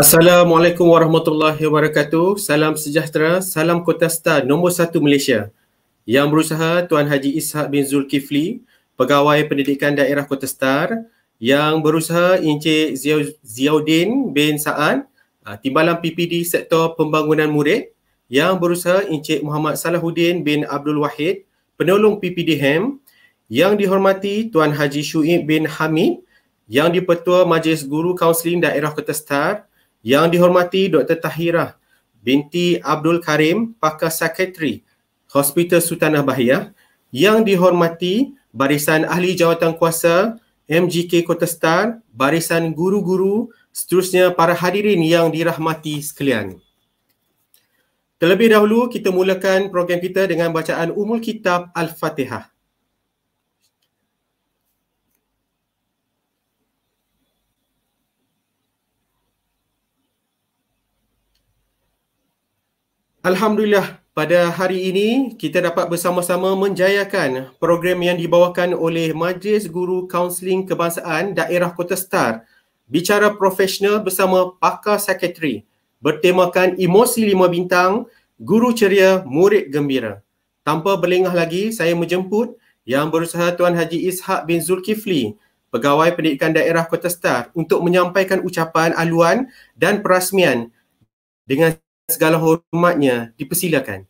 Assalamualaikum warahmatullahi wabarakatuh. Salam sejahtera, salam kota star No 1 Malaysia. Yang berusaha Tuan Haji Ishak bin Zulkifli, Pegawai Pendidikan Daerah Kota Star. Yang berusaha Encik Ziaudin bin Sa'an, ah, Timbalan PPD Sektor Pembangunan Murid. Yang berusaha Encik Muhammad Salahuddin bin Abdul Wahid, Penolong PPD HEM. Yang dihormati Tuan Haji Shuib bin Hamid, yang dipertua Majlis Guru Kaunseling Daerah Kota Star yang dihormati Dr. Tahirah binti Abdul Karim, pakar sekretari Hospital Sultanah Bahiyah. Yang dihormati Barisan Ahli Jawatan Kuasa MGK Kota Star, Barisan Guru-Guru, seterusnya para hadirin yang dirahmati sekalian. Terlebih dahulu kita mulakan program kita dengan bacaan Umul Kitab Al-Fatihah. Alhamdulillah pada hari ini kita dapat bersama-sama menjayakan program yang dibawakan oleh Majlis Guru Kaunseling Kebangsaan Daerah Kota Star Bicara Profesional bersama Pakar Sekretari bertemakan Emosi Lima Bintang Guru Ceria Murid Gembira. Tanpa berlengah lagi saya menjemput yang berusaha Tuan Haji Ishak bin Zulkifli Pegawai Pendidikan Daerah Kota Star untuk menyampaikan ucapan aluan dan perasmian dengan segala hormatnya dipersilakan.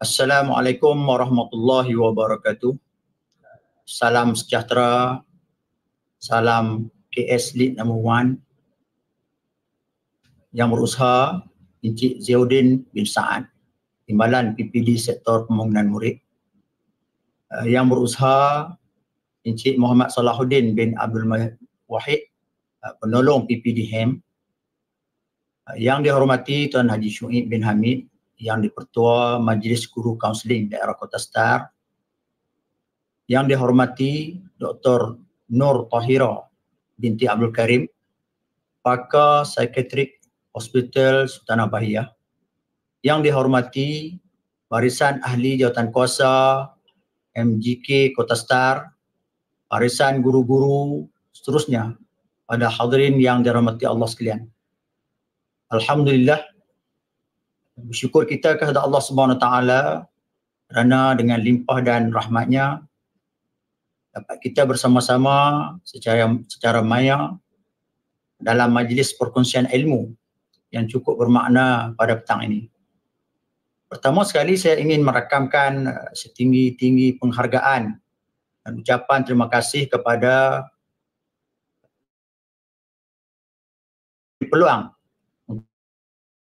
Assalamualaikum warahmatullahi wabarakatuh. Salam sejahtera. Salam KS Lead No. 1 yang berusaha Encik Ziauddin bin Sa'ad Timbalan PPD Sektor Pembangunan Murid eh, yang berusaha Encik Muhammad Salahuddin bin Abdul Wahid eh, penolong PPDHM eh, yang dihormati Tuan Haji Syuib bin Hamid yang dipertua Majlis Guru Kaunseling Daerah Kota Star yang dihormati Dr. Nur Tahira binti Abdul Karim pakar psychiatric hospital Sultanah Bahiyah yang dihormati Barisan Ahli Jawatan Kuasa MGK Kota Star arisan guru-guru seterusnya pada hadirin yang dirahmati Allah sekalian. Alhamdulillah bersyukur kita kepada Allah Subhanahu taala kerana dengan limpah dan rahmatnya dapat kita bersama-sama secara secara maya dalam majlis perkongsian ilmu yang cukup bermakna pada petang ini. Pertama sekali saya ingin merakamkan eh, setinggi-tinggi penghargaan dan ucapan terima kasih kepada peluang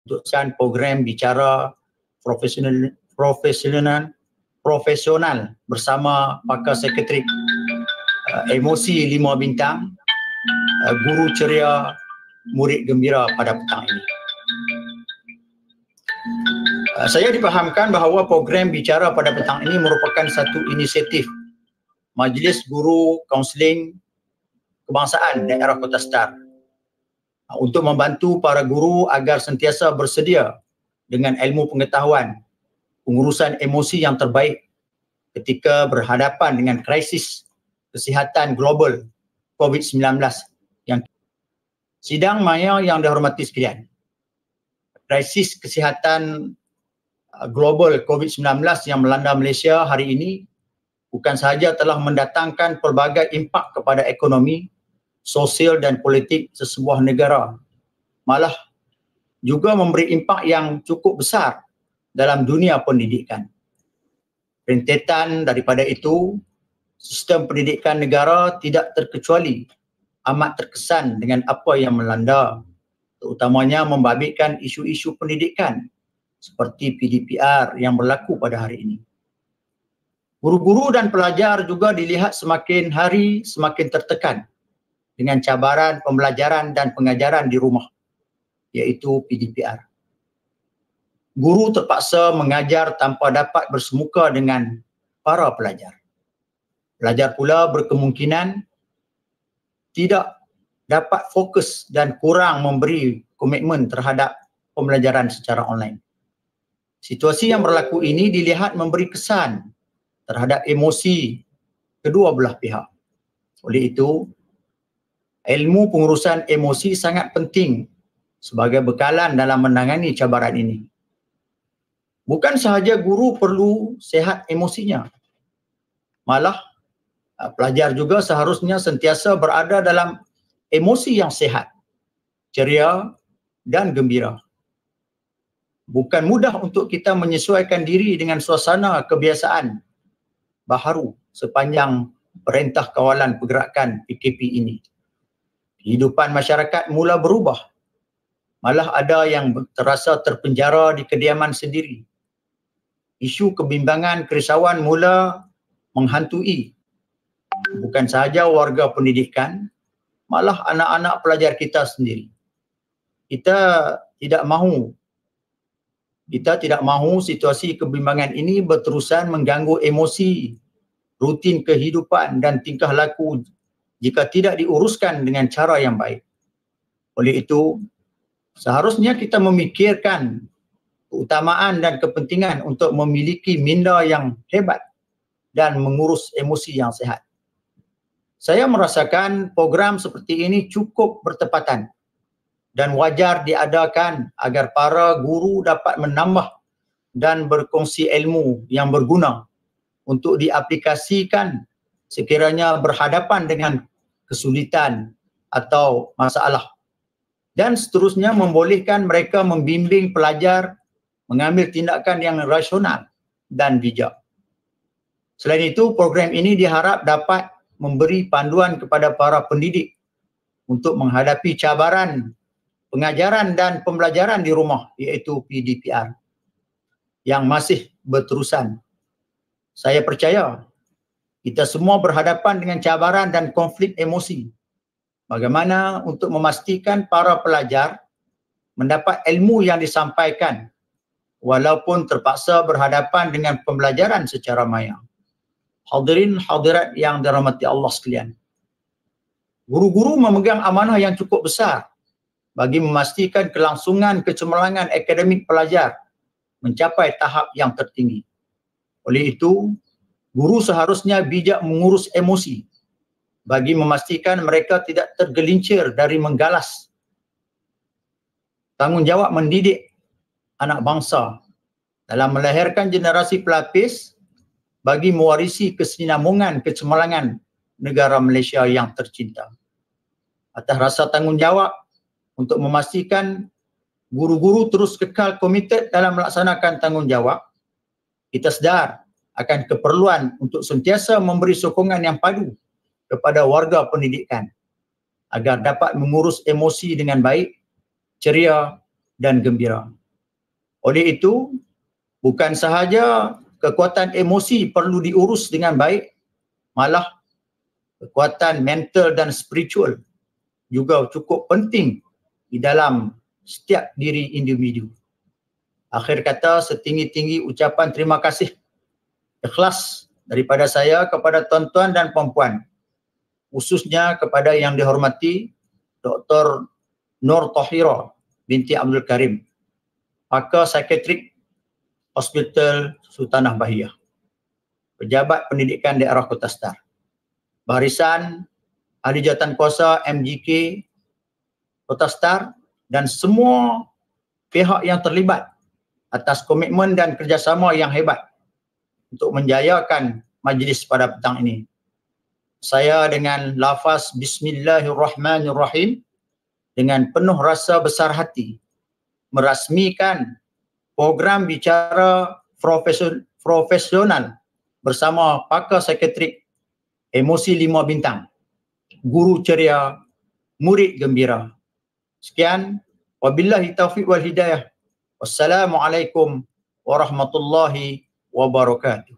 untuk sian program bicara profesional profesional profesional bersama pakar sekretari uh, eh, emosi lima bintang uh, guru ceria murid gembira pada petang ini uh, saya dipahamkan bahawa program bicara pada petang ini merupakan satu inisiatif Majlis Guru Kaunseling Kebangsaan Daerah Kota Star ha, untuk membantu para guru agar sentiasa bersedia dengan ilmu pengetahuan pengurusan emosi yang terbaik ketika berhadapan dengan krisis kesihatan global COVID-19 yang sidang maya yang dihormati sekalian krisis kesihatan uh, global COVID-19 yang melanda Malaysia hari ini bukan sahaja telah mendatangkan pelbagai impak kepada ekonomi, sosial dan politik sesebuah negara, malah juga memberi impak yang cukup besar dalam dunia pendidikan. Rentetan daripada itu, sistem pendidikan negara tidak terkecuali amat terkesan dengan apa yang melanda, terutamanya membabitkan isu-isu pendidikan seperti PDPR yang berlaku pada hari ini. Guru-guru dan pelajar juga dilihat semakin hari semakin tertekan dengan cabaran pembelajaran dan pengajaran di rumah iaitu PDPR. Guru terpaksa mengajar tanpa dapat bersemuka dengan para pelajar. Pelajar pula berkemungkinan tidak dapat fokus dan kurang memberi komitmen terhadap pembelajaran secara online. Situasi yang berlaku ini dilihat memberi kesan terhadap emosi kedua belah pihak. Oleh itu, ilmu pengurusan emosi sangat penting sebagai bekalan dalam menangani cabaran ini. Bukan sahaja guru perlu sehat emosinya. Malah uh, pelajar juga seharusnya sentiasa berada dalam emosi yang sehat, ceria dan gembira. Bukan mudah untuk kita menyesuaikan diri dengan suasana kebiasaan baharu sepanjang perintah kawalan pergerakan PKP ini. Kehidupan masyarakat mula berubah. Malah ada yang terasa terpenjara di kediaman sendiri. Isu kebimbangan kerisauan mula menghantui bukan sahaja warga pendidikan, malah anak-anak pelajar kita sendiri. Kita tidak mahu kita tidak mahu situasi kebimbangan ini berterusan mengganggu emosi, rutin kehidupan dan tingkah laku jika tidak diuruskan dengan cara yang baik. Oleh itu, seharusnya kita memikirkan keutamaan dan kepentingan untuk memiliki minda yang hebat dan mengurus emosi yang sehat. Saya merasakan program seperti ini cukup bertepatan dan wajar diadakan agar para guru dapat menambah dan berkongsi ilmu yang berguna untuk diaplikasikan sekiranya berhadapan dengan kesulitan atau masalah dan seterusnya membolehkan mereka membimbing pelajar mengambil tindakan yang rasional dan bijak. Selain itu, program ini diharap dapat memberi panduan kepada para pendidik untuk menghadapi cabaran pengajaran dan pembelajaran di rumah iaitu PDPR yang masih berterusan. Saya percaya kita semua berhadapan dengan cabaran dan konflik emosi. Bagaimana untuk memastikan para pelajar mendapat ilmu yang disampaikan walaupun terpaksa berhadapan dengan pembelajaran secara maya. Hadirin hadirat yang dirahmati Allah sekalian. Guru-guru memegang amanah yang cukup besar bagi memastikan kelangsungan kecemerlangan akademik pelajar mencapai tahap yang tertinggi. Oleh itu, guru seharusnya bijak mengurus emosi bagi memastikan mereka tidak tergelincir dari menggalas tanggungjawab mendidik anak bangsa dalam melahirkan generasi pelapis bagi mewarisi kesinambungan kecemerlangan negara Malaysia yang tercinta. Atas rasa tanggungjawab untuk memastikan guru-guru terus kekal komited dalam melaksanakan tanggungjawab. Kita sedar akan keperluan untuk sentiasa memberi sokongan yang padu kepada warga pendidikan agar dapat mengurus emosi dengan baik, ceria dan gembira. Oleh itu, bukan sahaja kekuatan emosi perlu diurus dengan baik, malah kekuatan mental dan spiritual juga cukup penting di dalam setiap diri individu. Akhir kata setinggi-tinggi ucapan terima kasih ikhlas daripada saya kepada tuan-tuan dan puan-puan khususnya kepada yang dihormati Dr. Nur Tohiro binti Abdul Karim pakar psikiatrik Hospital Sultanah Bahiyah Pejabat Pendidikan Daerah Kota Star Barisan Ahli Jawatan Kuasa MGK Kota Star dan semua pihak yang terlibat atas komitmen dan kerjasama yang hebat untuk menjayakan majlis pada petang ini. Saya dengan lafaz Bismillahirrahmanirrahim dengan penuh rasa besar hati merasmikan program bicara profesional bersama pakar sekretari emosi lima bintang, guru ceria, murid gembira, Sekian. Wabillahi taufiq wal hidayah. Wassalamualaikum warahmatullahi wabarakatuh.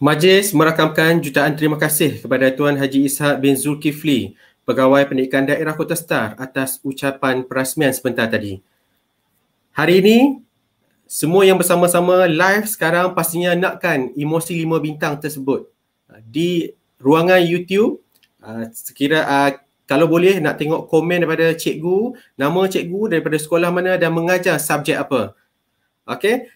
Majlis merakamkan jutaan terima kasih kepada Tuan Haji Ishak bin Zulkifli, Pegawai Pendidikan Daerah Kota Star atas ucapan perasmian sebentar tadi. Hari ini, semua yang bersama-sama live sekarang pastinya nakkan emosi lima bintang tersebut di ruangan YouTube. Uh, sekira uh, kalau boleh nak tengok komen daripada cikgu, nama cikgu daripada sekolah mana dan mengajar subjek apa. Okey.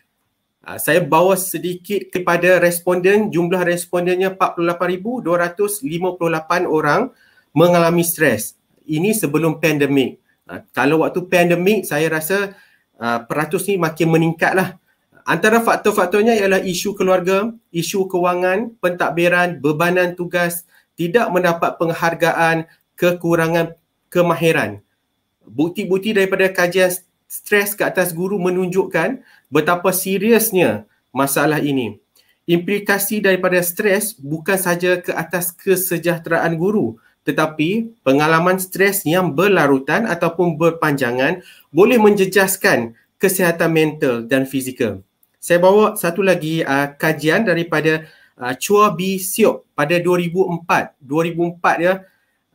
Uh, saya bawa sedikit kepada responden, jumlah respondennya 48258 orang mengalami stres. Ini sebelum pandemik. Uh, kalau waktu pandemik saya rasa uh, peratus ni makin meningkat lah. Antara faktor-faktornya ialah isu keluarga, isu kewangan, pentadbiran, bebanan tugas, tidak mendapat penghargaan, kekurangan kemahiran. Bukti-bukti daripada kajian stres ke atas guru menunjukkan betapa seriusnya masalah ini. Implikasi daripada stres bukan saja ke atas kesejahteraan guru tetapi pengalaman stres yang berlarutan ataupun berpanjangan boleh menjejaskan kesihatan mental dan fizikal saya bawa satu lagi uh, kajian daripada uh, Chua B. Siok pada 2004. 2004 ya.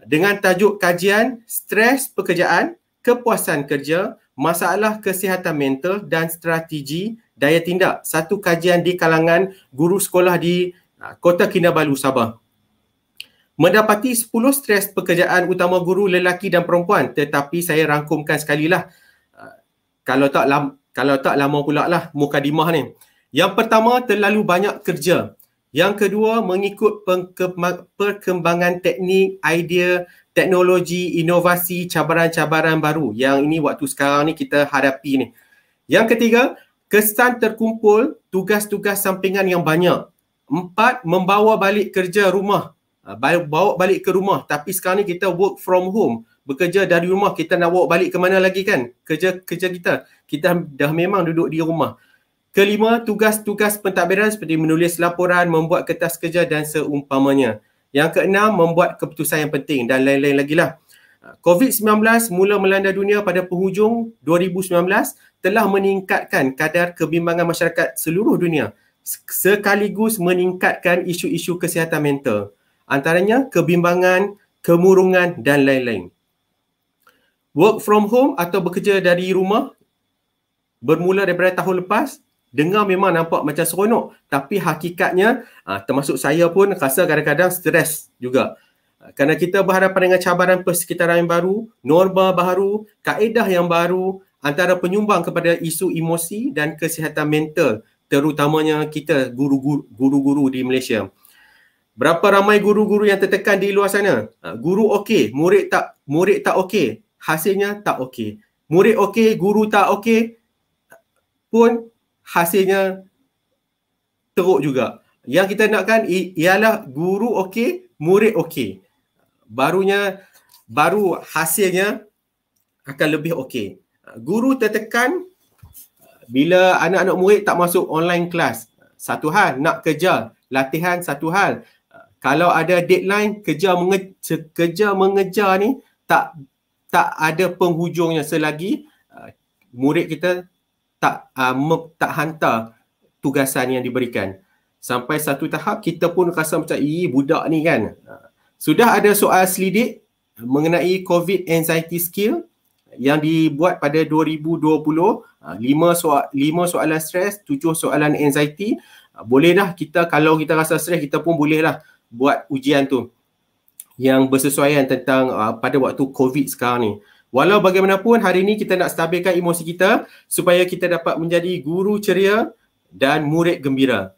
Dengan tajuk kajian Stres Pekerjaan, Kepuasan Kerja, Masalah Kesihatan Mental dan Strategi Daya Tindak. Satu kajian di kalangan guru sekolah di uh, Kota Kinabalu, Sabah. Mendapati 10 stres pekerjaan utama guru lelaki dan perempuan tetapi saya rangkumkan sekali lah. Uh, kalau tak lama kalau tak lama pula lah mukadimah ni. Yang pertama terlalu banyak kerja. Yang kedua mengikut perkembangan teknik, idea, teknologi, inovasi, cabaran-cabaran baru yang ini waktu sekarang ni kita hadapi ni. Yang ketiga, kesan terkumpul tugas-tugas sampingan yang banyak. Empat, membawa balik kerja rumah. Ha, bawa balik ke rumah tapi sekarang ni kita work from home. Bekerja dari rumah kita nak bawa balik ke mana lagi kan kerja-kerja kita kita dah memang duduk di rumah. Kelima, tugas-tugas pentadbiran seperti menulis laporan, membuat kertas kerja dan seumpamanya. Yang keenam, membuat keputusan yang penting dan lain-lain lagi lah. COVID-19 mula melanda dunia pada penghujung 2019 telah meningkatkan kadar kebimbangan masyarakat seluruh dunia sekaligus meningkatkan isu-isu kesihatan mental antaranya kebimbangan, kemurungan dan lain-lain. Work from home atau bekerja dari rumah bermula daripada tahun lepas dengar memang nampak macam seronok tapi hakikatnya uh, termasuk saya pun rasa kadang-kadang stres juga uh, kerana kita berhadapan dengan cabaran persekitaran yang baru norma baru kaedah yang baru antara penyumbang kepada isu emosi dan kesihatan mental terutamanya kita guru-guru di Malaysia berapa ramai guru-guru yang tertekan di luar sana ah, guru okey murid tak murid tak okey hasilnya tak okey murid okey guru tak okey pun hasilnya teruk juga. Yang kita nakkan ialah guru okey, murid okey. Barunya baru hasilnya akan lebih okey. Guru tertekan bila anak-anak murid tak masuk online kelas. Satu hal nak kerja, latihan satu hal. Kalau ada deadline kerja mengejar, kerja mengejar ni tak tak ada penghujungnya selagi murid kita tak uh, tak hantar tugasan yang diberikan sampai satu tahap kita pun rasa macam ih budak ni kan sudah ada soal selidik mengenai covid anxiety skill yang dibuat pada 2020 ah, lima soal lima soalan stres tujuh soalan anxiety ah, boleh dah kita kalau kita rasa stres kita pun boleh lah buat ujian tu yang bersesuaian tentang uh, pada waktu covid sekarang ni Walau bagaimanapun hari ini kita nak stabilkan emosi kita supaya kita dapat menjadi guru ceria dan murid gembira.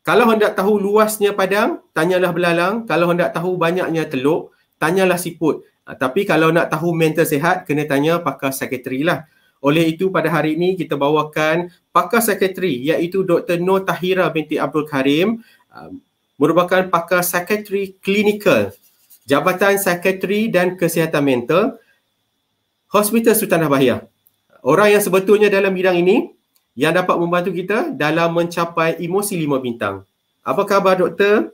Kalau hendak tahu luasnya padang, tanyalah belalang. Kalau hendak tahu banyaknya teluk, tanyalah siput. Ah, tapi kalau nak tahu mental sehat, kena tanya pakar sekretari lah. Oleh itu pada hari ini kita bawakan pakar sekretari iaitu Dr. Noor Tahira binti Abdul Karim ah, merupakan pakar sekretari klinikal Jabatan Sekretari dan Kesihatan Mental Hospital Sultanah Bahia. Orang yang sebetulnya dalam bidang ini yang dapat membantu kita dalam mencapai emosi lima bintang. Apa khabar doktor?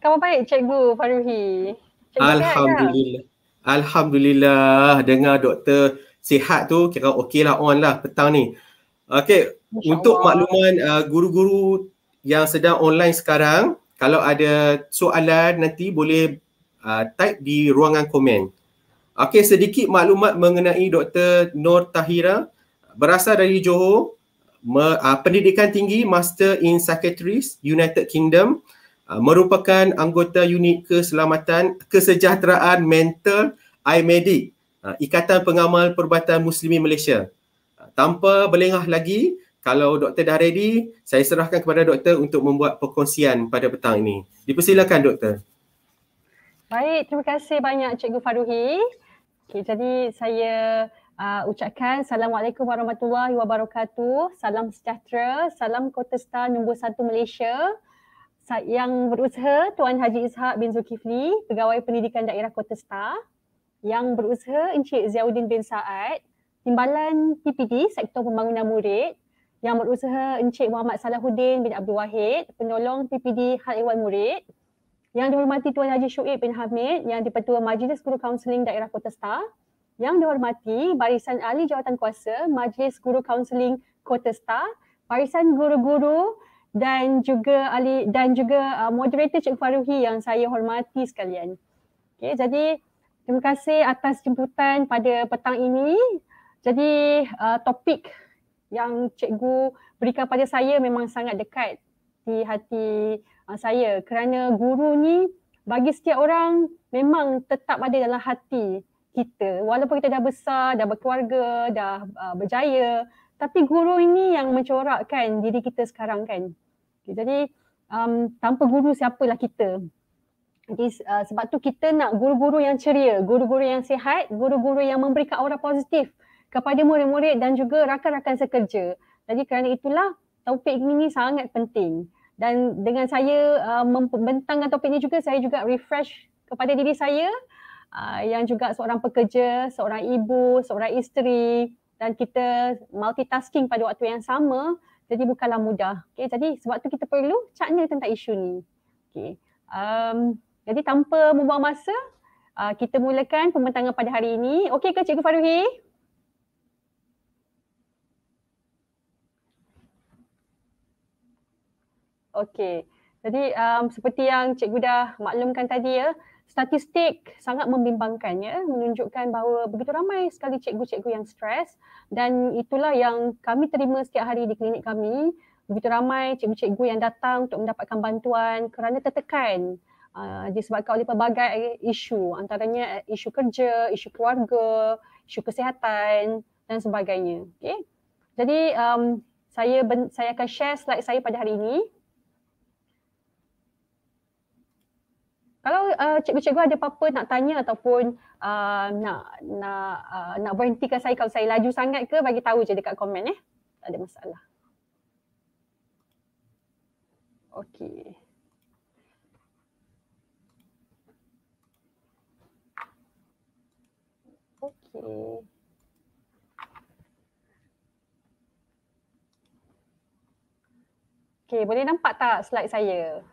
Kamu baik Cikgu Faruhi. Cikgu Alhamdulillah. Kan? Alhamdulillah dengar doktor sihat tu kira okey lah on lah petang ni. Okey, untuk makluman uh, guru-guru yang sedang online sekarang, kalau ada soalan nanti boleh Ah, type di ruangan komen. Okey, sedikit maklumat mengenai Dr. Nur Tahira berasal dari Johor, me, uh, pendidikan tinggi Master in Secretaries United Kingdom, uh, merupakan anggota unit keselamatan kesejahteraan mental iMedic, uh, Ikatan Pengamal Perubatan Muslimi Malaysia. Uh, tanpa berlengah lagi, kalau doktor dah ready, saya serahkan kepada doktor untuk membuat perkongsian pada petang ini. Dipersilakan doktor. Baik, terima kasih banyak Cikgu Faruhi. Okay, jadi saya uh, ucapkan Assalamualaikum warahmatullahi wabarakatuh. Salam sejahtera, salam Kota Star nombor satu Malaysia. yang berusaha Tuan Haji Ishak bin Zulkifli, Pegawai Pendidikan Daerah Kota Star. Yang berusaha Encik Ziauddin bin Saad, Timbalan TPD Sektor Pembangunan Murid. Yang berusaha Encik Muhammad Salahuddin bin Abdul Wahid, Penolong TPD Hal Ewan Murid. Yang dihormati Tuan Haji Shoaib bin Hamid yang dipertua Majlis Guru Kaunseling Daerah Kota Star. Yang dihormati Barisan Ahli Jawatan Kuasa Majlis Guru Kaunseling Kota Star. Barisan Guru-Guru dan juga ahli dan juga uh, moderator Cik Faruhi yang saya hormati sekalian. Okay, jadi terima kasih atas jemputan pada petang ini. Jadi uh, topik yang cikgu berikan pada saya memang sangat dekat di hati Ah, saya kerana guru ni bagi setiap orang memang tetap ada dalam hati kita walaupun kita dah besar dah berkeluarga dah uh, berjaya tapi guru ini yang mencorakkan diri kita sekarang kan okay, jadi um, tanpa guru siapalah kita jadi uh, sebab tu kita nak guru-guru yang ceria guru-guru yang sihat guru-guru yang memberikan aura positif kepada murid-murid dan juga rakan-rakan sekerja jadi kerana itulah topik ini sangat penting dan dengan saya uh, membentangkan topik ini juga saya juga refresh kepada diri saya uh, yang juga seorang pekerja, seorang ibu, seorang isteri dan kita multitasking pada waktu yang sama jadi bukanlah mudah. Okay, jadi sebab tu kita perlu cakna tentang isu ni. Okay. Um, jadi tanpa membuang masa, uh, kita mulakan pembentangan pada hari ini. Okey ke Cikgu Faruhi? Okey. Jadi um, seperti yang Cikgu dah maklumkan tadi ya, statistik sangat membimbangkan ya, menunjukkan bahawa begitu ramai sekali cikgu-cikgu yang stres dan itulah yang kami terima setiap hari di klinik kami. Begitu ramai cikgu-cikgu yang datang untuk mendapatkan bantuan kerana tertekan uh, disebabkan oleh pelbagai isu antaranya isu kerja, isu keluarga, isu kesihatan dan sebagainya. Okey. Jadi um, saya saya akan share slide saya pada hari ini. kalau uh, cikgu-cikgu ada apa-apa nak tanya ataupun uh, nak nak uh, nak berhentikan saya kalau saya laju sangat ke bagi tahu je dekat komen eh. Tak ada masalah. Okey. Okey. Okey, boleh nampak tak slide saya?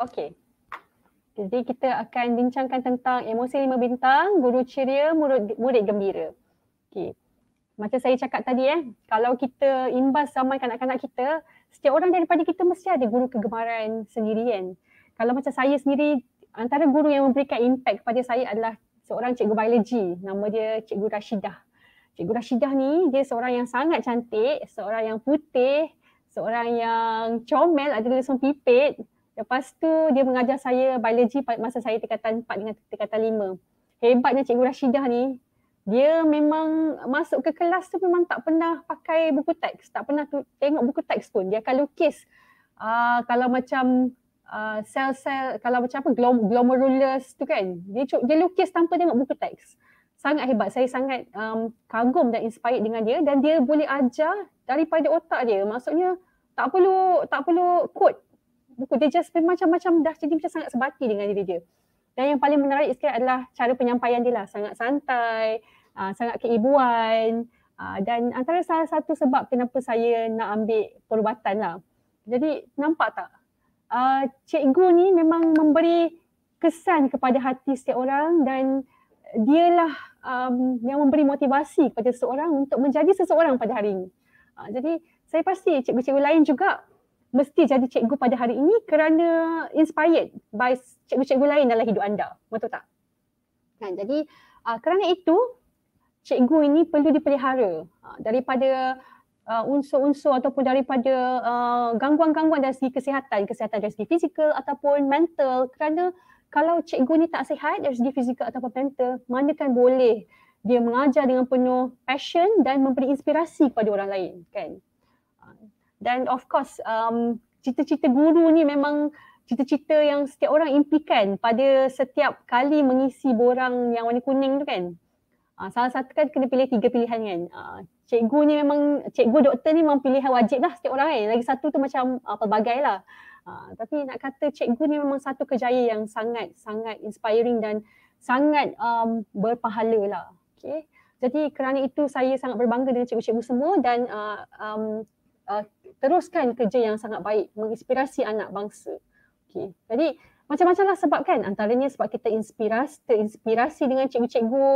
Okey. Jadi kita akan bincangkan tentang emosi lima bintang, guru ceria, murid, murid gembira. Okey. Macam saya cakap tadi eh, kalau kita imbas zaman kanak-kanak kita, setiap orang daripada kita mesti ada guru kegemaran sendiri kan. Kalau macam saya sendiri, antara guru yang memberikan impact kepada saya adalah seorang cikgu biologi. Nama dia Cikgu Rashidah. Cikgu Rashidah ni dia seorang yang sangat cantik, seorang yang putih, seorang yang comel, ada lesung pipit. Lepas tu dia mengajar saya biologi masa saya tingkatan 4 dengan tingkatan 5. Hebatnya Cikgu Rashidah ni, dia memang masuk ke kelas tu memang tak pernah pakai buku teks. Tak pernah tu, tengok buku teks pun. Dia akan lukis uh, kalau macam uh, sel-sel, kalau macam apa, glom, glomerulus tu kan. Dia, dia lukis tanpa tengok buku teks. Sangat hebat. Saya sangat um, kagum dan inspired dengan dia. Dan dia boleh ajar daripada otak dia. Maksudnya tak perlu tak perlu kod buku dia just macam-macam dah jadi macam sangat sebati dengan diri dia. Dan yang paling menarik sekali adalah cara penyampaian dia lah. Sangat santai, uh, sangat keibuan uh, dan antara salah satu sebab kenapa saya nak ambil perubatan lah. Jadi nampak tak? Uh, cikgu ni memang memberi kesan kepada hati setiap orang dan dialah um, yang memberi motivasi kepada seseorang untuk menjadi seseorang pada hari ini. Uh, jadi saya pasti cikgu-cikgu lain juga mesti jadi cikgu pada hari ini kerana inspired by cikgu-cikgu lain dalam hidup anda. Betul tak? Kan? Jadi uh, kerana itu cikgu ini perlu dipelihara uh, daripada uh, unsur-unsur ataupun daripada uh, gangguan-gangguan dari segi kesihatan, kesihatan dari segi fizikal ataupun mental kerana kalau cikgu ni tak sihat dari segi fizikal ataupun mental, manakan boleh dia mengajar dengan penuh passion dan memberi inspirasi kepada orang lain, kan? dan of course um, cita-cita guru ni memang cita-cita yang setiap orang impikan pada setiap kali mengisi borang yang warna kuning tu kan. Uh, salah satu kan kena pilih tiga pilihan kan. Uh, cikgu ni memang, cikgu doktor ni memang pilihan wajib lah setiap orang kan. Lagi satu tu macam uh, pelbagai lah. Uh, tapi nak kata cikgu ni memang satu kejayaan yang sangat-sangat inspiring dan sangat um, berpahala lah. Okay. Jadi kerana itu saya sangat berbangga dengan cikgu-cikgu semua dan uh, um, uh, teruskan kerja yang sangat baik, menginspirasi anak bangsa. Okay. Jadi macam-macamlah sebab kan antaranya sebab kita inspirasi, terinspirasi dengan cikgu-cikgu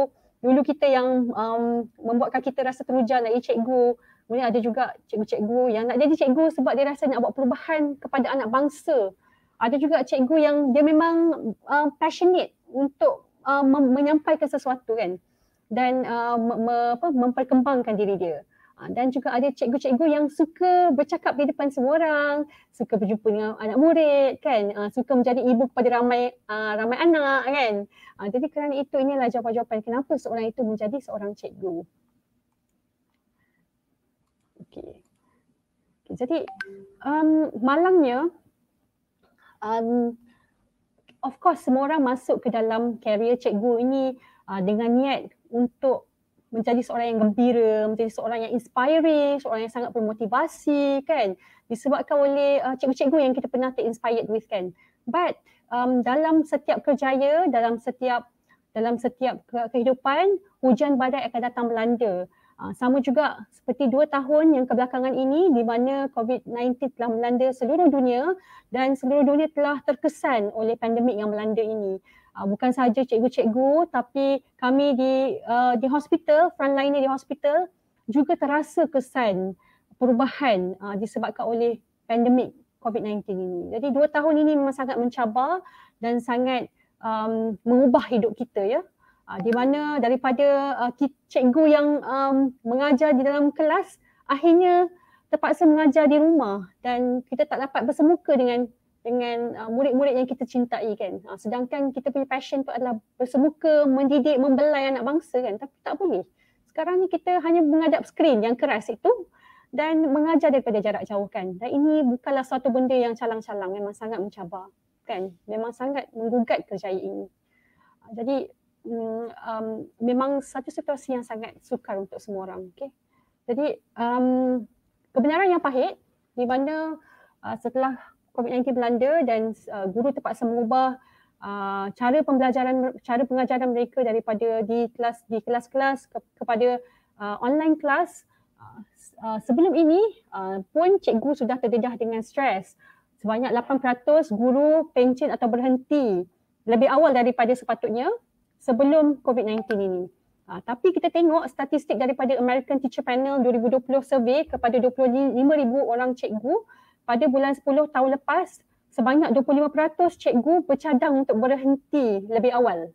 dulu kita yang um, membuatkan kita rasa teruja nak jadi cikgu. Kemudian ada juga cikgu-cikgu yang nak jadi cikgu sebab dia rasa nak buat perubahan kepada anak bangsa. Ada juga cikgu yang dia memang um, passionate untuk um, menyampaikan sesuatu kan dan uh, me- me- apa memperkembangkan diri dia. Ah, dan juga ada cikgu-cikgu yang suka bercakap di depan semua orang, suka berjumpa dengan anak murid kan, ah, suka menjadi ibu kepada ramai ah, ramai anak kan. Jadi kerana itu inilah jawapan-jawapan kenapa seorang itu menjadi seorang cikgu. Okey. Okay, jadi um, malangnya um, of course semua orang masuk ke dalam kerjaya cikgu ini uh, dengan niat untuk menjadi seorang yang gembira, menjadi seorang yang inspiring, seorang yang sangat bermotivasi kan disebabkan oleh uh, cikgu-cikgu yang kita pernah terinspired with kan. But um, dalam setiap kerjaya, dalam setiap dalam setiap kehidupan, hujan badai akan datang melanda. Uh, sama juga seperti dua tahun yang kebelakangan ini di mana COVID-19 telah melanda seluruh dunia dan seluruh dunia telah terkesan oleh pandemik yang melanda ini uh, bukan sahaja cikgu-cikgu tapi kami di uh, di hospital front frontline di hospital juga terasa kesan perubahan uh, disebabkan oleh pandemik COVID-19 ini. Jadi dua tahun ini memang sangat mencabar dan sangat um, mengubah hidup kita ya. Uh, di mana daripada uh, cikgu yang um, mengajar di dalam kelas akhirnya terpaksa mengajar di rumah dan kita tak dapat bersemuka dengan dengan uh, murid-murid yang kita cintai kan. Uh, sedangkan kita punya passion tu adalah bersemuka, mendidik, membelai anak bangsa kan. Tapi tak boleh. Sekarang ni kita hanya menghadap skrin yang keras itu dan mengajar daripada jarak jauh kan. Dan ini bukanlah satu benda yang calang-calang. Memang sangat mencabar kan. Memang sangat menggugat kerjaya ini. Uh, jadi um, um, memang satu situasi yang sangat sukar untuk semua orang. Okay? Jadi um, kebenaran yang pahit di mana uh, setelah COVID-19 Belanda dan uh, guru terpaksa mengubah uh, cara pembelajaran cara pengajaran mereka daripada di kelas di kelas-kelas ke, kepada uh, online kelas. Uh, uh, sebelum ini uh, pun cikgu sudah terdedah dengan stres. Sebanyak 8% guru pencen atau berhenti lebih awal daripada sepatutnya sebelum COVID-19 ini. Uh, tapi kita tengok statistik daripada American Teacher Panel 2020 survey kepada 25,000 orang cikgu uh, pada bulan 10 tahun lepas sebanyak 25% cikgu bercadang untuk berhenti lebih awal.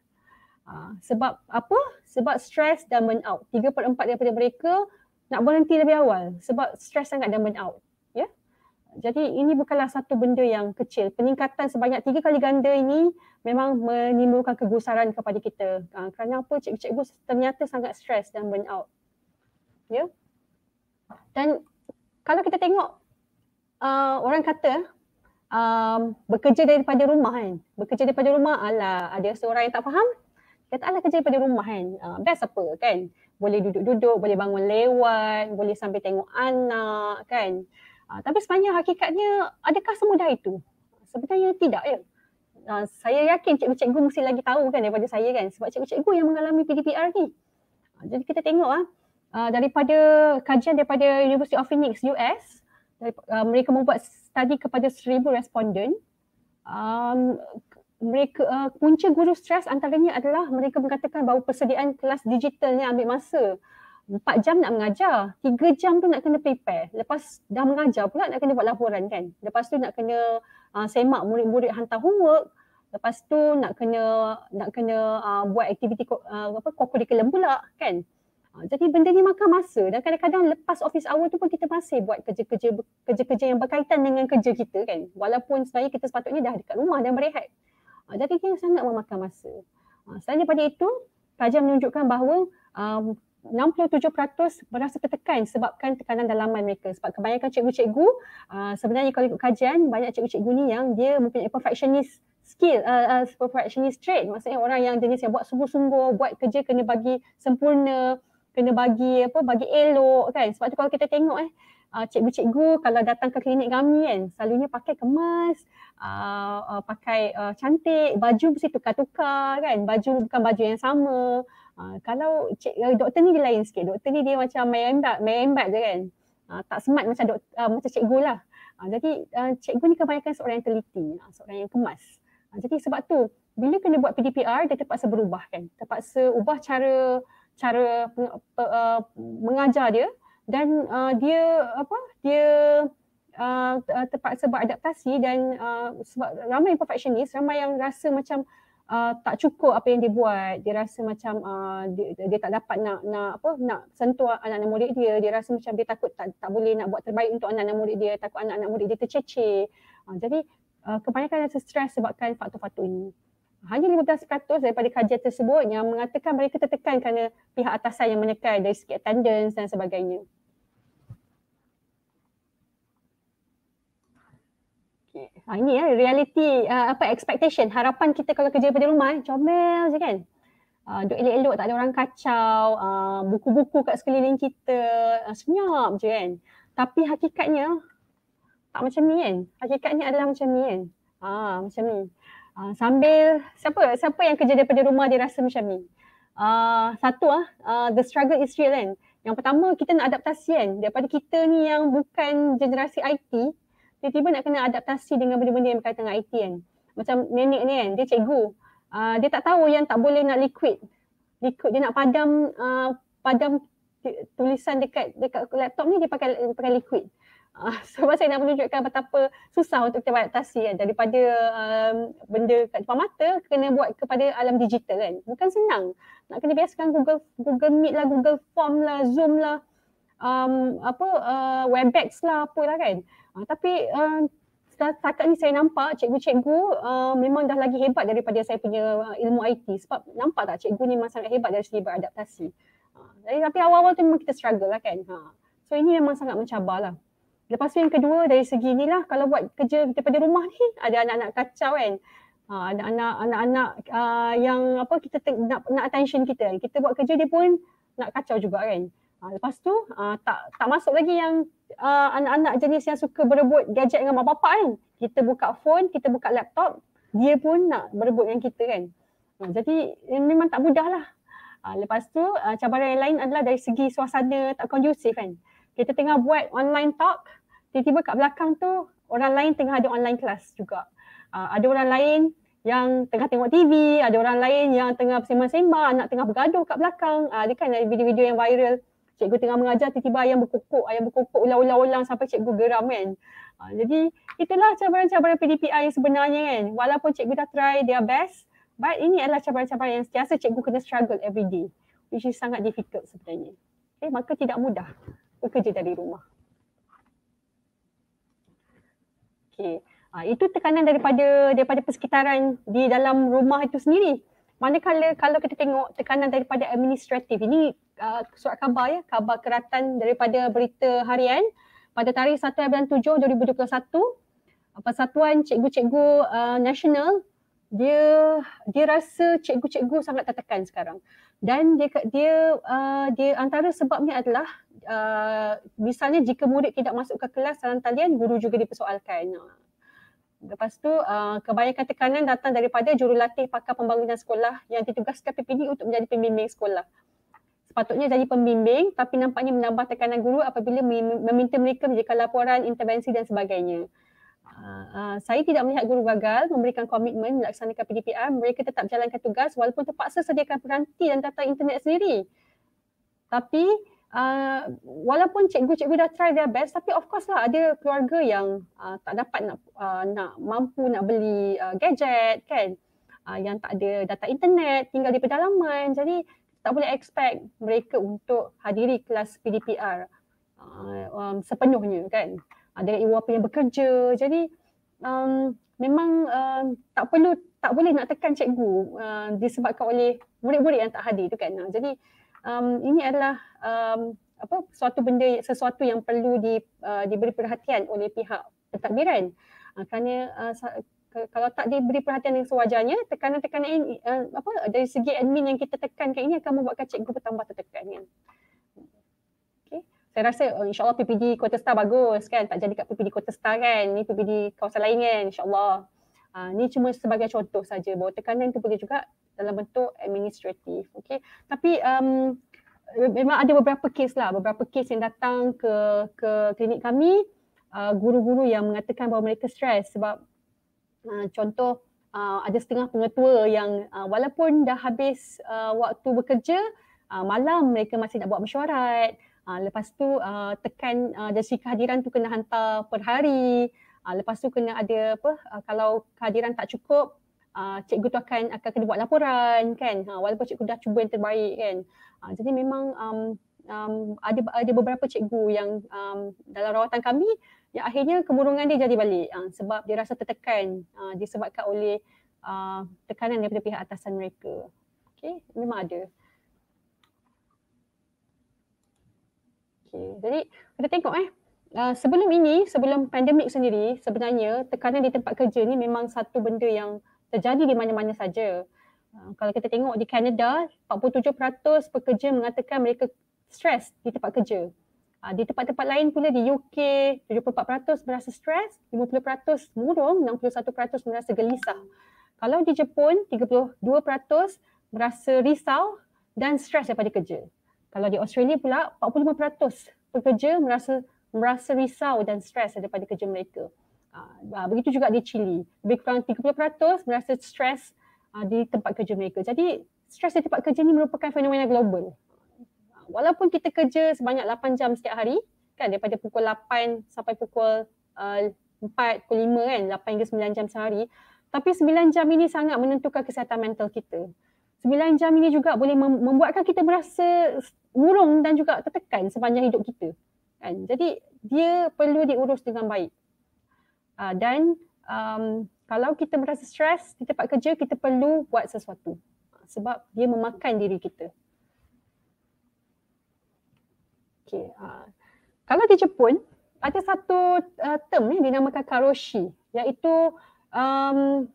Ah, sebab apa? Sebab stres dan burn out. 3 per 4 daripada mereka nak berhenti lebih awal sebab stres sangat dan burn out. Ya? Jadi ini bukanlah satu benda yang kecil. Peningkatan sebanyak tiga kali ganda ini memang menimbulkan kegusaran kepada kita. Ah, kerana apa cikgu-cikgu ternyata sangat stres dan burn out. Ya? Dan kalau kita tengok uh, orang kata um, bekerja daripada rumah kan. Bekerja daripada rumah ala ada seorang yang tak faham. Kata ala kerja daripada rumah kan. Uh, best apa kan. Boleh duduk-duduk, boleh bangun lewat, boleh sampai tengok anak kan. Uh, tapi sebenarnya hakikatnya adakah semudah itu? Sebenarnya tidak ya. Uh, saya yakin cikgu-cikgu mesti lagi tahu kan daripada saya kan sebab cikgu-cikgu yang mengalami PDPR ni. Uh, jadi kita tengok ah uh, daripada kajian daripada University of Phoenix US Uh, mereka membuat study kepada seribu responden um, mereka uh, punca guru stres antaranya adalah mereka mengatakan bahawa persediaan kelas digital ni ambil masa empat jam nak mengajar, tiga jam tu nak kena prepare. Lepas dah mengajar pula nak kena buat laporan kan. Lepas tu nak kena uh, semak murid-murid hantar homework. Lepas tu nak kena nak kena uh, buat aktiviti uh, apa co-curriculum pula kan. Ah, jadi benda ni makan masa dan kadang-kadang lepas office hour tu pun kita masih buat kerja-kerja kerja-kerja yang berkaitan dengan kerja kita kan. Walaupun sebenarnya kita sepatutnya dah dekat rumah dan berehat. Ah, jadi ia sangat memakan masa. Ah, selain daripada itu, kajian menunjukkan bahawa um, 67% berasa tertekan sebabkan tekanan dalaman mereka. Sebab kebanyakan cikgu-cikgu, uh, sebenarnya kalau ikut kajian, banyak cikgu-cikgu ni yang dia mempunyai perfectionist skill, uh, uh, perfectionist trait. Maksudnya orang yang jenis yang buat sungguh-sungguh, buat kerja kena bagi sempurna, kena bagi apa bagi elok kan sebab tu kalau kita tengok eh uh, cikgu-cikgu kalau datang ke klinik kami kan selalunya pakai kemas uh, uh, pakai uh, cantik baju mesti tukar-tukar kan baju bukan baju yang sama uh, kalau cik uh, doktor ni dia lain sikit doktor ni dia macam main main merembat je kan uh, tak semat macam dok uh, macam cikgu lah uh, jadi uh, cikgu ni kebanyakan seorang yang teliti uh, seorang yang kemas uh, jadi sebab tu bila kena buat PDPR dia terpaksa berubah kan terpaksa ubah cara cara peng, uh, eh, mengajar dia dan uh, dia apa dia uh, terpaksa buat adaptasi dan uh, sebab ramai perfectionist ramai yang rasa macam uh, tak cukup apa yang dia buat dia rasa macam uh, dia, dia tak dapat nak nak apa nak sentuh anak-anak murid dia dia rasa macam dia takut tak tak boleh nak buat terbaik untuk anak-anak murid dia takut anak-anak murid dia tercecer uh, ah, jadi uh, kebanyakan rasa stres sebabkan faktor-faktor ini hanya 15% daripada kajian tersebut yang mengatakan mereka tertekan kerana pihak atasan yang menekan dari segi attendance dan sebagainya. Ha, ini ya reality uh, apa expectation harapan kita kalau kerja daripada rumah eh, comel je kan uh, duduk elok-elok tak ada orang kacau uh, buku-buku kat sekeliling kita uh, senyap je kan tapi hakikatnya tak macam ni kan hakikatnya adalah macam ni kan ah macam ni Ah, sambil siapa siapa yang kerja daripada rumah dia rasa macam ni. Uh, satu ah uh, the struggle is real kan. Yang pertama kita nak adaptasi kan daripada kita ni yang bukan generasi IT tiba-tiba nak kena adaptasi dengan benda-benda yang berkaitan dengan IT kan. Macam nenek ni kan dia cikgu uh, dia tak tahu yang tak boleh nak liquid. Liquid dia nak padam uh, padam tulisan dekat dekat laptop ni dia pakai pakai liquid. Uh, sebab saya nak menunjukkan betapa susah untuk kita beradaptasi kan daripada um, benda kat depan mata kena buat kepada alam digital kan. Bukan senang. Nak kena biasakan Google Google Meet lah, Google Form lah, Zoom lah, um, apa uh, Webex lah apa lah kan. Uh, tapi uh, setakat ni saya nampak cikgu-cikgu uh, memang dah lagi hebat daripada saya punya uh, ilmu IT sebab nampak tak cikgu ni memang sangat hebat dari segi beradaptasi. Uh, tapi awal-awal tu memang kita struggle lah kan. Uh. So ini memang sangat mencabar lah. Lepas tu yang kedua dari segi ni lah kalau buat kerja daripada rumah ni ada anak-anak kacau kan. Ha, ada anak-anak anak uh, yang apa kita nak, nak attention kita. Kita buat kerja dia pun nak kacau juga kan. Ha, lepas tu uh, tak tak masuk lagi yang uh, anak-anak jenis yang suka berebut gadget dengan mak bapak kan. Kita buka phone, kita buka laptop, dia pun nak berebut dengan kita kan. Ha, jadi eh, memang tak mudah lah. Ha, lepas tu uh, cabaran yang lain adalah dari segi suasana tak kondusif kan. Kita tengah buat online talk, tiba-tiba kat belakang tu orang lain tengah ada online class juga. Uh, ada orang lain yang tengah tengok TV, ada orang lain yang tengah sembang-sembang, anak tengah bergaduh kat belakang. Uh, ah, ada kan ada video-video yang viral. Cikgu tengah mengajar, tiba-tiba ayam berkokok, ayam berkokok ulang-ulang sampai cikgu geram kan. Uh, jadi itulah cabaran-cabaran PDPI yang sebenarnya kan. Walaupun cikgu dah try their best, but ini adalah cabaran-cabaran yang setiasa cikgu kena struggle every day. Which is sangat difficult sebenarnya. Okay, eh, maka tidak mudah bekerja dari rumah. Okey. Ha, itu tekanan daripada daripada persekitaran di dalam rumah itu sendiri. Manakala kalau kita tengok tekanan daripada administratif ini uh, surat khabar ya, khabar keratan daripada berita harian pada tarikh 1 bulan 7 2021 Persatuan Cikgu-Cikgu uh, Nasional dia dia rasa cikgu-cikgu sangat tertekan sekarang dan dia dia uh, dia antara sebabnya adalah uh, misalnya jika murid tidak masuk ke kelas dalam talian guru juga dipersoalkan. Ha. Lepas tu uh, kebanyakan tekanan datang daripada jurulatih pakar pembangunan sekolah yang ditugaskan PPD untuk menjadi pembimbing sekolah. Sepatutnya jadi pembimbing tapi nampaknya menambah tekanan guru apabila meminta mereka menjadikan laporan, intervensi dan sebagainya. Ah, ah, saya tidak melihat guru gagal memberikan komitmen melaksanakan PDPR. Mereka tetap jalankan tugas walaupun terpaksa sediakan peranti dan data internet sendiri. Tapi uh, walaupun cikgu-cikgu dah try their best tapi of course lah ada keluarga yang uh, tak dapat nak, uh, nak mampu nak beli uh, gadget kan. Uh, yang tak ada data internet, tinggal di pedalaman. Jadi tak boleh expect mereka untuk hadiri kelas PDPR uh, um, sepenuhnya kan ada ah, ibu bapa yang bekerja. Jadi um, memang uh, tak perlu tak boleh nak tekan cikgu uh, disebabkan oleh murid-murid yang tak hadir tu kan. Jadi um, ini adalah um, apa suatu benda sesuatu yang perlu di, uh, diberi perhatian oleh pihak pentadbiran. Uh, kerana uh, kalau tak diberi perhatian yang sewajarnya, tekanan-tekanan ini, uh, apa dari segi admin yang kita tekan, tekankan ini akan membuatkan cikgu bertambah tertekan kan. Ya? saya rasa uh, insyaAllah PPD Kota Star bagus kan. Tak jadi kat PPD Kota Star kan. Ni PPD kawasan lain kan insyaAllah. Uh, ni cuma sebagai contoh saja bahawa tekanan tu boleh juga dalam bentuk administratif. Okay. Tapi um, memang ada beberapa kes lah. Beberapa kes yang datang ke ke klinik kami. Uh, guru-guru yang mengatakan bahawa mereka stres sebab uh, contoh Uh, ada setengah pengetua yang uh, walaupun dah habis uh, waktu bekerja uh, malam mereka masih nak buat mesyuarat Uh, lepas tu uh, tekan uh, ah, dari kehadiran tu kena hantar per hari. Uh, lepas tu kena ada apa uh, kalau kehadiran tak cukup uh, cikgu tu akan akan kena buat laporan kan. Ha, walaupun cikgu dah cuba yang terbaik kan. Uh, jadi memang um, um, ada ada beberapa cikgu yang um, dalam rawatan kami yang akhirnya kemurungan dia jadi balik uh, sebab dia rasa tertekan uh, disebabkan oleh uh, tekanan daripada pihak atasan mereka. Okay, memang ada. Okay. Jadi kita tengok eh. Uh, sebelum ini, sebelum pandemik sendiri, sebenarnya tekanan di tempat kerja ni memang satu benda yang terjadi di mana-mana saja. Uh, kalau kita tengok di Canada, 47% pekerja mengatakan mereka stres di tempat kerja. Uh, di tempat-tempat lain pula di UK, 74% merasa stres, 50% murung, 61% merasa gelisah. Kalau di Jepun, 32% merasa risau dan stres daripada kerja. Kalau di Australia pula 45% pekerja merasa merasa risau dan stres daripada kerja mereka. Uh, begitu juga di Chile, lebih kurang 30% merasa stres uh, di tempat kerja mereka. Jadi stres di tempat kerja ni merupakan fenomena global. Walaupun kita kerja sebanyak 8 jam setiap hari, kan daripada pukul 8 sampai pukul uh, 4 5 kan, 8 hingga 9 jam sehari, tapi 9 jam ini sangat menentukan kesihatan mental kita. 9 jam ini juga boleh membuatkan kita merasa murung dan juga tertekan sepanjang hidup kita. Kan? Jadi dia perlu diurus dengan baik. Uh, dan um, kalau kita merasa stres di tempat kerja, kita perlu buat sesuatu. Sebab dia memakan diri kita. Okay. Uh, ah. kalau di Jepun, ada satu uh, term yang dinamakan karoshi. Iaitu um,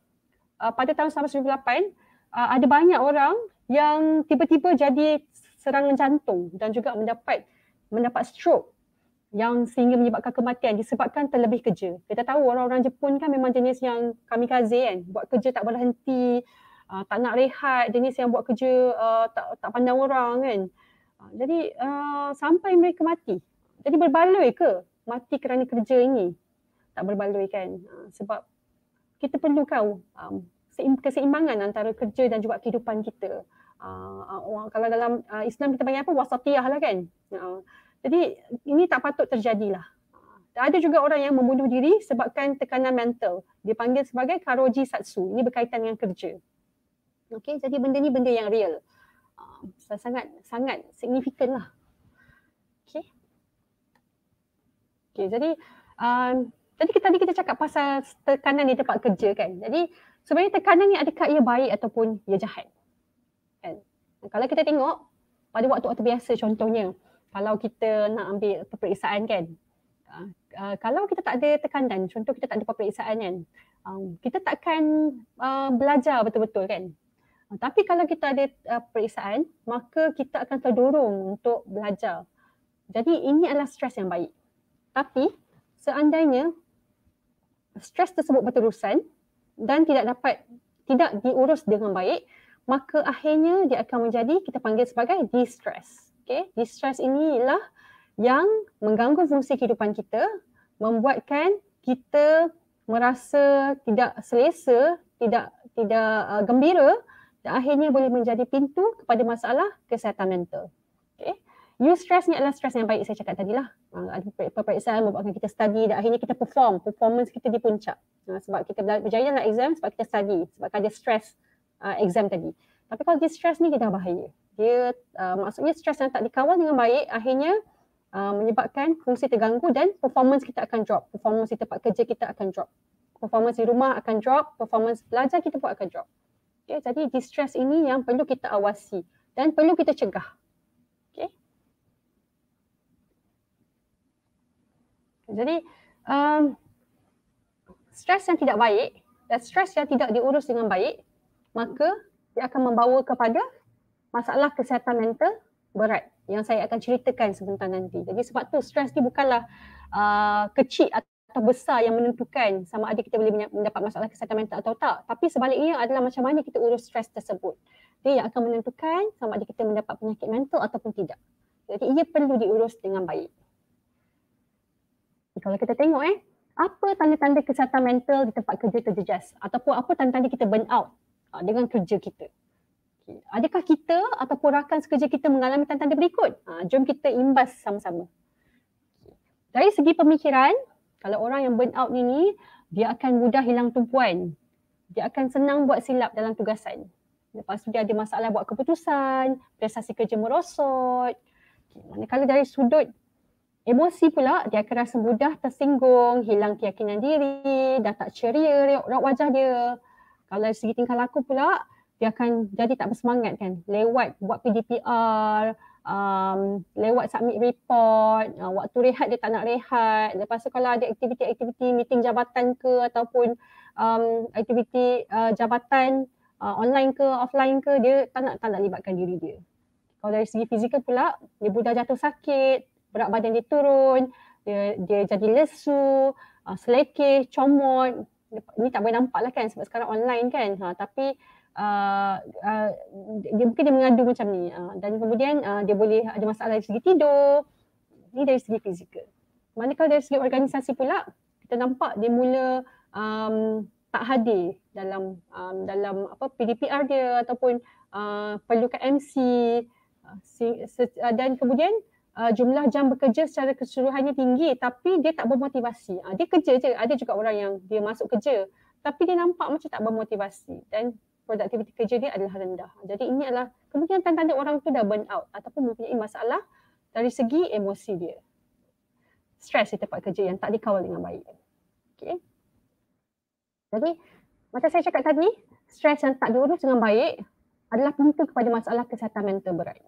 uh, pada tahun 1998, uh, ada banyak orang yang tiba-tiba jadi serangan jantung dan juga mendapat mendapat stroke yang sehingga menyebabkan kematian disebabkan terlebih kerja. Kita tahu orang-orang Jepun kan memang jenis yang kamikaze kan, buat kerja tak berhenti, uh, tak nak rehat, jenis yang buat kerja uh, tak tak pandang orang kan. Uh, jadi uh, sampai mereka mati. Jadi berbaloi ke mati kerana kerja ini? Tak berbaloi kan. Uh, sebab kita perlukan um, keseimbangan antara kerja dan juga kehidupan kita uh, uh, kalau dalam uh, Islam kita panggil apa wasatiyah lah kan. Uh, jadi ini tak patut terjadilah. Dan ada juga orang yang membunuh diri sebabkan tekanan mental. Dia panggil sebagai karoji satsu. Ini berkaitan dengan kerja. Okay, jadi benda ni benda yang real. Uh, sangat sangat signifikan lah. Okay. Okay, jadi um, tadi kita tadi kita cakap pasal tekanan di tempat kerja kan. Jadi sebenarnya tekanan ni adakah ia baik ataupun ia jahat? kalau kita tengok pada waktu-waktu biasa contohnya kalau kita nak ambil peperiksaan kan uh, uh, kalau kita tak ada tekanan contoh kita tak ada peperiksaan kan um, kita takkan uh, belajar betul-betul kan uh, tapi kalau kita ada uh, peperiksaan maka kita akan terdorong untuk belajar jadi ini adalah stres yang baik tapi seandainya stres tersebut berterusan dan tidak dapat tidak diurus dengan baik maka akhirnya dia akan menjadi kita panggil sebagai distress. Okay, distress inilah yang mengganggu fungsi kehidupan kita, membuatkan kita merasa tidak selesa, tidak tidak uh, gembira dan akhirnya boleh menjadi pintu kepada masalah kesihatan mental. Okay. Use stress ni adalah stress yang baik saya cakap tadilah. Uh, ada peperiksaan membuatkan kita study dan akhirnya kita perform, performance kita di puncak. Uh, sebab kita berjaya dalam exam sebab kita study, sebab ada stress uh, exam tadi. Tapi kalau dia stres ni dia dah bahaya. Dia uh, maksudnya stres yang tak dikawal dengan baik akhirnya uh, menyebabkan fungsi terganggu dan performance kita akan drop. Performance di tempat kerja kita akan drop. Performance di rumah akan drop, performance belajar kita pun akan drop. Okay, jadi distress ini yang perlu kita awasi dan perlu kita cegah. Okay. Jadi um, stres yang tidak baik dan stres yang tidak diurus dengan baik maka dia akan membawa kepada masalah kesihatan mental berat yang saya akan ceritakan sebentar nanti. Jadi sebab tu stres ni bukanlah uh, kecil atau besar yang menentukan sama ada kita boleh mendapat masalah kesihatan mental atau tak. Tapi sebaliknya adalah macam mana kita urus stres tersebut. Dia yang akan menentukan sama ada kita mendapat penyakit mental ataupun tidak. Jadi ia perlu diurus dengan baik. Jadi, kalau kita tengok eh, apa tanda-tanda kesihatan mental di tempat kerja terjejas ataupun apa tanda-tanda kita burn out Ah, dengan kerja kita. Adakah kita ataupun rakan sekerja kita mengalami tanda-tanda berikut? Uh, jom kita imbas sama-sama. Dari segi pemikiran, kalau orang yang burn out ni, dia akan mudah hilang tumpuan. Dia akan senang buat silap dalam tugasan. Lepas tu dia ada masalah buat keputusan, prestasi kerja merosot. Manakala dari sudut emosi pula, dia akan rasa mudah tersinggung, hilang keyakinan diri, dah tak ceria riuk wajah dia kalau dari segi tingkah laku pula dia akan jadi tak bersemangat kan lewat buat PDPR um, lewat submit report uh, waktu rehat dia tak nak rehat lepas tu kalau ada aktiviti-aktiviti meeting jabatan ke ataupun um, aktiviti uh, jabatan uh, online ke offline ke dia tak nak tak nak libatkan diri dia kalau dari segi fizikal pula dia mudah jatuh sakit berat badan dia turun dia dia jadi lesu uh, selekeh comot ni tak boleh nampak lah kan sebab sekarang online kan ha, tapi uh, uh, dia mungkin dia mengadu macam ni uh, dan kemudian uh, dia boleh ada masalah dari segi tidur ni dari segi fizikal manakala dari segi organisasi pula kita nampak dia mula um, tak hadir dalam um, dalam apa PDPR dia ataupun uh, perlukan MC uh, si, se, uh, dan kemudian uh, jumlah jam bekerja secara keseluruhannya tinggi tapi dia tak bermotivasi. Uh, dia kerja je, ada juga orang yang dia masuk kerja tapi dia nampak macam tak bermotivasi dan produktiviti kerja dia adalah rendah. Jadi ini adalah kemungkinan tanda-tanda orang tu dah burn out ataupun mempunyai masalah dari segi emosi dia. Stres di tempat kerja yang tak dikawal dengan baik. Okay. Jadi macam saya cakap tadi, stres yang tak diurus dengan baik adalah pintu kepada masalah kesihatan mental berat.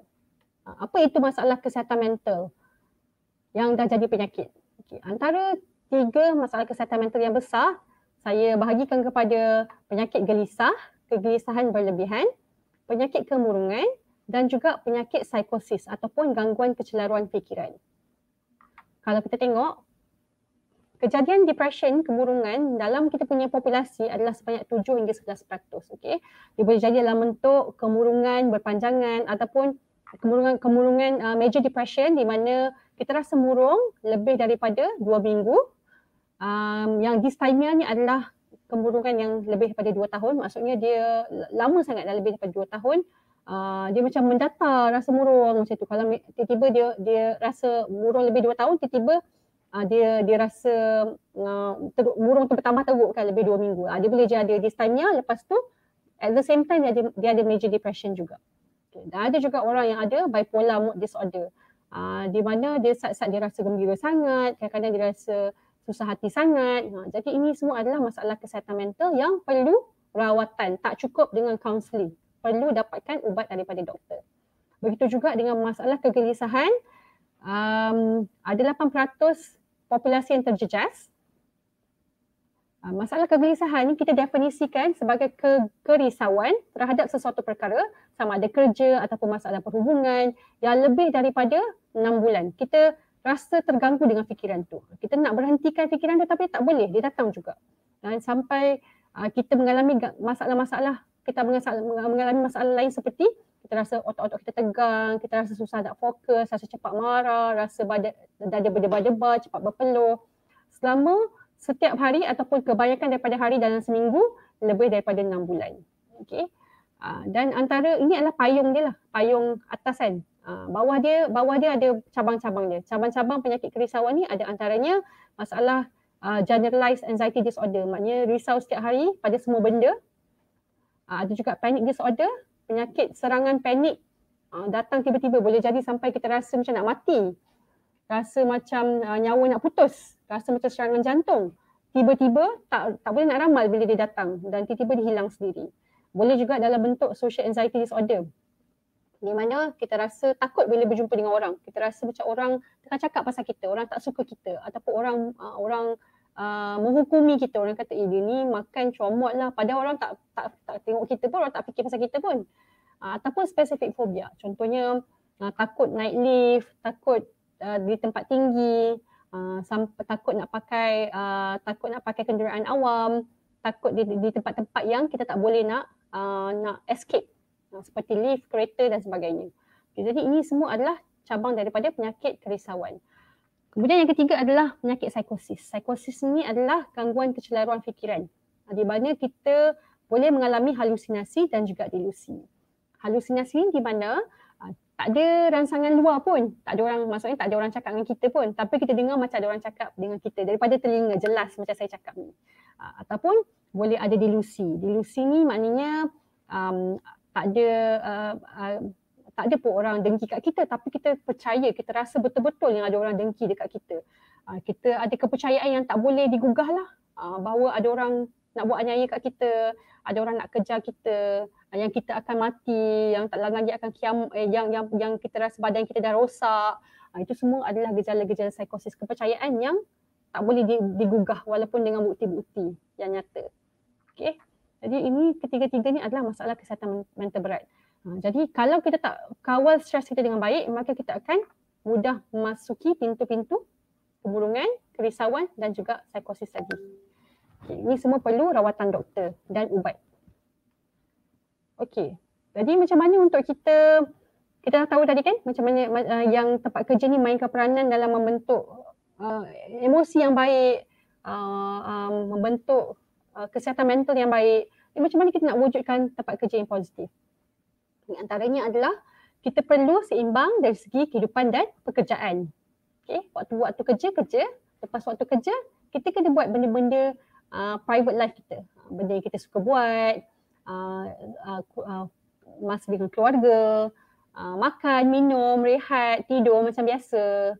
Ah. apa itu masalah kesihatan mental yang dah jadi penyakit. Okay. Antara tiga masalah kesihatan mental yang besar, saya bahagikan kepada penyakit gelisah, kegelisahan berlebihan, penyakit kemurungan dan juga penyakit psikosis ataupun gangguan kecelaruan fikiran. Kalau kita tengok, kejadian depression, kemurungan dalam kita punya populasi adalah sebanyak 7 hingga 11%. Okay? Dia boleh jadi dalam bentuk kemurungan berpanjangan ataupun kemurungan kemurungan uh, major depression di mana kita rasa murung lebih daripada dua minggu. Um, yang dystymia ni adalah kemurungan yang lebih daripada dua tahun. Maksudnya dia lama sangat dah lebih daripada dua tahun. Uh, dia macam mendatar rasa murung macam tu. Kalau tiba-tiba dia dia rasa murung lebih dua tahun, tiba-tiba uh, dia dia rasa uh, teruk, murung tu bertambah teruk kan lebih dua minggu. Uh, dia boleh jadi dystymia lepas tu at the same time dia ada, dia ada major depression juga. Dan ada juga orang yang ada bipolar mood disorder. Uh, di mana dia saat-saat dia rasa gembira sangat, kadang-kadang dia rasa susah hati sangat. Ha, jadi ini semua adalah masalah kesihatan mental yang perlu rawatan. Tak cukup dengan counselling. Perlu dapatkan ubat daripada doktor. Begitu juga dengan masalah kegelisahan. Um, ada 8% populasi yang terjejas. Ah, masalah kegelisahan ini kita definisikan sebagai kegerisauan terhadap sesuatu perkara sama ada kerja ataupun masalah perhubungan yang lebih daripada 6 bulan. Kita rasa terganggu dengan fikiran tu. Kita nak berhentikan fikiran tu tapi tak boleh, dia datang juga. Dan sampai uh, kita mengalami masalah-masalah, kita mengalami masalah lain seperti kita rasa otak-otak kita tegang, kita rasa susah nak fokus, rasa cepat marah, rasa dada berdebar-debar, cepat berpeluh. Selama setiap hari ataupun kebanyakan daripada hari dalam seminggu lebih daripada 6 bulan. Okey. Ah, dan antara ini adalah payung dia lah payung atas kan uh, bawah dia bawah dia ada cabang-cabang dia cabang-cabang penyakit kerisauan ni ada antaranya masalah uh, generalized anxiety disorder maknanya risau setiap hari pada semua benda uh, ada juga panic disorder penyakit serangan panik uh, datang tiba-tiba boleh jadi sampai kita rasa macam nak mati rasa macam uh, nyawa nak putus rasa macam serangan jantung tiba-tiba tak tak boleh nak ramal bila dia datang dan tiba-tiba dia hilang sendiri boleh juga dalam bentuk social anxiety disorder. Di mana kita rasa takut bila berjumpa dengan orang. Kita rasa macam orang tengah cakap pasal kita, orang tak suka kita ataupun orang uh, orang uh, menghukumi kita. Orang kata, eh dia ni makan comot lah. Padahal orang tak, tak, tak tengok kita pun, orang tak fikir pasal kita pun. Uh, ataupun specific phobia. Contohnya, uh, takut naik lift, takut uh, di tempat tinggi, uh, sampai takut nak pakai uh, takut nak pakai kenderaan awam, takut di tempat-tempat yang kita tak boleh nak uh, nak escape uh, seperti lift, kereta dan sebagainya. Okay, jadi ini semua adalah cabang daripada penyakit kerisauan. Kemudian yang ketiga adalah penyakit psikosis. Psikosis ini adalah gangguan kecelaruan fikiran uh, di mana kita boleh mengalami halusinasi dan juga delusi. Halusinasi ini di mana uh, tak ada rangsangan luar pun. Tak ada orang, maksudnya tak ada orang cakap dengan kita pun. Tapi kita dengar macam ada orang cakap dengan kita daripada telinga jelas macam saya cakap ni. Uh, ataupun boleh ada dilusi. Dilusi ni maknanya um, tak ada uh, uh, tak ada pun orang dengki kat kita tapi kita percaya, kita rasa betul-betul yang ada orang dengki dekat kita. Uh, kita ada kepercayaan yang tak boleh digugah lah uh, bahawa ada orang nak buat aniaya kat kita, ada orang nak kejar kita, uh, yang kita akan mati, yang tak lagi akan kiam, eh, yang, yang, yang kita rasa badan kita dah rosak. Uh, itu semua adalah gejala-gejala psikosis kepercayaan yang tak boleh digugah walaupun dengan bukti-bukti yang nyata. Okay. Jadi ini ketiga tiganya adalah masalah kesihatan mental berat. Ha, jadi kalau kita tak kawal stres kita dengan baik, maka kita akan mudah masuki pintu-pintu kemurungan, kerisauan dan juga psikosis tadi. Okay. Ini semua perlu rawatan doktor dan ubat. Okey. Jadi macam mana untuk kita kita dah tahu tadi kan macam mana uh, yang tempat kerja ni mainkan peranan dalam membentuk uh, emosi yang baik, uh, um, membentuk uh, kesihatan mental yang baik. Eh, macam mana kita nak wujudkan tempat kerja yang positif? Di antaranya adalah kita perlu seimbang dari segi kehidupan dan pekerjaan. Okey, waktu-waktu kerja kerja, lepas waktu kerja kita kena buat benda-benda uh, private life kita, benda yang kita suka buat, uh, uh, uh, masa dengan keluarga, uh, makan, minum, rehat, tidur macam biasa.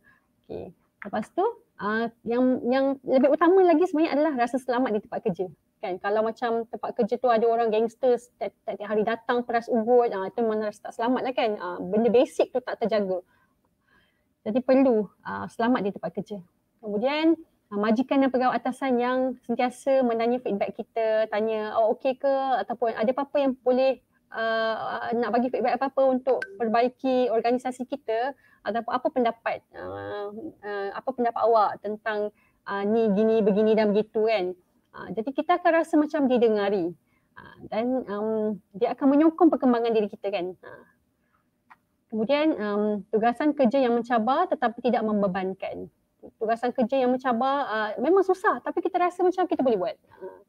Okey, Lepas tu Ah, yang yang lebih utama lagi sebenarnya adalah rasa selamat di tempat kerja kan kalau macam tempat kerja tu ada orang gangster setiap hari datang peras ubud ah uh, itu mana rasa tak selamat lah kan uh, benda basic tu tak terjaga jadi perlu uh, selamat di tempat kerja kemudian uh, majikan dan pegawai atasan yang sentiasa menanya feedback kita tanya oh, okey ke ataupun ada apa-apa yang boleh uh, nak bagi feedback apa-apa untuk perbaiki organisasi kita ataupun apa pendapat uh, uh, apa pendapat awak tentang uh, ni gini begini dan begitu kan uh, jadi kita akan rasa macam didengari uh, dan um, dia akan menyokong perkembangan diri kita kan uh. kemudian um, tugasan kerja yang mencabar tetapi tidak membebankan tugasan kerja yang mencabar uh, memang susah tapi kita rasa macam kita boleh buat uh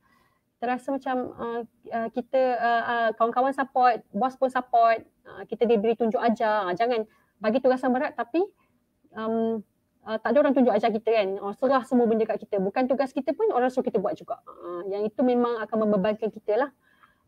terasa macam uh, uh, kita uh, uh, kawan-kawan support, bos pun support, uh, kita diberi tunjuk ajar. Ah, jangan bagi tugas yang berat tapi um, uh, tak ada orang tunjuk ajar kita kan. Oh, serah semua benda kat kita. Bukan tugas kita pun orang suruh kita buat juga. Uh, yang itu memang akan membebankan kita lah.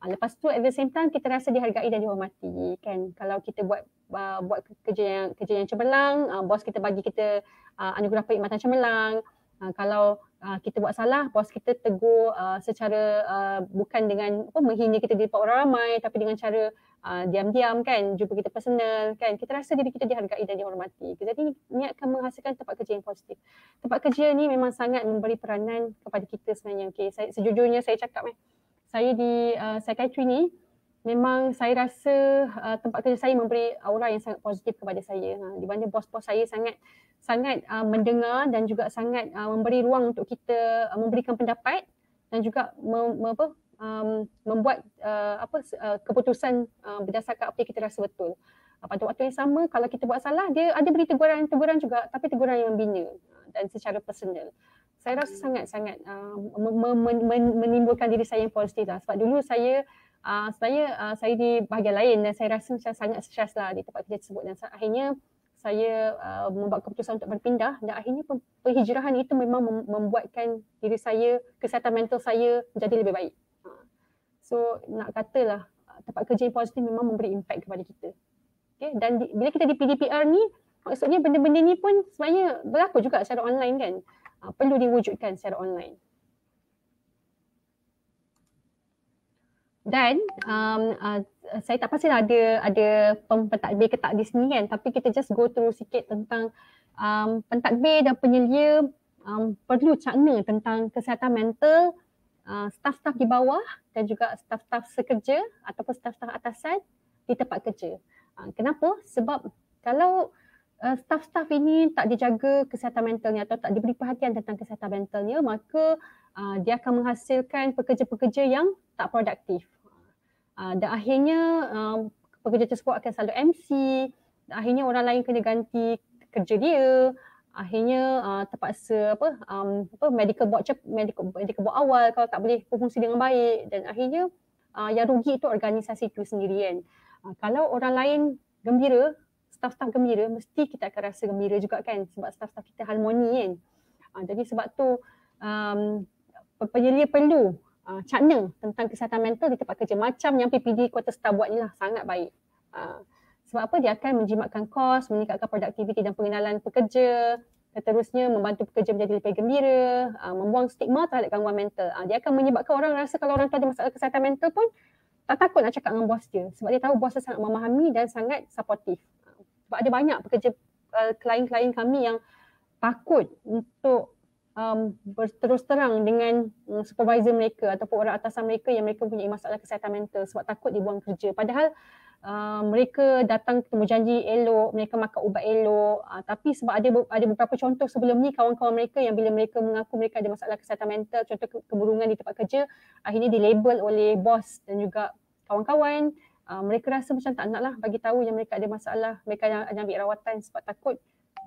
Uh, lepas tu at the same time kita rasa dihargai dan dihormati kan. Kalau kita buat uh, buat kerja yang kerja yang cemerlang, uh, bos kita bagi kita uh, anugerah perkhidmatan cemerlang, uh, kalau uh, kita buat salah bos kita tegur uh, secara uh, bukan dengan apa menghina kita di depan orang ramai tapi dengan cara uh, diam-diam kan jumpa kita personal kan kita rasa diri kita dihargai dan dihormati jadi ini akan menghasilkan tempat kerja yang positif tempat kerja ni memang sangat memberi peranan kepada kita sebenarnya okey sejujurnya saya cakap eh saya di uh, psychiatry ni memang saya rasa uh, tempat kerja saya memberi aura yang sangat positif kepada saya. Ha, di mana bos-bos saya sangat sangat uh, mendengar dan juga sangat uh, memberi ruang untuk kita uh, memberikan pendapat dan juga mem, apa, um, membuat uh, apa uh, keputusan uh, berdasarkan apa yang kita rasa betul. Uh, pada waktu yang sama, kalau kita buat salah, dia ada beri teguran-teguran juga tapi teguran yang membina uh, dan secara personal. Saya rasa sangat-sangat uh, menimbulkan diri saya yang positif lah. sebab dulu saya uh, sebenarnya uh, saya di bahagian lain dan saya rasa macam sangat stres lah di tempat kerja tersebut dan akhirnya saya uh, membuat keputusan untuk berpindah dan akhirnya perhijrahan itu memang membuatkan diri saya, kesihatan mental saya menjadi lebih baik. So nak katalah tempat kerja yang positif memang memberi impact kepada kita. Okay? Dan di, bila kita di PDPR ni, maksudnya benda-benda ni pun sebenarnya berlaku juga secara online kan. Uh, perlu diwujudkan secara online. dan um, uh, uh saya tak pasti ada ada pentadbir ke tak di sini kan tapi kita just go through sikit tentang um, pentadbir dan penyelia um, perlu cakna tentang kesihatan mental uh, staff-staff di bawah dan juga staff-staff sekerja ataupun staff-staff atasan di tempat kerja. Uh, kenapa? Sebab kalau uh, staff-staff ini tak dijaga kesihatan mentalnya atau tak diberi perhatian tentang kesihatan mentalnya maka uh, dia akan menghasilkan pekerja-pekerja yang tak produktif. Ah, dan akhirnya uh, pekerja tersebut akan selalu MC dan akhirnya orang lain kena ganti kerja dia akhirnya uh, terpaksa apa um, apa medical board cep, medical, medical board awal kalau tak boleh berfungsi dengan baik dan akhirnya uh, yang rugi itu organisasi itu sendiri kan uh, kalau orang lain gembira staff-staff gembira mesti kita akan rasa gembira juga kan sebab staff-staff kita harmoni kan uh, jadi sebab tu um, penyelia perlu uh, cakna tentang kesihatan mental di tempat kerja macam yang PPD Kuota Star buat ni lah sangat baik. Uh, sebab apa dia akan menjimatkan kos, meningkatkan produktiviti dan pengenalan pekerja, terusnya membantu pekerja menjadi lebih gembira, uh, membuang stigma terhadap gangguan mental. Uh, dia akan menyebabkan orang rasa kalau orang tu ada masalah kesihatan mental pun tak takut nak cakap dengan bos dia sebab dia tahu bos dia sangat memahami dan sangat supportif. Sebab ada banyak pekerja uh, klien-klien kami yang takut untuk um, berterus terang dengan um, supervisor mereka ataupun orang atasan mereka yang mereka punya masalah kesihatan mental sebab takut dibuang kerja. Padahal uh, mereka datang temu janji elok, mereka makan ubat elok. Uh, tapi sebab ada ada beberapa contoh sebelum ni kawan-kawan mereka yang bila mereka mengaku mereka ada masalah kesihatan mental, contoh keburungan di tempat kerja, akhirnya di label oleh bos dan juga kawan-kawan. Uh, mereka rasa macam tak nak lah bagi tahu yang mereka ada masalah, mereka yang, ambil rawatan sebab takut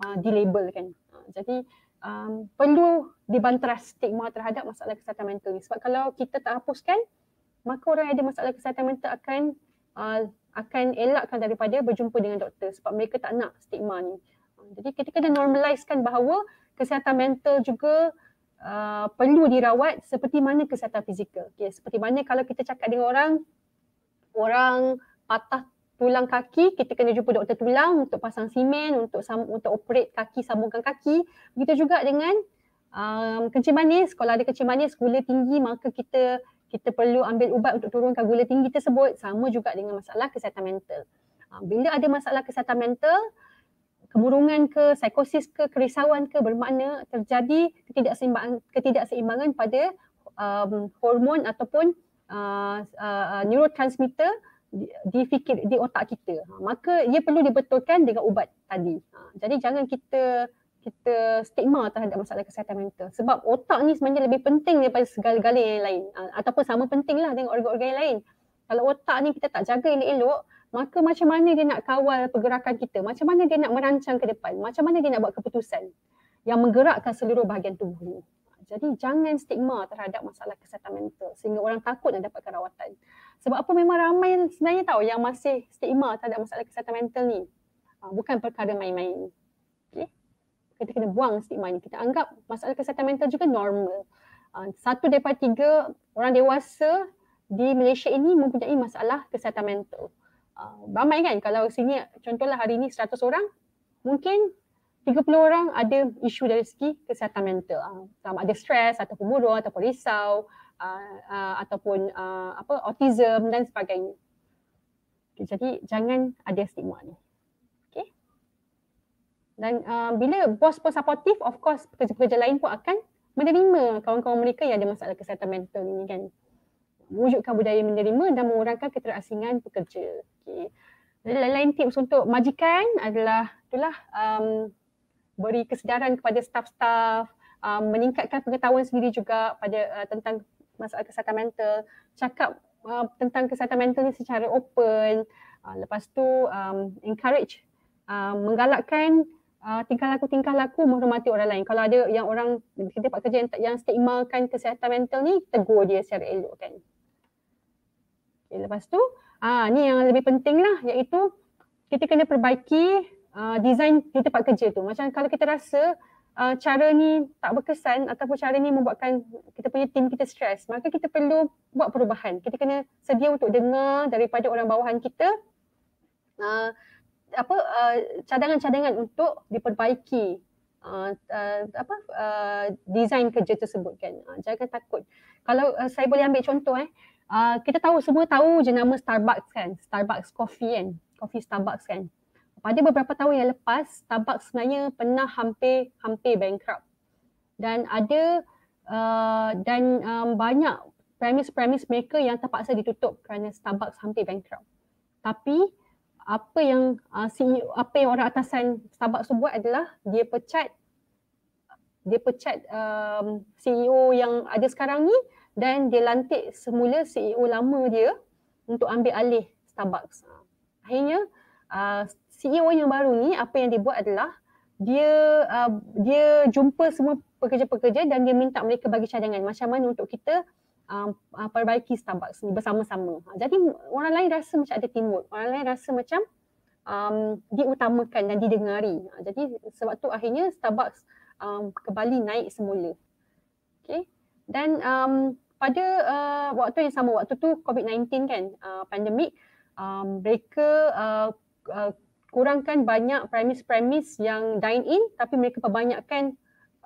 uh, label kan. Uh, jadi um, perlu dibanteras stigma terhadap masalah kesihatan mental ni. Sebab kalau kita tak hapuskan, maka orang yang ada masalah kesihatan mental akan uh, akan elakkan daripada berjumpa dengan doktor sebab mereka tak nak stigma ni. Uh, jadi kita kena normalisekan bahawa kesihatan mental juga uh, perlu dirawat seperti mana kesihatan fizikal. Okay, seperti mana kalau kita cakap dengan orang, orang patah tulang kaki kita kena jumpa doktor tulang untuk pasang simen untuk untuk operate kaki sambungkan kaki begitu juga dengan um, kencing manis kalau ada kencing manis gula tinggi maka kita kita perlu ambil ubat untuk turunkan gula tinggi tersebut sama juga dengan masalah kesihatan mental uh, bila ada masalah kesihatan mental kemurungan ke psikosis ke kerisauan ke bermakna terjadi ketidakseimbangan ketidakseimbangan pada um, hormon ataupun uh, uh, neurotransmitter di fikir di otak kita. Ha, maka ia perlu dibetulkan dengan ubat tadi. Ha, jadi jangan kita kita stigma terhadap masalah kesihatan mental sebab otak ni sebenarnya lebih penting daripada segala-galanya yang lain ha, ataupun sama pentinglah dengan organ-organ yang lain. Kalau otak ni kita tak jaga elok-elok, maka macam mana dia nak kawal pergerakan kita? Macam mana dia nak merancang ke depan? Macam mana dia nak buat keputusan yang menggerakkan seluruh bahagian tubuh ni? Jadi jangan stigma terhadap masalah kesihatan mental sehingga orang takut nak dapatkan rawatan. Sebab apa memang ramai sebenarnya tahu yang masih stigma terhadap masalah kesihatan mental ni. Uh, bukan perkara main-main. Okay? Kita kena buang stigma ni. Kita anggap masalah kesihatan mental juga normal. Uh, satu daripada tiga orang dewasa di Malaysia ini mempunyai masalah kesihatan mental. Uh, ramai kan kalau sini contohlah hari ini 100 orang mungkin 30 orang ada isu dari segi kesihatan mental. Uh, sama ada stres atau murung atau risau uh, uh, ataupun uh, apa autism dan sebagainya. Okay, jadi jangan ada stigma ni. Okay. Dan uh, bila bos pun supportif, of course pekerja-pekerja lain pun akan menerima kawan-kawan mereka yang ada masalah kesihatan mental ni kan. Wujudkan budaya menerima dan mengurangkan keterasingan pekerja. Okay. Lain-lain tips untuk majikan adalah itulah um, beri kesedaran kepada staff-staff, um, meningkatkan pengetahuan sendiri juga pada uh, tentang masalah kesihatan mental, cakap uh, tentang kesihatan mental ni secara open. Uh, lepas tu um, encourage uh, menggalakkan uh, tingkah laku tingkah laku menghormati orang lain. Kalau ada yang orang di tempat kerja yang, yang stigmakan kesihatan mental ni, tegur dia secara elok kan. Okay, lepas tu uh, ni yang lebih penting lah iaitu kita kena perbaiki uh, design di tempat kerja tu. Macam kalau kita rasa uh, cara ni tak berkesan ataupun cara ni membuatkan kita punya tim kita stres, maka kita perlu buat perubahan. Kita kena sedia untuk dengar daripada orang bawahan kita uh, apa uh, cadangan-cadangan untuk diperbaiki uh, uh, apa uh, design kerja tersebut kan. Uh, jangan takut. Kalau uh, saya boleh ambil contoh eh Uh, kita tahu semua tahu je nama Starbucks kan Starbucks coffee kan coffee Starbucks kan pada beberapa tahun yang lepas tabak sebenarnya pernah hampir hampir bankrupt dan ada uh, dan um, banyak premis-premis mereka yang terpaksa ditutup kerana tabak hampir bankrupt. Tapi apa yang uh, CEO, apa yang orang atasan Starbucks tu buat adalah dia pecat dia pecat um, CEO yang ada sekarang ni dan dia lantik semula CEO lama dia untuk ambil alih Starbucks. Akhirnya uh, CEO yang baru ni apa yang dia buat adalah dia uh, dia jumpa semua pekerja-pekerja dan dia minta mereka bagi cadangan macam mana untuk kita um, uh, perbaiki Starbucks ni bersama-sama. Ha, jadi orang lain rasa macam ada timur, orang lain rasa macam um, diutamakan dan didengari. Ha, jadi sebab tu akhirnya Starbucks um, kembali naik semula. Okay. Dan um, pada uh, waktu yang sama, waktu tu COVID-19 kan, uh, pandemik, um, mereka uh, uh kurangkan banyak premis-premis yang dine in tapi mereka perbanyakkan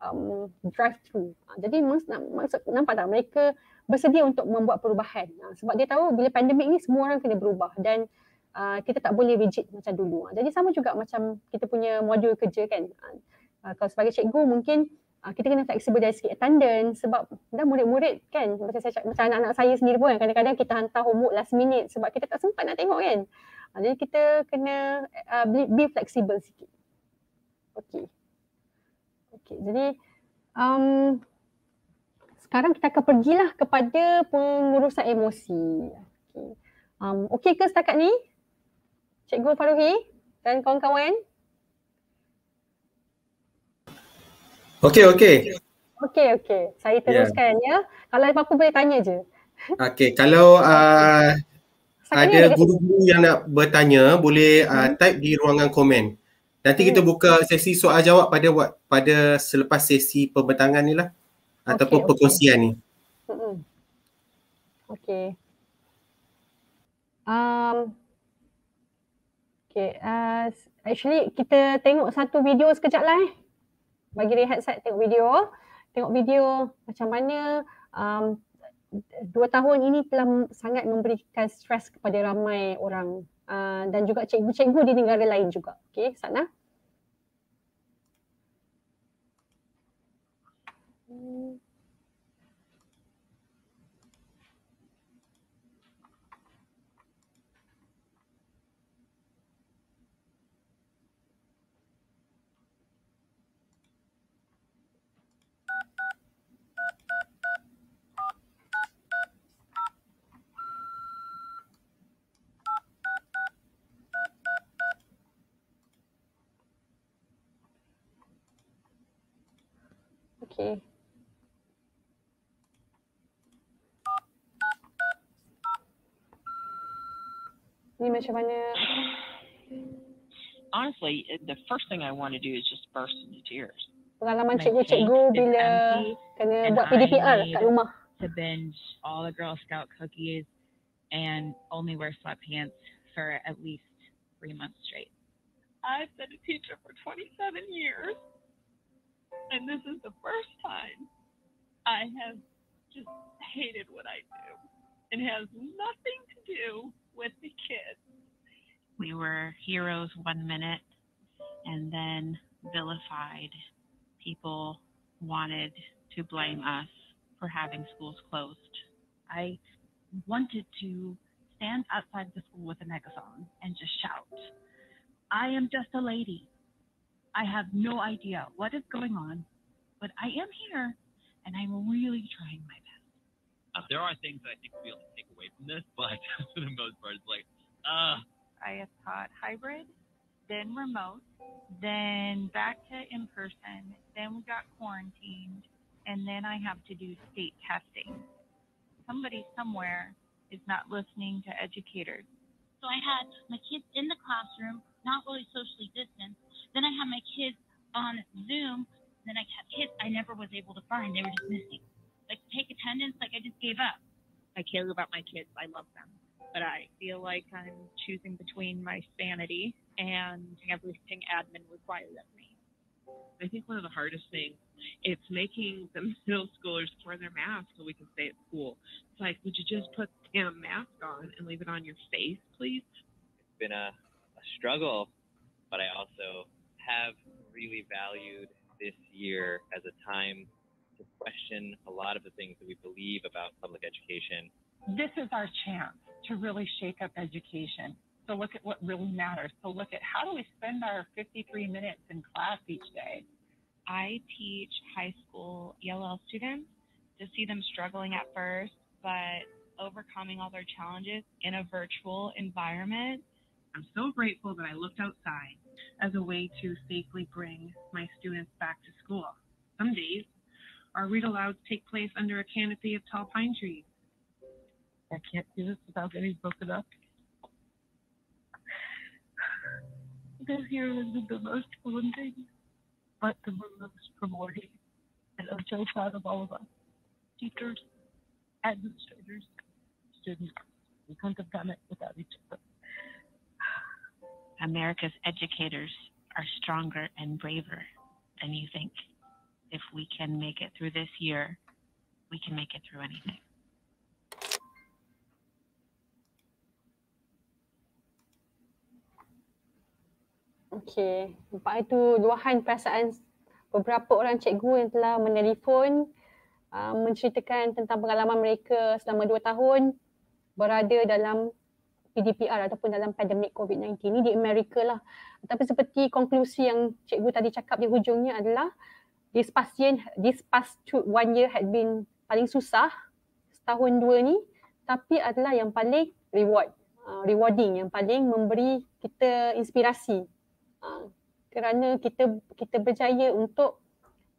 um, drive through. Ha, jadi maksud nampak tak mereka bersedia untuk membuat perubahan ha, sebab dia tahu bila pandemik ni semua orang kena berubah dan uh, kita tak boleh rigid macam dulu. Ha, jadi sama juga macam kita punya modul kerja kan. Uh, kalau sebagai cikgu mungkin uh, kita kena fleksibel dari segi attendance sebab dah murid-murid kan macam saya anak-anak saya sendiri pun kadang-kadang kita hantar homework last minute sebab kita tak sempat nak tengok kan. Ha, jadi kita kena uh, be, be flexible sikit. Okey. Okey, jadi um, sekarang kita akan pergilah kepada pengurusan emosi. Okey um, okay ke setakat ni? Cikgu Faruhi dan kawan-kawan? Okey, okey. Okey, okey. Saya teruskan yeah. ya. Kalau apa-apa boleh tanya je. Okey, kalau uh, ada guru-guru yang nak bertanya boleh uh, hmm. uh, type di ruangan komen. Nanti hmm. kita buka sesi soal jawab pada pada selepas sesi pembentangan ni lah okay, ataupun okay. perkongsian ni. Hmm. Okay. Um, okay. Uh, actually kita tengok satu video sekejap lah eh. Bagi rehat set tengok video. Tengok video macam mana um, dua tahun ini telah sangat memberikan stres kepada ramai orang uh, dan juga cikgu-cikgu di negara lain juga. Okey, Sana. Okay. Honestly, the first thing I want to do is just burst into tears. Pengalaman cikgu-cikgu bila kena buat PDPR kat rumah. To binge all the Girl Scout cookies and only wear sweatpants for at least three months straight. I've been a teacher for 27 years. And this is the first time I have just hated what I do. It has nothing to do with the kids. We were heroes one minute and then vilified. People wanted to blame us for having schools closed. I wanted to stand outside the school with a megaphone and just shout, I am just a lady. I have no idea what is going on, but I am here and I'm really trying my best. Uh, there are things that I think we'll be able to take away from this, but for the most part, it's like, uh. I have taught hybrid, then remote, then back to in person, then we got quarantined, and then I have to do state testing. Somebody somewhere is not listening to educators. So I had my kids in the classroom not really socially distanced. Then I had my kids on Zoom. Then I had kids I never was able to find. They were just missing. Like take attendance, like I just gave up. I care about my kids. I love them. But I feel like I'm choosing between my sanity and everything admin requires of me. I think one of the hardest things it's making the middle schoolers wear their mask so we can stay at school. It's like, would you just put the damn mask on and leave it on your face, please? It's been a a struggle, but I also have really valued this year as a time to question a lot of the things that we believe about public education. This is our chance to really shake up education. So look at what really matters. So look at how do we spend our 53 minutes in class each day? I teach high school ELL students to see them struggling at first, but overcoming all their challenges in a virtual environment I'm so grateful that I looked outside as a way to safely bring my students back to school. Some days, our read alouds take place under a canopy of tall pine trees. I can't do this without getting broken up. This year has been the most challenging, but the most rewarding. And I'm so proud of all of us teachers, administrators, students. We couldn't have done it without each other. America's educators are stronger and braver than you think. If we can make it through this year, we can make it through anything. Okay, lepas itu luahan perasaan beberapa orang cikgu yang telah menelpon uh, menceritakan tentang pengalaman mereka selama dua tahun berada dalam PDPR ataupun dalam pandemik COVID-19 ni di Amerika lah. Tapi seperti konklusi yang cikgu tadi cakap di hujungnya adalah this past year, this past two, one year had been paling susah setahun dua ni tapi adalah yang paling reward uh, rewarding yang paling memberi kita inspirasi uh, kerana kita kita berjaya untuk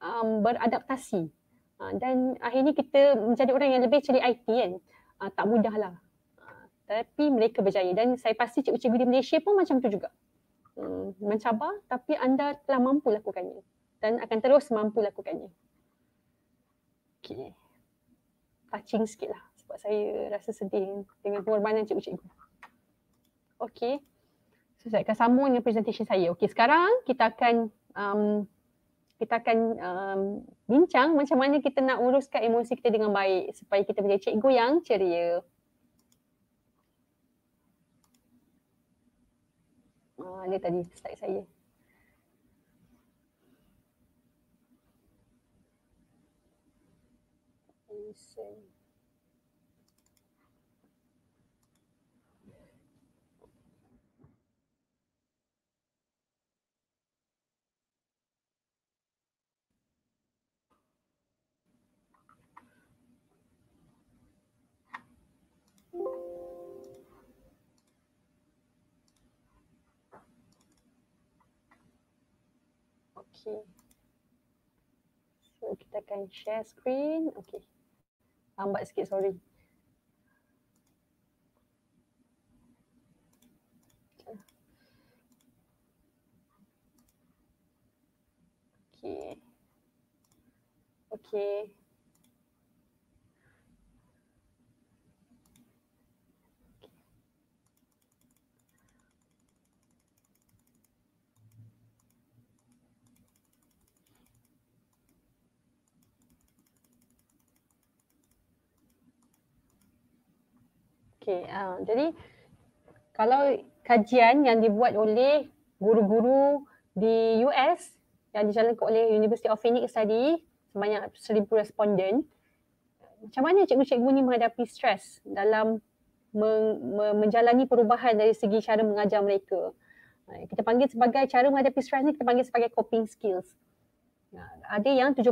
um, beradaptasi uh, dan akhirnya kita menjadi orang yang lebih ceria IT kan uh, tak mudahlah tapi mereka berjaya dan saya pasti cikgu-cikgu di Malaysia pun macam tu juga. Hmm, mencabar tapi anda telah mampu lakukannya dan akan terus mampu lakukannya. Okay, Touching sikitlah sebab saya rasa sedih dengan pengorbanan cikgu-cikgu. Okey. So saya akan sambung dengan presentation saya. Okey, sekarang kita akan um, kita akan um, bincang macam mana kita nak uruskan emosi kita dengan baik supaya kita menjadi cikgu yang ceria. mana tadi slide saya? Thank Okay, So kita akan share screen. Okay, Lambat sikit sorry. Okay, okay. Okey, uh, jadi kalau kajian yang dibuat oleh guru-guru di US yang dijalankan oleh University of Phoenix tadi sebanyak seribu responden macam mana cikgu-cikgu ni menghadapi stres dalam menjalani perubahan dari segi cara mengajar mereka. Kita panggil sebagai cara menghadapi stres ni kita panggil sebagai coping skills. Ya, ada yang 75%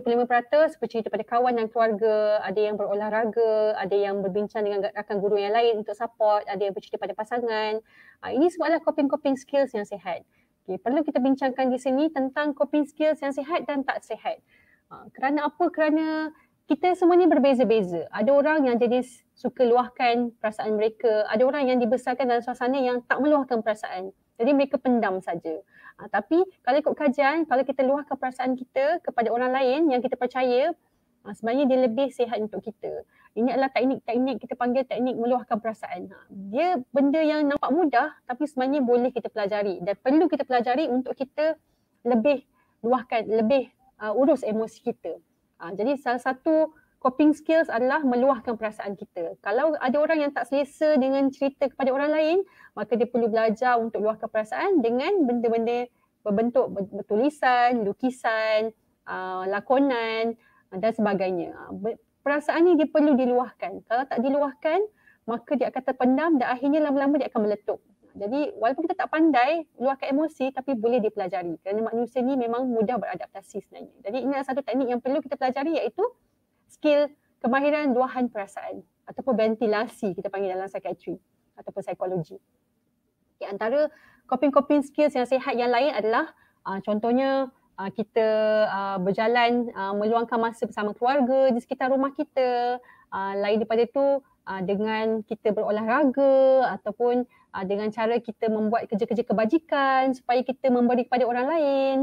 seperti daripada kawan dan keluarga, ada yang berolahraga, ada yang berbincang dengan rakan guru yang lain untuk support, ada yang bercerita pada pasangan. Ah, ini semua adalah coping-coping skills yang sihat. Okay, perlu kita bincangkan di sini tentang coping skills yang sihat dan tak sihat. Ah, kerana apa? Kerana kita semuanya berbeza-beza. Ada orang yang jenis suka luahkan perasaan mereka, ada orang yang dibesarkan dalam suasana yang tak meluahkan perasaan. Jadi mereka pendam saja. Uh, tapi kalau ikut kajian, kalau kita luahkan perasaan kita kepada orang lain yang kita percaya, uh, sebenarnya dia lebih sihat untuk kita. Ini adalah teknik-teknik kita panggil teknik meluahkan perasaan. Ha. Dia benda yang nampak mudah tapi sebenarnya boleh kita pelajari dan perlu kita pelajari untuk kita lebih luahkan, lebih uh, urus emosi kita. Ha, jadi salah satu coping skills adalah meluahkan perasaan kita. Kalau ada orang yang tak selesa dengan cerita kepada orang lain, maka dia perlu belajar untuk luahkan perasaan dengan benda-benda berbentuk tulisan, lukisan, uh, lakonan uh, dan sebagainya. Uh, perasaan ni dia perlu diluahkan. Kalau tak diluahkan, maka dia akan terpendam dan akhirnya lama-lama dia akan meletup. Jadi walaupun kita tak pandai luahkan emosi tapi boleh dipelajari kerana manusia ni memang mudah beradaptasi sebenarnya. Jadi ini adalah satu teknik yang perlu kita pelajari iaitu skill kemahiran luahan perasaan ataupun ventilasi kita panggil dalam psychiatry ataupun psikologi. Di antara coping-coping skills yang sihat yang lain adalah uh, contohnya uh, kita uh, berjalan uh, meluangkan masa bersama keluarga di sekitar rumah kita. Uh, lain daripada itu uh, dengan kita berolahraga ataupun uh, dengan cara kita membuat kerja-kerja kebajikan supaya kita memberi kepada orang lain.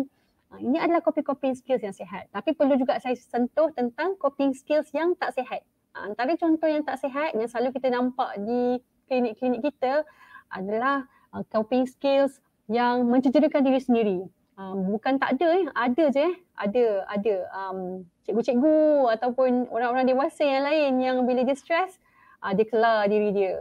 Ah, ini adalah coping-coping skills yang sihat. Tapi perlu juga saya sentuh tentang coping skills yang tak sihat. Ah, antara contoh yang tak sihat yang selalu kita nampak di klinik-klinik kita adalah ah, coping skills yang mencederakan diri sendiri. Bukan tak ada, eh, ada je. Eh. Ada, ada. Um, cikgu-cikgu ataupun orang-orang dewasa yang lain yang bila dia stres, dia kelar diri dia.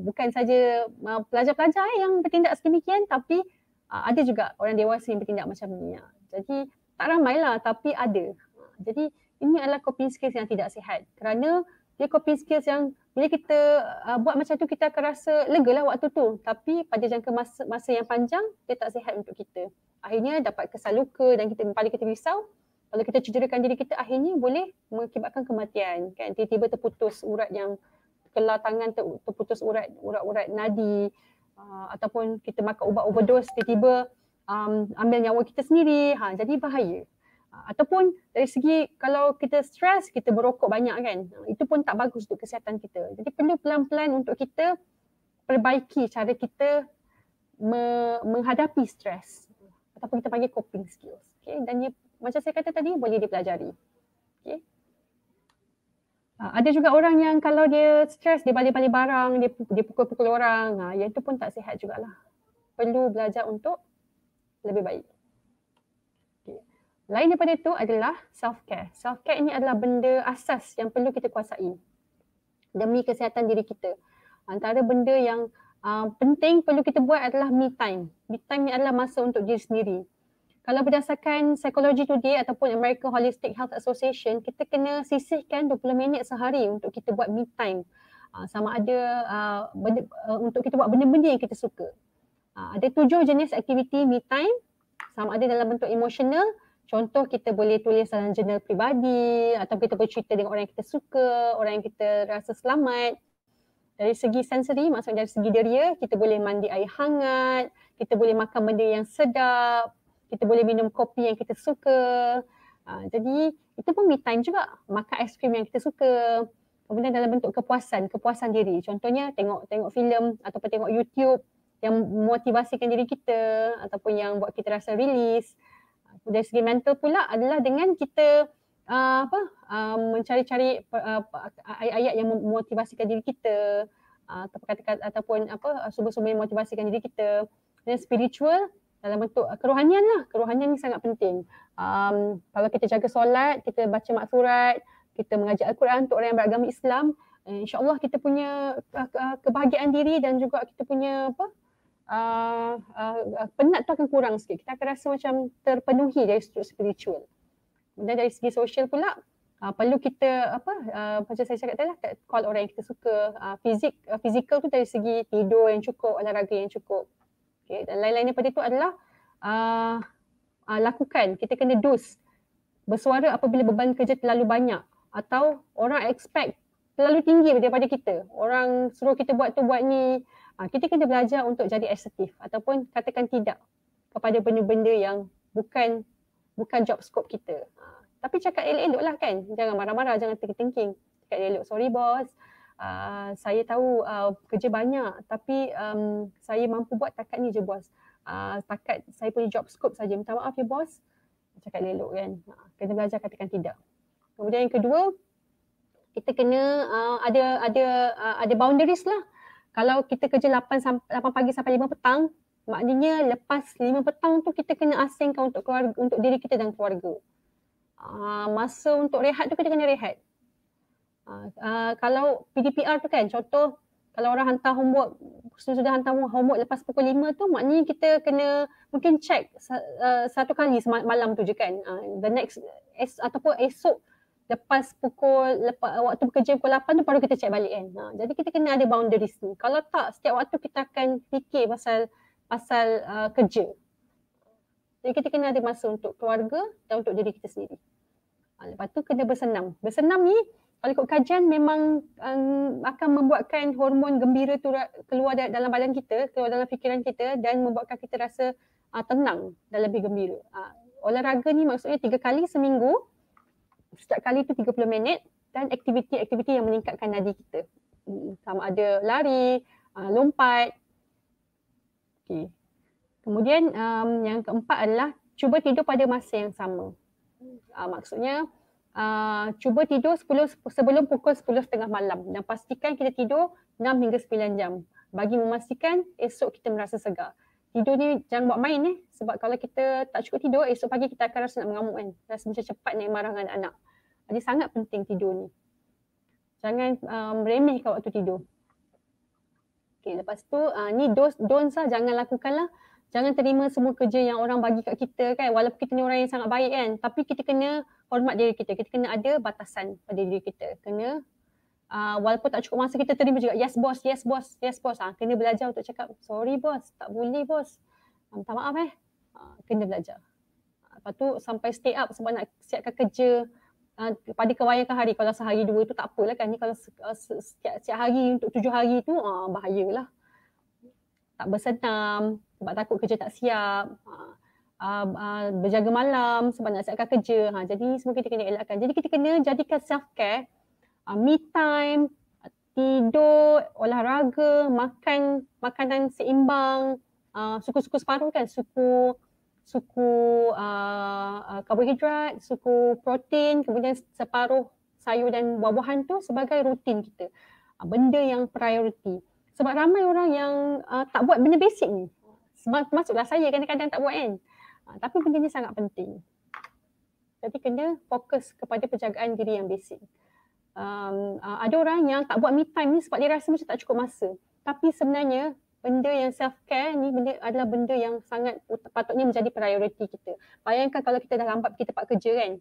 Bukan saja pelajar-pelajar eh, yang bertindak sedemikian tapi ada juga orang dewasa yang bertindak macam ni. Jadi tak ramai lah, tapi ada. Jadi ini adalah coping skills yang tidak sihat kerana dia coping skills yang bila kita uh, buat macam tu kita akan rasa lega lah waktu tu tapi pada jangka masa, masa yang panjang dia tak sihat untuk kita. Akhirnya dapat kesal luka dan kita pada kita risau kalau kita cederakan diri kita akhirnya boleh mengakibatkan kematian kan tiba-tiba terputus urat yang kelar tangan terputus urat urat-urat nadi uh, ataupun kita makan ubat overdose tiba-tiba um, ambil nyawa kita sendiri, ha, jadi bahaya. Ha, ataupun dari segi kalau kita stres, kita merokok banyak kan, ha, itu pun tak bagus untuk kesihatan kita. Jadi perlu pelan-pelan untuk kita perbaiki cara kita me- menghadapi stres ataupun kita panggil coping skills. Okay? Dan dia, macam saya kata tadi, boleh dipelajari. Okay? Ha, ada juga orang yang kalau dia stres, dia balik-balik barang, dia, dia pukul-pukul orang, ha, yang itu pun tak sihat jugalah. Perlu belajar untuk lebih baik. Okay. Lain daripada itu adalah self-care. Self-care ini adalah benda asas yang perlu kita kuasai demi kesihatan diri kita. Antara benda yang uh, penting perlu kita buat adalah me time. Me time ini adalah masa untuk diri sendiri. Kalau berdasarkan Psychology Today ataupun American Holistic Health Association, kita kena sisihkan 20 minit sehari untuk kita buat me time. Uh, sama ada uh, benda, uh, untuk kita buat benda-benda yang kita suka. Ah, ada tujuh jenis aktiviti me time sama ada dalam bentuk emosional contoh kita boleh tulis dalam jurnal peribadi atau kita boleh cerita dengan orang yang kita suka orang yang kita rasa selamat dari segi sensory maksudnya dari segi deria kita boleh mandi air hangat kita boleh makan benda yang sedap kita boleh minum kopi yang kita suka ha, jadi itu pun me time juga makan es krim yang kita suka kemudian dalam bentuk kepuasan kepuasan diri contohnya tengok tengok filem atau tengok YouTube yang motivasikan diri kita ataupun yang buat kita rasa release. Dari segi mental pula adalah dengan kita uh, apa uh, mencari-cari uh, ayat-ayat yang memotivasikan diri kita uh, ataupun kata-kata ataupun apa uh, sumber-sumber yang motivasikan diri kita dan spiritual dalam bentuk kerohanian lah. Kerohanian ni sangat penting. Um, kalau kita jaga solat, kita baca maksurat, kita mengajar Al-Quran untuk orang yang beragama Islam, eh, insyaAllah kita punya uh, kebahagiaan diri dan juga kita punya apa uh, Uh, uh, penat tu akan kurang sikit. Kita akan rasa macam terpenuhi dari struktur spiritual. Kemudian dari segi sosial pula, Uh, perlu kita apa uh, macam saya cakap tadi lah call orang yang kita suka uh, fizik uh, fizikal uh, tu dari segi tidur yang cukup olahraga yang cukup okay. dan lain-lain daripada itu adalah uh, uh, lakukan kita kena dos bersuara apabila beban kerja terlalu banyak atau orang expect terlalu tinggi daripada kita orang suruh kita buat tu buat ni Ah, kita kena belajar untuk jadi assertif ataupun katakan tidak kepada benda-benda yang bukan bukan job scope kita. Ah, tapi cakap elok-elok lah kan. Jangan marah-marah, jangan thinking-thinking. Cakap elok, sorry boss. Uh, ah, saya tahu uh, kerja banyak tapi um, saya mampu buat takat ni je bos. Uh, takat saya punya job scope saja. Minta maaf ya bos. Cakap elok kan. kena belajar katakan tidak. Kemudian yang kedua, kita kena uh, ada ada uh, ada boundaries lah kalau kita kerja 8 sampai 8 pagi sampai 5 petang maknanya lepas 5 petang tu kita kena asingkan untuk keluarga, untuk diri kita dan keluarga uh, masa untuk rehat tu kita kena rehat uh, uh, kalau PDPR tu kan contoh kalau orang hantar homework sudah hantar homework lepas pukul 5 tu maknanya kita kena mungkin check uh, satu kali semalam tu je kan uh, the next es, ataupun esok lepas pukul lepas waktu bekerja pukul 8 tu baru kita check balik kan. Ha, jadi kita kena ada boundaries ni. Kalau tak setiap waktu kita akan fikir pasal pasal uh, kerja. Jadi kita kena ada masa untuk keluarga dan untuk diri kita sendiri. Ha, lepas tu kena bersenam. Bersenam ni kalau ikut kajian memang um, akan membuatkan hormon gembira tu keluar dalam badan kita, keluar dalam fikiran kita dan membuatkan kita rasa uh, tenang dan lebih gembira. Uh, olahraga ni maksudnya tiga kali seminggu setiap kali tu 30 minit dan aktiviti-aktiviti yang meningkatkan nadi kita. Hmm, sama ada lari, ah, lompat. Okay. Kemudian um, yang keempat adalah cuba tidur pada masa yang sama. Uh, maksudnya uh, cuba tidur 10, sebelum pukul 10.30 malam dan pastikan kita tidur 6 hingga 9 jam bagi memastikan esok kita merasa segar. Tidur ni jangan buat main eh sebab kalau kita tak cukup tidur esok pagi kita akan rasa nak mengamuk kan. Rasa macam cepat naik marah dengan anak-anak. Jadi sangat penting tidur ni. Jangan um, remehkan waktu tidur. Okay, lepas tu uh, ni dos, don't lah, jangan lakukanlah. Jangan terima semua kerja yang orang bagi kat kita kan. Walaupun kita ni orang yang sangat baik kan. Tapi kita kena hormat diri kita. Kita kena ada batasan pada diri kita. Kena uh, walaupun tak cukup masa kita terima juga. Yes boss, yes boss, yes boss. Ha, kena belajar untuk cakap sorry boss, tak boleh boss. Ah, minta maaf eh. Ha, kena belajar. Lepas tu sampai stay up sebab nak siapkan kerja uh, pada kebanyakan hari kalau sehari dua tu tak apalah kan ni kalau ah, setiap, setiap hari untuk tujuh hari tu uh, bahayalah tak bersenam sebab takut kerja tak siap uh, uh, uh, berjaga malam sebab nak siapkan kerja ha, jadi semua kita kena elakkan jadi kita kena jadikan self care uh, me time tidur olahraga makan makanan seimbang uh, suku-suku separuh kan suku suku uh, uh, karbohidrat, suku protein, kemudian separuh sayur dan buah-buahan tu sebagai rutin kita. Uh, benda yang prioriti. Sebab ramai orang yang uh, tak buat benda basic ni. Masuklah saya kadang-kadang tak buat kan. Uh, tapi benda ni sangat penting. Jadi kena fokus kepada penjagaan diri yang basic. Um, uh, ada orang yang tak buat me time ni sebab dia rasa macam tak cukup masa. Tapi sebenarnya benda yang self care ni benda adalah benda yang sangat patutnya menjadi prioriti kita. Bayangkan kalau kita dah lambat pergi tempat kerja kan.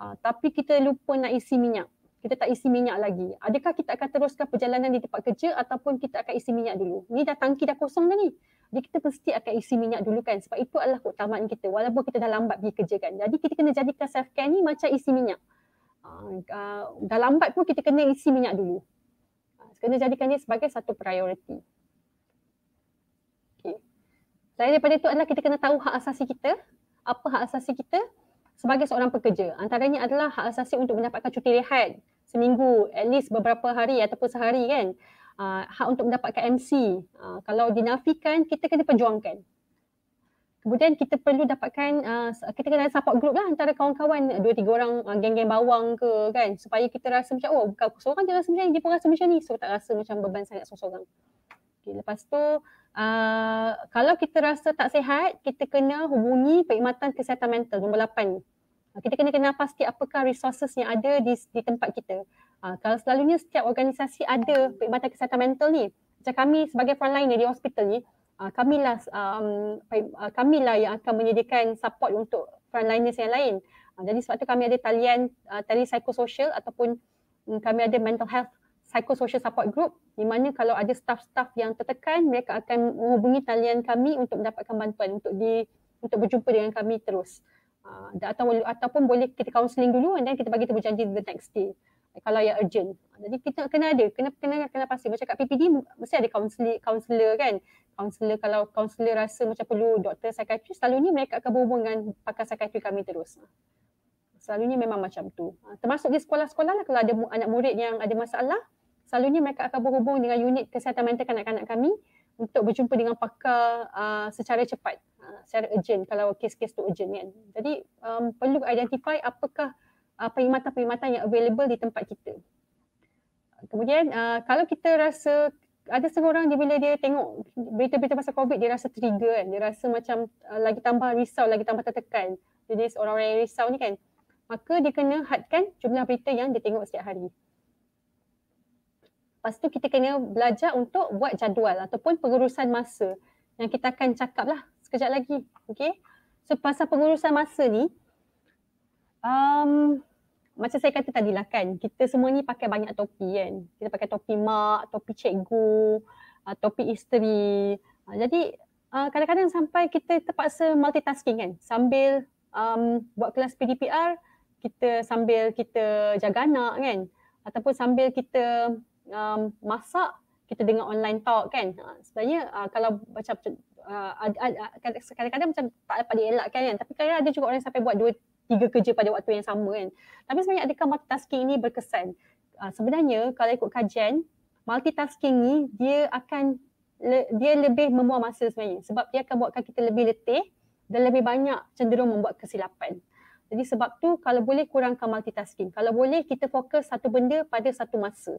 Uh, tapi kita lupa nak isi minyak. Kita tak isi minyak lagi. Adakah kita akan teruskan perjalanan di tempat kerja ataupun kita akan isi minyak dulu? Ni dah tangki dah kosong dah ni. Jadi kita mesti akan isi minyak dulu kan. Sebab itu adalah keutamaan kita walaupun kita dah lambat pergi kerja kan. Jadi kita kena jadikan self care ni macam isi minyak. Uh, dah lambat pun kita kena isi minyak dulu. kena jadikan dia sebagai satu prioriti. Selain daripada itu adalah kita kena tahu hak asasi kita. Apa hak asasi kita sebagai seorang pekerja. Antaranya adalah hak asasi untuk mendapatkan cuti rehat seminggu, at least beberapa hari ataupun sehari kan. Uh, hak untuk mendapatkan MC. Uh, ah, kalau dinafikan, kita kena perjuangkan. Kemudian kita perlu dapatkan, uh, kita kena support group lah antara kawan-kawan, dua tiga orang uh, geng-geng bawang ke kan. Supaya kita rasa macam, oh bukan aku seorang je rasa macam ni, dia pun rasa macam ni. So tak rasa macam beban sangat seorang-seorang. Okay, lepas tu, Uh, kalau kita rasa tak sihat, kita kena hubungi perkhidmatan kesihatan mental nombor 8 ni. Ah, kita kena kenal pasti apakah resources yang ada di, di tempat kita. Uh, kalau selalunya setiap organisasi ada perkhidmatan kesihatan mental ni, macam kami sebagai frontliner di hospital ni, uh, kamilah, um, kamilah yang akan menyediakan support untuk frontliners yang lain. Uh, jadi sebab tu kami ada talian uh, telepsikosocial ataupun um, kami ada mental health psychosocial support group di mana kalau ada staff-staff yang tertekan mereka akan menghubungi talian kami untuk mendapatkan bantuan untuk di untuk berjumpa dengan kami terus uh, atau ataupun boleh kita counseling dulu then kita bagi kita berjanji the next day kalau yang urgent ah, jadi kita kena ada kena kena kena pasti macam kat PPD mesti ada counselor counselor kan counselor kalau counselor rasa macam perlu doktor psychiatrist ni mereka akan berhubung dengan pakar psychiatrist kami terus ah, selalunya memang macam tu termasuk di sekolah-sekolah lah kalau ada anak murid yang ada masalah selalunya mereka akan berhubung dengan unit kesihatan mental kanak-kanak kami untuk berjumpa dengan pakar uh, secara cepat, uh, secara urgent kalau kes-kes tu urgent kan. Jadi um, perlu identify apakah uh, perkhidmatan-perkhidmatan yang available di tempat kita. Kemudian uh, kalau kita rasa ada seorang dia bila dia tengok berita-berita pasal COVID dia rasa trigger kan, dia rasa macam uh, lagi tambah risau, lagi tambah tertekan. Jadi orang-orang yang risau ni kan, maka dia kena hadkan jumlah berita yang dia tengok setiap hari. Lepas tu kita kena belajar untuk buat jadual ataupun pengurusan masa yang kita akan cakap lah sekejap lagi. Okay. So pasal pengurusan masa ni, um, macam saya kata tadi lah kan, kita semua ni pakai banyak topi kan. Kita pakai topi mak, topi cikgu, uh, topi isteri. Uh, jadi uh, kadang-kadang sampai kita terpaksa multitasking kan. Sambil um, buat kelas PDPR, kita sambil kita jaga anak kan. Ataupun sambil kita um, masak kita dengar online talk kan uh, sebenarnya uh, kalau macam uh, kadang-kadang macam tak dapat dielakkan kan tapi kadang ada juga orang sampai buat dua tiga kerja pada waktu yang sama kan tapi sebenarnya adakah multitasking ini berkesan uh, sebenarnya kalau ikut kajian multitasking ni dia akan le, dia lebih membuang masa sebenarnya sebab dia akan buatkan kita lebih letih dan lebih banyak cenderung membuat kesilapan. Jadi sebab tu kalau boleh kurangkan multitasking. Kalau boleh kita fokus satu benda pada satu masa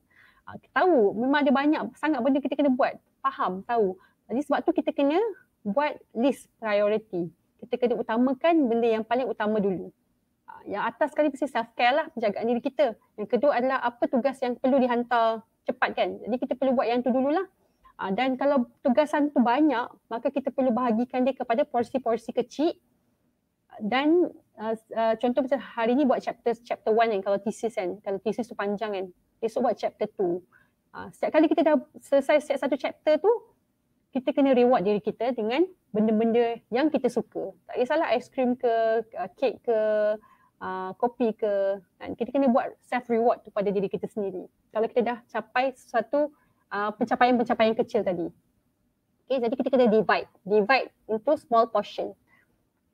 kita ah, tahu memang ada banyak sangat benda kita kena buat faham tahu jadi sebab tu kita kena buat list priority kita kena utamakan benda yang paling utama dulu ah, yang atas sekali mesti self care lah penjagaan diri kita yang kedua adalah apa tugas yang perlu dihantar cepat kan jadi kita perlu buat yang tu dululah ah, dan kalau tugasan tu banyak maka kita perlu bahagikan dia kepada porsi-porsi kecil dan contoh macam hari ni buat chapter chapter one kan kalau thesis kan kalau thesis tu panjang kan esok buat chapter 2. Uh, ah, setiap kali kita dah selesai setiap satu chapter tu, kita kena reward diri kita dengan benda-benda yang kita suka. Tak kisahlah aiskrim ke, uh, ah, kek ke, uh, kopi ke. Kan? Kita kena buat self-reward tu pada diri kita sendiri. Kalau kita dah capai satu uh, pencapaian-pencapaian kecil tadi. Okay, jadi kita kena divide. Divide into small portion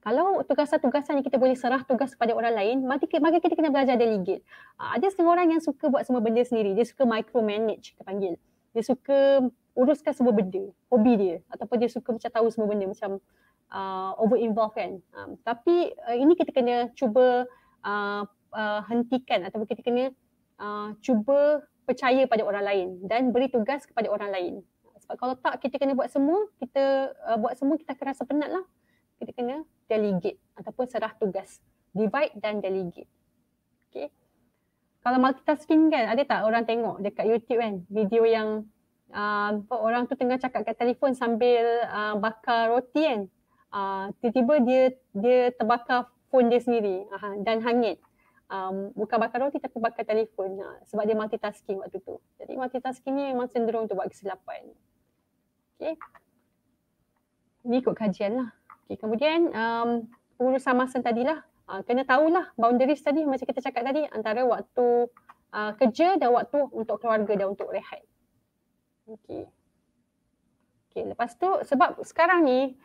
kalau tugasan-tugasan yang kita boleh serah tugas kepada orang lain, maka kita kena belajar delegate. Uh, ada setengah orang yang suka buat semua benda sendiri. Dia suka micromanage, kita panggil. Dia suka uruskan semua benda, hobi dia. Ataupun dia suka macam tahu semua benda, macam uh, over-involve kan. Uh, tapi uh, ini kita kena cuba uh, uh, hentikan ataupun kita kena uh, cuba percaya pada orang lain dan beri tugas kepada orang lain. Sebab kalau tak kita kena buat semua, kita uh, buat semua kita akan rasa penat lah. Kita kena delegate ataupun serah tugas. Divide dan delegate. Okay. Kalau multitasking kan, ada tak orang tengok dekat YouTube kan video yang uh, orang tu tengah cakap kat telefon sambil uh, bakar roti kan. Uh, tiba-tiba dia dia terbakar telefon dia sendiri uh, dan hangit. Um, bukan bakar roti tapi bakar telefon uh, sebab dia multitasking waktu tu. Jadi multitasking ni memang cenderung untuk buat kesilapan. Okay. Ni ikut kajian lah. Okay, kemudian um, pengurusan masa tadilah. Uh, kena tahulah boundaries tadi macam kita cakap tadi antara waktu uh, kerja dan waktu untuk keluarga dan untuk rehat. Okey. Okey, lepas tu sebab sekarang ni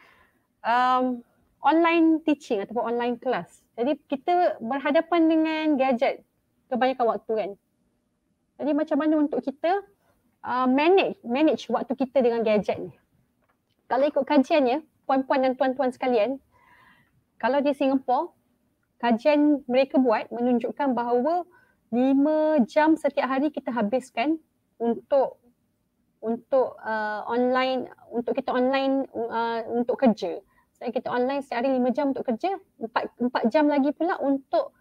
um, online teaching ataupun online class. Jadi kita berhadapan dengan gadget kebanyakan waktu kan. Jadi macam mana untuk kita uh, manage manage waktu kita dengan gadget ni. Kalau ikut kajiannya, puan-puan dan tuan-tuan sekalian, kalau di Singapura, kajian mereka buat menunjukkan bahawa 5 jam setiap hari kita habiskan untuk untuk uh, online untuk kita online uh, untuk kerja. Saya kita online setiap hari 5 jam untuk kerja, 4 4 jam lagi pula untuk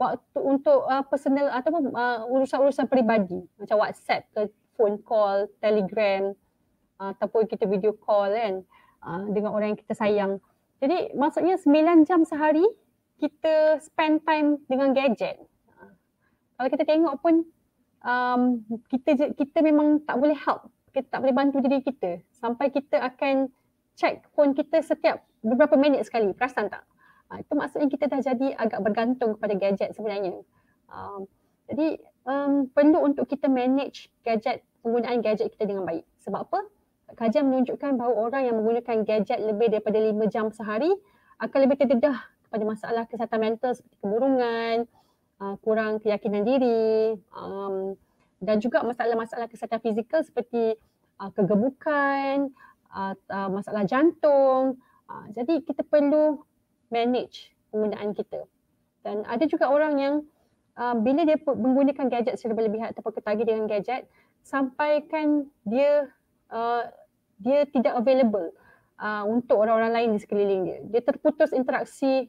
waktu untuk uh, personal ataupun uh, urusan-urusan peribadi macam WhatsApp ke phone call, Telegram uh, ataupun kita video call kan. Uh, Ah, dengan orang yang kita sayang. Jadi maksudnya 9 jam sehari kita spend time dengan gadget. Ah, kalau kita tengok pun um, kita kita memang tak boleh help, kita tak boleh bantu diri kita sampai kita akan check phone kita setiap beberapa minit sekali. Perasan tak? Uh, itu maksudnya kita dah jadi agak bergantung kepada gadget sebenarnya. Um, jadi um, perlu untuk kita manage gadget penggunaan gadget kita dengan baik. Sebab apa? kajian menunjukkan bahawa orang yang menggunakan gadget lebih daripada 5 jam sehari akan lebih terdedah kepada masalah kesihatan mental seperti kemurungan, ah, kurang keyakinan diri um, dan juga masalah-masalah kesihatan fizikal seperti uh, kegemukan, ah, masalah jantung. jadi kita perlu manage penggunaan kita. Dan ada juga orang yang bila dia menggunakan gadget secara berlebihan ataupun ketagih dengan gadget, sampaikan dia Uh, dia tidak available uh, untuk orang-orang lain di sekeliling dia. Dia terputus interaksi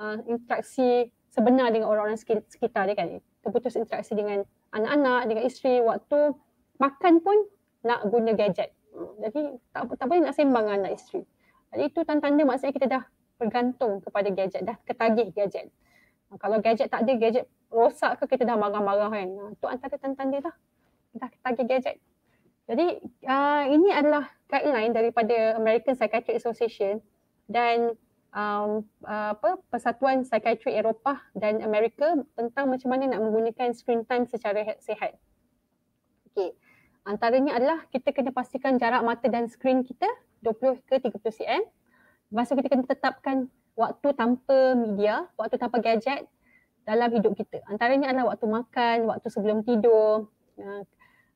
uh, interaksi sebenar dengan orang-orang sekitar dia kan. Terputus interaksi dengan anak-anak, dengan isteri waktu makan pun nak guna gadget. Jadi tak, tak boleh nak sembang anak isteri. Jadi itu tanda-tanda maksudnya kita dah bergantung kepada gadget, dah ketagih gadget. Kalau gadget tak ada, gadget rosak ke kita dah marah-marah kan. Itu antara tanda-tanda dah. Dah ketagih gadget. Jadi uh, ini adalah guideline daripada American Psychiatric Association dan um, apa Persatuan Psychiatric Eropah dan Amerika tentang macam mana nak menggunakan screen time secara sihat. Okey. Antaranya adalah kita kena pastikan jarak mata dan screen kita 20 ke 30 cm. Lepas kita kena tetapkan waktu tanpa media, waktu tanpa gadget dalam hidup kita. Antaranya adalah waktu makan, waktu sebelum tidur, ya.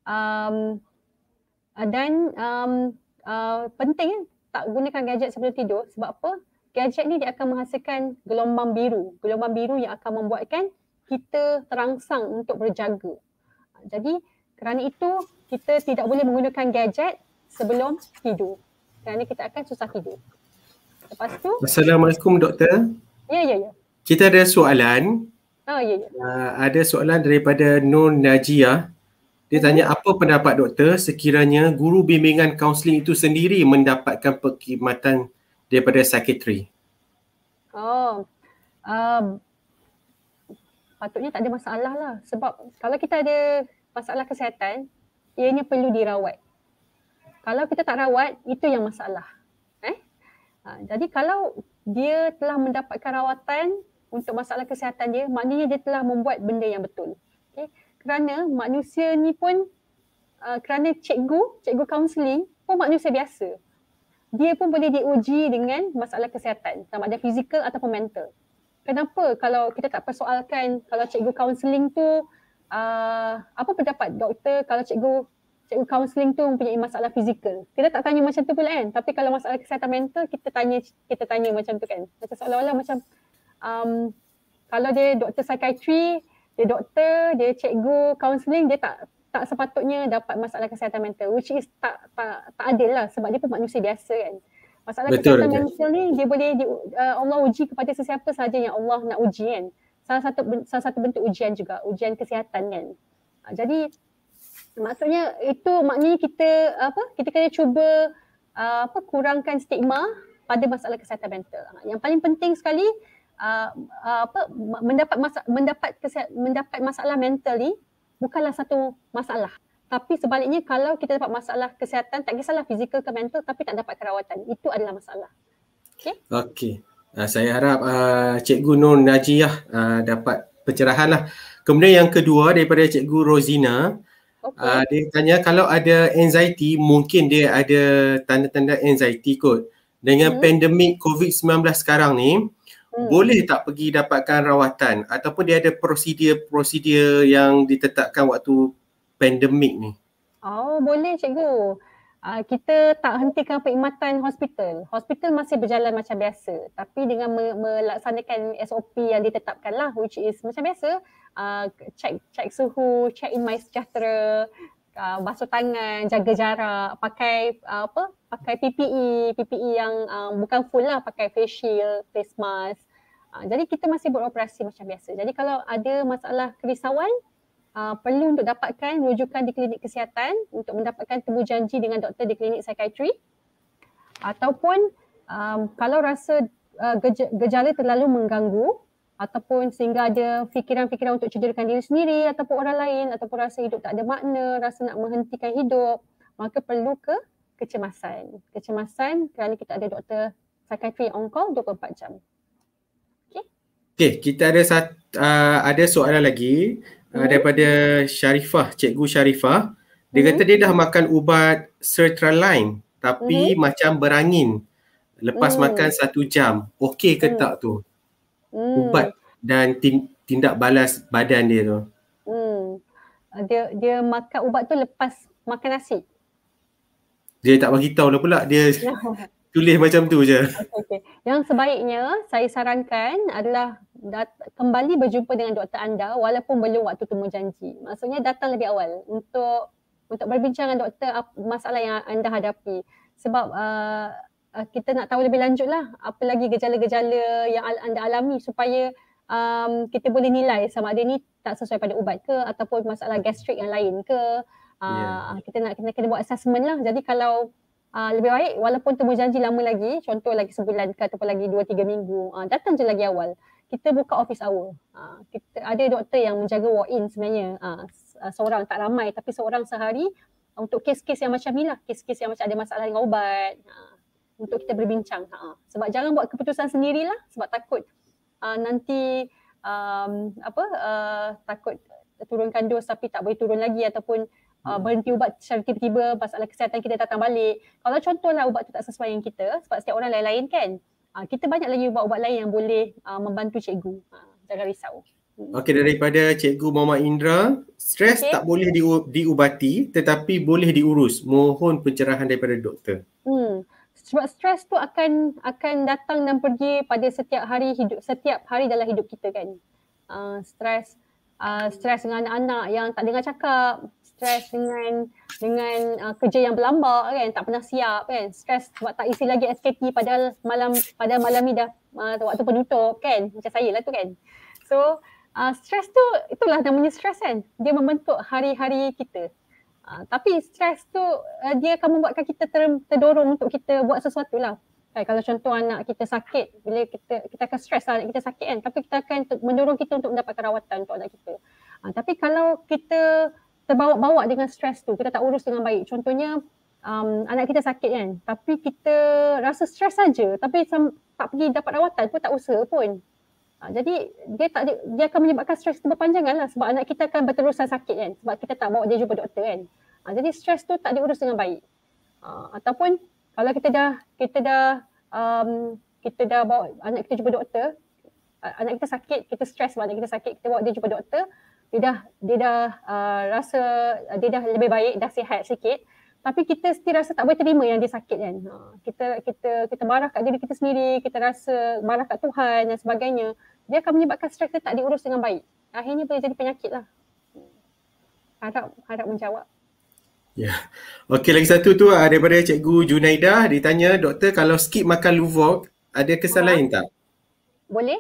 um, uh, dan um, uh, penting tak gunakan gadget sebelum tidur sebab apa gadget ni dia akan menghasilkan gelombang biru gelombang biru yang akan membuatkan kita terangsang untuk berjaga jadi kerana itu kita tidak boleh menggunakan gadget sebelum tidur kerana kita akan susah tidur lepas tu Assalamualaikum doktor ya ya ya kita ada soalan Oh, ya, ya. Uh, ada soalan daripada Nur Najiyah dia tanya apa pendapat doktor sekiranya guru bimbingan kaunseling itu sendiri mendapatkan perkhidmatan daripada sekretari? Oh, um, patutnya tak ada masalah lah. Sebab kalau kita ada masalah kesihatan, ianya perlu dirawat. Kalau kita tak rawat, itu yang masalah. Eh? Ha, jadi kalau dia telah mendapatkan rawatan untuk masalah kesihatan dia, maknanya dia telah membuat benda yang betul kerana manusia ni pun uh, kerana cikgu, cikgu kaunseling pun manusia biasa. Dia pun boleh diuji dengan masalah kesihatan sama ada fizikal ataupun mental. Kenapa kalau kita tak persoalkan kalau cikgu kaunseling tu uh, apa pendapat doktor kalau cikgu cikgu kaunseling tu punya masalah fizikal. Kita tak tanya macam tu pula kan. Tapi kalau masalah kesihatan mental kita tanya kita tanya macam tu kan. Macam seolah-olah macam um, kalau dia doktor psychiatry dia doktor, dia cikgu, kaunseling, dia tak tak sepatutnya dapat masalah kesihatan mental which is tak tak tak adil lah sebab dia pun manusia biasa kan. Masalah Betul kesihatan dia. mental ni dia boleh di, uh, Allah uji kepada sesiapa sahaja yang Allah nak uji kan. Salah satu salah satu bentuk ujian juga, ujian kesihatan kan. Uh, jadi maksudnya itu maknanya kita apa kita kena cuba uh, apa kurangkan stigma pada masalah kesihatan mental. Uh, yang paling penting sekali uh, apa mendapat masa, mendapat kesihat, mendapat masalah mental ni bukanlah satu masalah tapi sebaliknya kalau kita dapat masalah kesihatan tak kisahlah fizikal ke mental tapi tak dapat kerawatan itu adalah masalah okey okey uh, saya harap uh, cikgu Nur Najiyah uh, dapat pencerahan lah. Kemudian yang kedua daripada Cikgu Rosina okay. uh, dia tanya kalau ada anxiety mungkin dia ada tanda-tanda anxiety kot. Dengan hmm. pandemik COVID-19 sekarang ni hmm. boleh tak pergi dapatkan rawatan ataupun dia ada prosedur-prosedur yang ditetapkan waktu pandemik ni? Oh, boleh cikgu. Uh, kita tak hentikan perkhidmatan hospital. Hospital masih berjalan macam biasa tapi dengan me- melaksanakan SOP yang ditetapkan lah which is macam biasa uh, check check suhu, check in my sejahtera, uh, basuh tangan, jaga jarak, pakai uh, apa? Pakai PPE, PPE yang uh, bukan full lah, pakai face shield, face mask. Uh, jadi kita masih beroperasi macam biasa. Jadi kalau ada masalah kerisauan, uh, perlu untuk dapatkan rujukan di klinik kesihatan untuk mendapatkan temu janji dengan doktor di klinik psikiatri. Ataupun um, kalau rasa uh, gejala terlalu mengganggu, ataupun sehingga ada fikiran-fikiran untuk cederakan diri sendiri ataupun orang lain ataupun rasa hidup tak ada makna, rasa nak menghentikan hidup, maka perlu ke kecemasan. Kecemasan kerana kita ada doktor psychiatry on call 24 jam. Okey. Okey, kita ada satu uh, ada soalan lagi uh, hmm. daripada Sharifah, Cikgu Sharifah. Dia hmm. kata dia dah makan ubat sertraline tapi hmm. macam berangin lepas hmm. makan satu jam. Okey ke hmm. tak tu? hmm. ubat dan tindak balas badan dia tu. Hmm. Dia dia makan ubat tu lepas makan nasi. Dia tak bagi tahu lah pula dia tulis macam tu je. Okey. okay. Yang sebaiknya saya sarankan adalah dat- kembali berjumpa dengan doktor anda walaupun belum waktu temu janji. Maksudnya datang lebih awal untuk untuk berbincang dengan doktor masalah yang anda hadapi. Sebab uh, uh, kita nak tahu lebih lanjut lah apa lagi gejala-gejala yang al- anda alami supaya um, kita boleh nilai sama ada ni tak sesuai pada ubat ke ataupun masalah gastrik yang lain ke uh, ah, yeah. kita nak kena kena buat assessment lah jadi kalau uh, lebih baik walaupun temu janji lama lagi contoh lagi sebulan ke ataupun lagi dua tiga minggu uh, datang je lagi awal kita buka office hour. Ha, kita ada doktor yang menjaga walk in sebenarnya. Ha, seorang tak ramai tapi seorang sehari untuk kes-kes yang macam ni lah. Kes-kes yang macam ada masalah dengan ubat. Ha, untuk kita berbincang. Ha. Sebab jangan buat keputusan sendirilah sebab takut uh, nanti um, apa uh, takut turunkan dos tapi tak boleh turun lagi ataupun uh, hmm. berhenti ubat secara tiba-tiba pasal kesihatan kita datang balik. Kalau contohlah ubat tu tak sesuai dengan kita sebab setiap orang lain-lain kan. Uh, kita banyak lagi ubat-ubat lain yang boleh uh, membantu cikgu. Uh, ha, jangan risau. Hmm. Okey daripada Cikgu Muhammad Indra, stres okay. tak boleh diubati tetapi boleh diurus. Mohon pencerahan daripada doktor sebab stres tu akan akan datang dan pergi pada setiap hari hidup setiap hari dalam hidup kita kan. Uh, ah, stres uh, ah, stres dengan anak-anak yang tak dengar cakap, stres dengan dengan uh, kerja yang berlambak kan, tak pernah siap kan. Stres sebab tak isi lagi SKP padahal malam pada malam ni dah uh, waktu penutup kan. Macam saya lah tu kan. So uh, stres tu itulah namanya stres kan. Dia membentuk hari-hari kita. Uh, tapi stres tu uh, dia akan membuatkan kita ter- terdorong untuk kita buat sesuatu lah. Kan, kalau contoh anak kita sakit, bila kita kita akan stres lah anak kita sakit kan. Tapi kita akan ter- mendorong kita untuk mendapatkan rawatan untuk anak kita. Uh, tapi kalau kita terbawa-bawa dengan stres tu, kita tak urus dengan baik. Contohnya um, anak kita sakit kan. Tapi kita rasa stres saja. Tapi tak pergi dapat rawatan pun tak usah pun. Ah, jadi dia tak dia akan menyebabkan stres berpanjangan lah sebab anak kita akan berterusan sakit kan sebab kita tak bawa dia jumpa doktor kan. Ha, jadi stres tu tak diurus dengan baik. Ha, ataupun kalau kita dah kita dah um, kita dah bawa anak kita jumpa doktor anak kita sakit kita stres sebab anak kita sakit kita bawa dia jumpa doktor dia dah dia dah uh, rasa dia dah lebih baik dah sihat sikit tapi kita still rasa tak boleh terima yang dia sakit kan. kita kita kita marah kat diri kita sendiri, kita rasa marah kat Tuhan dan sebagainya dia akan menyebabkan stres tu tak diurus dengan baik. Akhirnya boleh jadi penyakit lah. Harap, harap menjawab. Ya. Yeah. Okey, lagi satu tu ah, daripada Cikgu Junaidah ditanya, Doktor kalau skip makan luvok, ada kesan ha. lain tak? Boleh.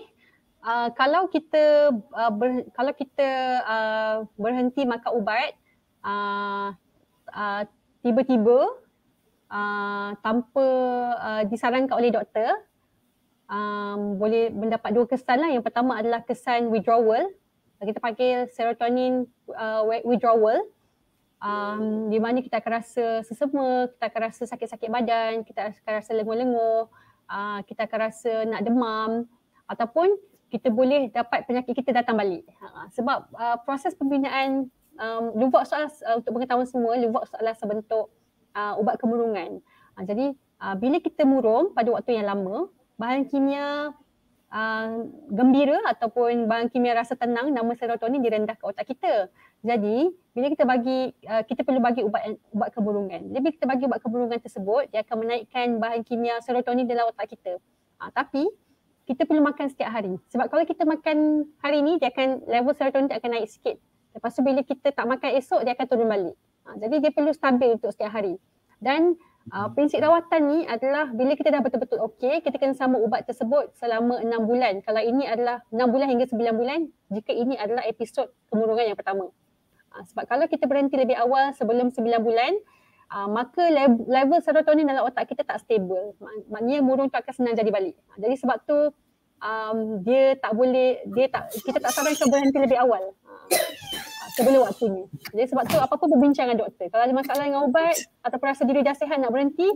Uh, kalau kita uh, ber, kalau kita uh, berhenti makan ubat uh, uh, tiba-tiba uh, tanpa uh, disarankan oleh doktor um, boleh mendapat dua kesan lah. Yang pertama adalah kesan withdrawal. Kita panggil serotonin uh, withdrawal. Um, di mana kita akan rasa sesama, kita akan rasa sakit-sakit badan, kita akan rasa lenguh-lenguh, uh, kita akan rasa nak demam ataupun kita boleh dapat penyakit kita datang balik. Ha, sebab uh, proses pembinaan um, luvox adalah uh, untuk pengetahuan semua, luvox adalah sebentuk uh, ubat kemurungan. Uh, jadi uh, bila kita murung pada waktu yang lama, bahan kimia uh, gembira ataupun bahan kimia rasa tenang nama serotonin direndah ke otak kita. Jadi bila kita bagi uh, kita perlu bagi ubat ubat keburungan. Lebih kita bagi ubat keburungan tersebut dia akan menaikkan bahan kimia serotonin dalam otak kita. Uh, tapi kita perlu makan setiap hari. Sebab kalau kita makan hari ini, dia akan level serotonin akan naik sikit. Lepas tu bila kita tak makan esok dia akan turun balik. Uh, jadi dia perlu stabil untuk setiap hari. Dan Uh, prinsip rawatan ni adalah bila kita dah betul-betul okey, kita kena sama ubat tersebut selama enam bulan. Kalau ini adalah enam bulan hingga sembilan bulan, jika ini adalah episod kemurungan yang pertama. Uh, sebab kalau kita berhenti lebih awal sebelum sembilan bulan, uh, maka level serotonin dalam otak kita tak stabil. Maknanya murung tu akan senang jadi balik. Jadi sebab tu um, dia tak boleh, dia tak kita tak sarankan berhenti lebih awal. Uh sebelum waktu ni. Jadi sebab tu apa-apa pun bincang dengan doktor. Kalau ada masalah dengan ubat atau rasa diri dah sihat nak berhenti,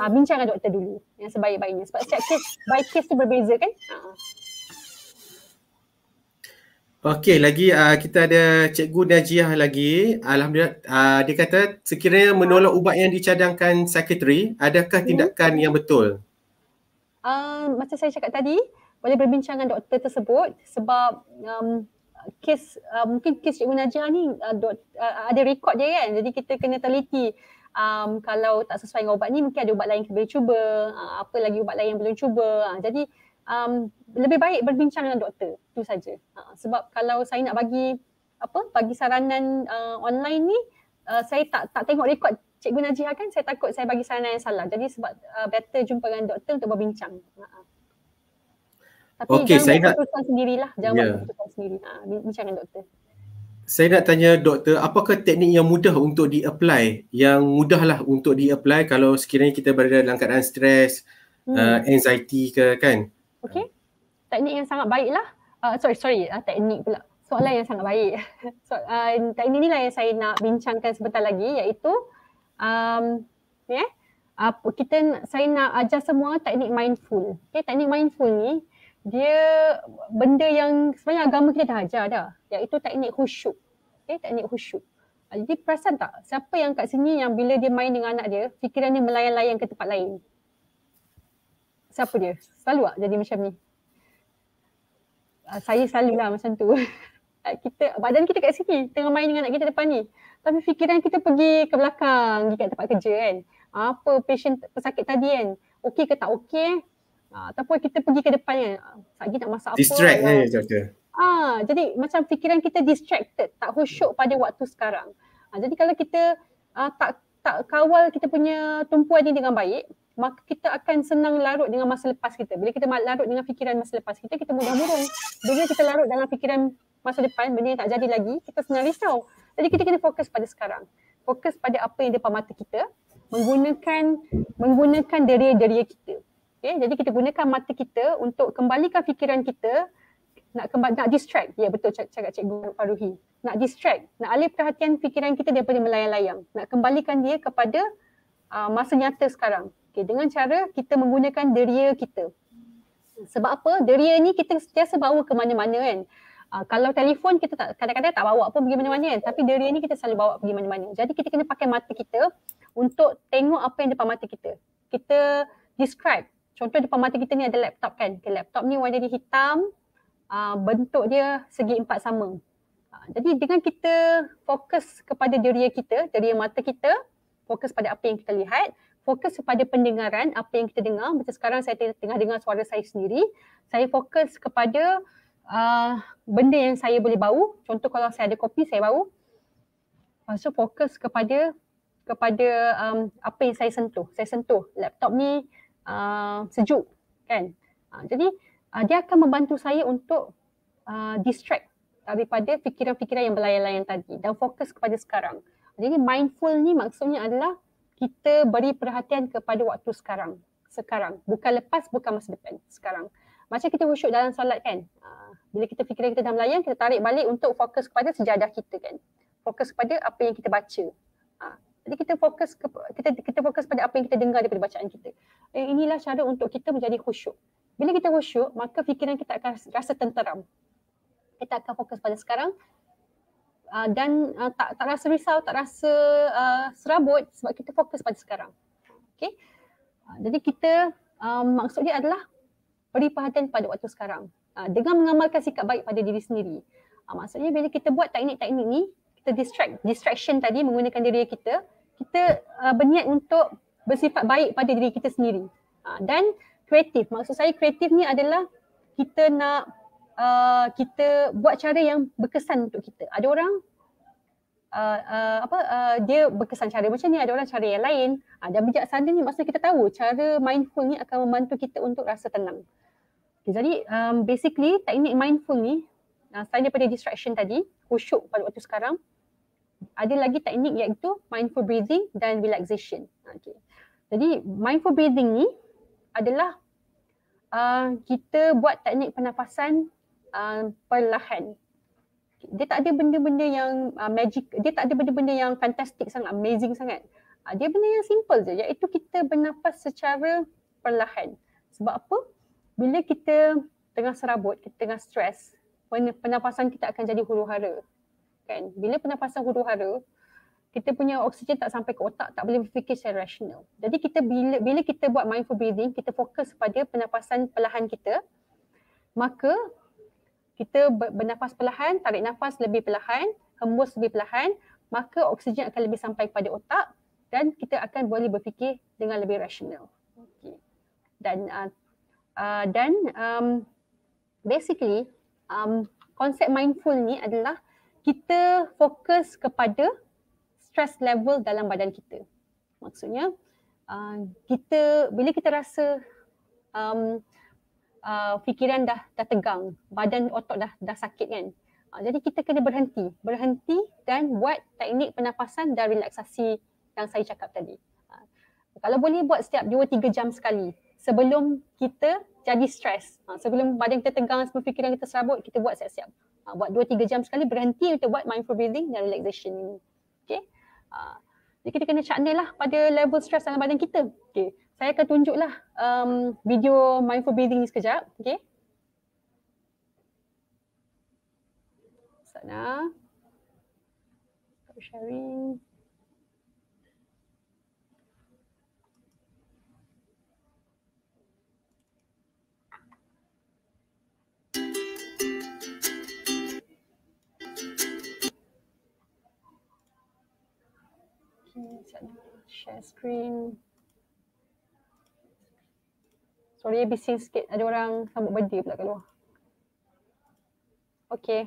uh, bincang dengan doktor dulu yang sebaik-baiknya. Sebab setiap kes, by case tu berbeza kan? Uh. Okey, lagi uh, kita ada Cikgu Najiah lagi. Alhamdulillah, uh, dia kata sekiranya menolak ubat yang dicadangkan sekretari, adakah hmm. tindakan hmm. yang betul? Uh, macam saya cakap tadi, boleh berbincang dengan doktor tersebut sebab um, kes uh, mungkin kes Cikgu Najah ni uh, dok, uh, ada rekod dia kan jadi kita kena teliti um, kalau tak sesuai dengan ubat ni mungkin ada ubat lain kita boleh cuba uh, apa lagi ubat lain yang belum cuba uh, jadi um, lebih baik berbincang dengan doktor tu saja uh, sebab kalau saya nak bagi apa bagi saranan uh, online ni uh, saya tak tak tengok rekod Cikgu Najihah kan saya takut saya bagi saranan yang salah jadi sebab uh, better jumpa dengan doktor untuk berbincang uh, uh. Tapi okay, jangan saya keputusan nak... sendirilah. Jangan yeah. keputusan sendiri. Ha, bincangkan doktor. Saya nak tanya doktor, apakah teknik yang mudah untuk di-apply? Yang mudahlah untuk di-apply kalau sekiranya kita berada dalam keadaan stres, hmm. uh, anxiety ke kan? Okay. Teknik yang sangat baiklah. Uh, sorry, sorry. Uh, teknik pula. Soalan yang sangat baik. So, uh, teknik inilah yang saya nak bincangkan sebentar lagi iaitu um, yeah, uh, kita, saya nak ajar semua teknik mindful. Okay, teknik mindful ni dia benda yang sebenarnya agama kita dah ajar dah iaitu teknik khusyuk. Okay, eh, teknik khusyuk. Ah, jadi perasan tak siapa yang kat sini yang bila dia main dengan anak dia fikiran dia melayang-layang ke tempat lain. Siapa dia? Selalu tak jadi macam ni? Ah, saya selalu lah macam tu. Ah, kita badan kita kat sini tengah main dengan anak kita depan ni. Tapi fikiran kita pergi ke belakang, pergi kat tempat kerja kan. Apa patient pesakit tadi kan? Okey ke tak okey? Ah, ataupun kita pergi ke depannya kan. Sagi nak masak distract apa. Distract lah. eh, cakap. Ah, jadi macam fikiran kita distracted, tak khusyuk pada waktu sekarang. Ah, jadi kalau kita ah, tak tak kawal kita punya tumpuan ini dengan baik, maka kita akan senang larut dengan masa lepas kita. Bila kita larut dengan fikiran masa lepas kita, kita mudah murung. Bila kita larut dengan fikiran masa depan, benda tak jadi lagi, kita senang risau. Jadi kita kena fokus pada sekarang. Fokus pada apa yang depan mata kita, menggunakan menggunakan deria-deria kita. Okay, ya, jadi kita gunakan mata kita untuk kembalikan fikiran kita nak kembali, nak distract. Ya yeah, betul cakap Cikgu Faruhi. Nak distract, nak alih perhatian fikiran kita daripada melayang-layang. Nak kembalikan dia kepada uh, masa nyata sekarang. Okay, dengan cara kita menggunakan deria kita. Sebab apa? Deria ni kita sentiasa bawa ke mana-mana kan. Uh, kalau telefon kita tak, kadang-kadang tak bawa pun pergi mana-mana kan. Tapi deria ni kita selalu bawa pergi mana-mana. Jadi kita kena pakai mata kita untuk tengok apa yang depan mata kita. Kita describe contoh depan mata kita ni ada laptop kan. Okay, laptop ni warna dia hitam, uh, bentuk dia segi empat sama. Uh, jadi dengan kita fokus kepada diri kita, diri mata kita, fokus pada apa yang kita lihat, fokus kepada pendengaran, apa yang kita dengar. Macam sekarang saya tengah dengar suara saya sendiri. Saya fokus kepada uh, benda yang saya boleh bau. Contoh kalau saya ada kopi, saya bau. Lepas tu fokus kepada kepada um, apa yang saya sentuh. Saya sentuh laptop ni uh, sejuk kan uh, jadi uh, dia akan membantu saya untuk uh, distract daripada fikiran-fikiran yang berlayang-layang tadi dan fokus kepada sekarang jadi mindful ni maksudnya adalah kita beri perhatian kepada waktu sekarang sekarang bukan lepas bukan masa depan sekarang macam kita khusyuk dalam salat kan bila kita fikir kita dalam layang kita tarik balik untuk fokus kepada sejadah kita kan fokus kepada apa yang kita baca jadi kita fokus ke, kita kita fokus pada apa yang kita dengar daripada bacaan kita. Eh, inilah cara untuk kita menjadi khusyuk. Bila kita khusyuk, maka fikiran kita akan rasa tenteram. Kita akan fokus pada sekarang uh, dan uh, tak tak rasa risau, tak rasa uh, serabut sebab kita fokus pada sekarang. Okay. Uh, jadi kita um, maksud dia adalah beri perhatian pada waktu sekarang uh, dengan mengamalkan sikap baik pada diri sendiri. Uh, maksudnya bila kita buat teknik-teknik ni, kita distract distraction tadi menggunakan diri kita, kita uh, berniat untuk bersifat baik pada diri kita sendiri uh, dan kreatif maksud saya kreatif ni adalah kita nak uh, kita buat cara yang berkesan untuk kita ada orang Uh, uh, apa uh, dia berkesan cara macam ni ada orang cara yang lain uh, dan bijaksana ni maksudnya kita tahu cara mindful ni akan membantu kita untuk rasa tenang okay, jadi um, basically teknik mindful ni uh, selain daripada distraction tadi khusyuk pada waktu sekarang ada lagi teknik iaitu mindful breathing dan relaxation. Okay. Jadi mindful breathing ni adalah uh, kita buat teknik pernafasan uh, perlahan. Dia tak ada benda-benda yang uh, magic, dia tak ada benda-benda yang fantastic sangat, amazing sangat. Uh, dia benda yang simple je iaitu kita bernafas secara perlahan. Sebab apa? Bila kita tengah serabut, kita tengah stres, pernafasan kita akan jadi huru-hara kan bila pernafasan huru-hara kita punya oksigen tak sampai ke otak tak boleh berfikir secara rasional jadi kita bila bila kita buat mindful breathing kita fokus pada pernafasan perlahan kita maka kita bernafas perlahan tarik nafas lebih perlahan hembus lebih perlahan maka oksigen akan lebih sampai kepada otak dan kita akan boleh berfikir dengan lebih rasional okey dan uh, uh, dan um basically um konsep mindful ni adalah kita fokus kepada stress level dalam badan kita. Maksudnya uh, kita bila kita rasa um, uh, fikiran dah dah tegang, badan otot dah dah sakit kan. Uh, jadi kita kena berhenti, berhenti dan buat teknik pernafasan dan relaksasi yang saya cakap tadi. Uh, kalau boleh buat setiap 2 3 jam sekali sebelum kita jadi stres. Ha, sebelum badan kita tegang, sebelum fikiran kita serabut, kita buat siap-siap. Ha, buat dua tiga jam sekali berhenti untuk buat mindful breathing dan relaxation ini. Okay. Ha, jadi kita kena cakna lah pada level stres dalam badan kita. Okay. Saya akan tunjuklah um, video mindful breathing ni sekejap. Okay. Sana. Stop sharing. share screen. Sorry, bising sikit. Ada orang sambut birthday pula kat luar. Okay.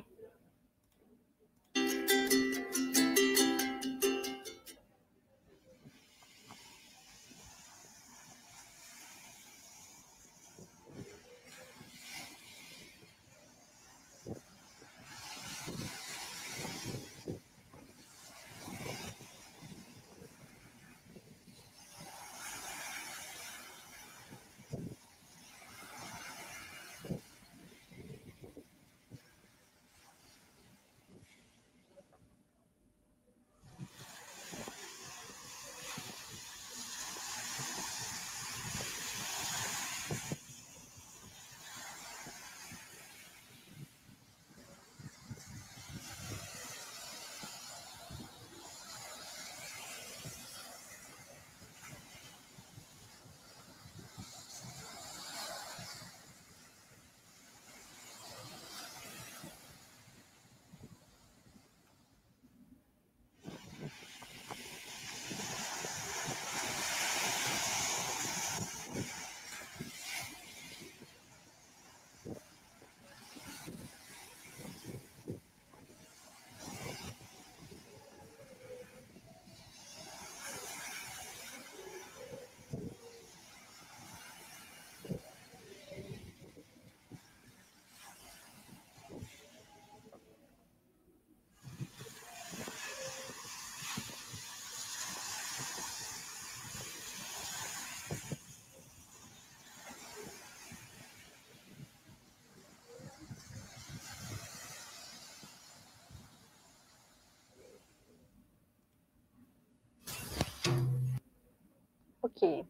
Okay.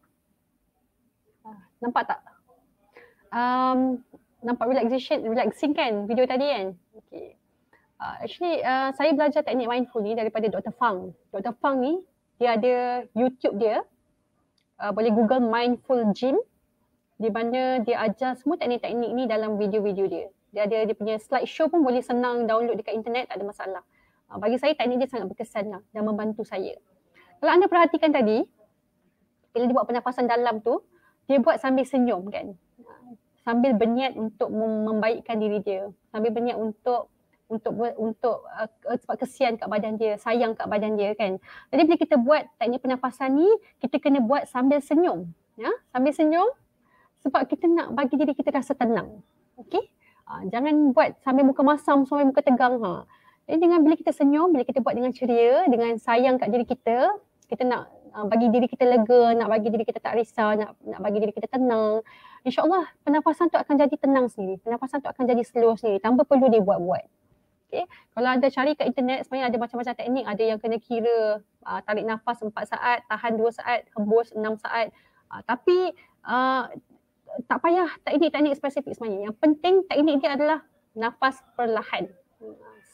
Nampak tak? Um, nampak relaxation, relaxing kan video tadi kan? Okay. Uh, actually uh, saya belajar teknik mindful ni daripada Dr. Fang. Dr. Fang ni dia ada YouTube dia. Uh, boleh google mindful gym. Di mana dia ajar semua teknik-teknik ni dalam video-video dia. Dia ada dia punya slideshow pun boleh senang download dekat internet tak ada masalah. Uh, bagi saya teknik dia sangat berkesan lah dan membantu saya. Kalau anda perhatikan tadi, bila dia buat pernafasan dalam tu dia buat sambil senyum kan sambil berniat untuk membaikkan diri dia sambil berniat untuk untuk untuk uh, sebab kesian kat badan dia sayang kat badan dia kan jadi bila kita buat teknik pernafasan ni kita kena buat sambil senyum ya sambil senyum sebab kita nak bagi diri kita rasa tenang okey uh, jangan buat sambil muka masam sambil muka tegang ha jadi dengan bila kita senyum bila kita buat dengan ceria dengan sayang kat diri kita kita nak uh, bagi diri kita lega, nak bagi diri kita tak risau, nak nak bagi diri kita tenang. InsyaAllah pernafasan tu akan jadi tenang sendiri. Pernafasan tu akan jadi slow sendiri tanpa perlu dia buat buat Okay. Kalau ada cari kat internet sebenarnya ada macam-macam teknik. Ada yang kena kira uh, tarik nafas 4 saat, tahan 2 saat, hembus 6 saat. Uh, tapi uh, tak payah teknik-teknik spesifik sebenarnya. Yang penting teknik dia adalah nafas perlahan.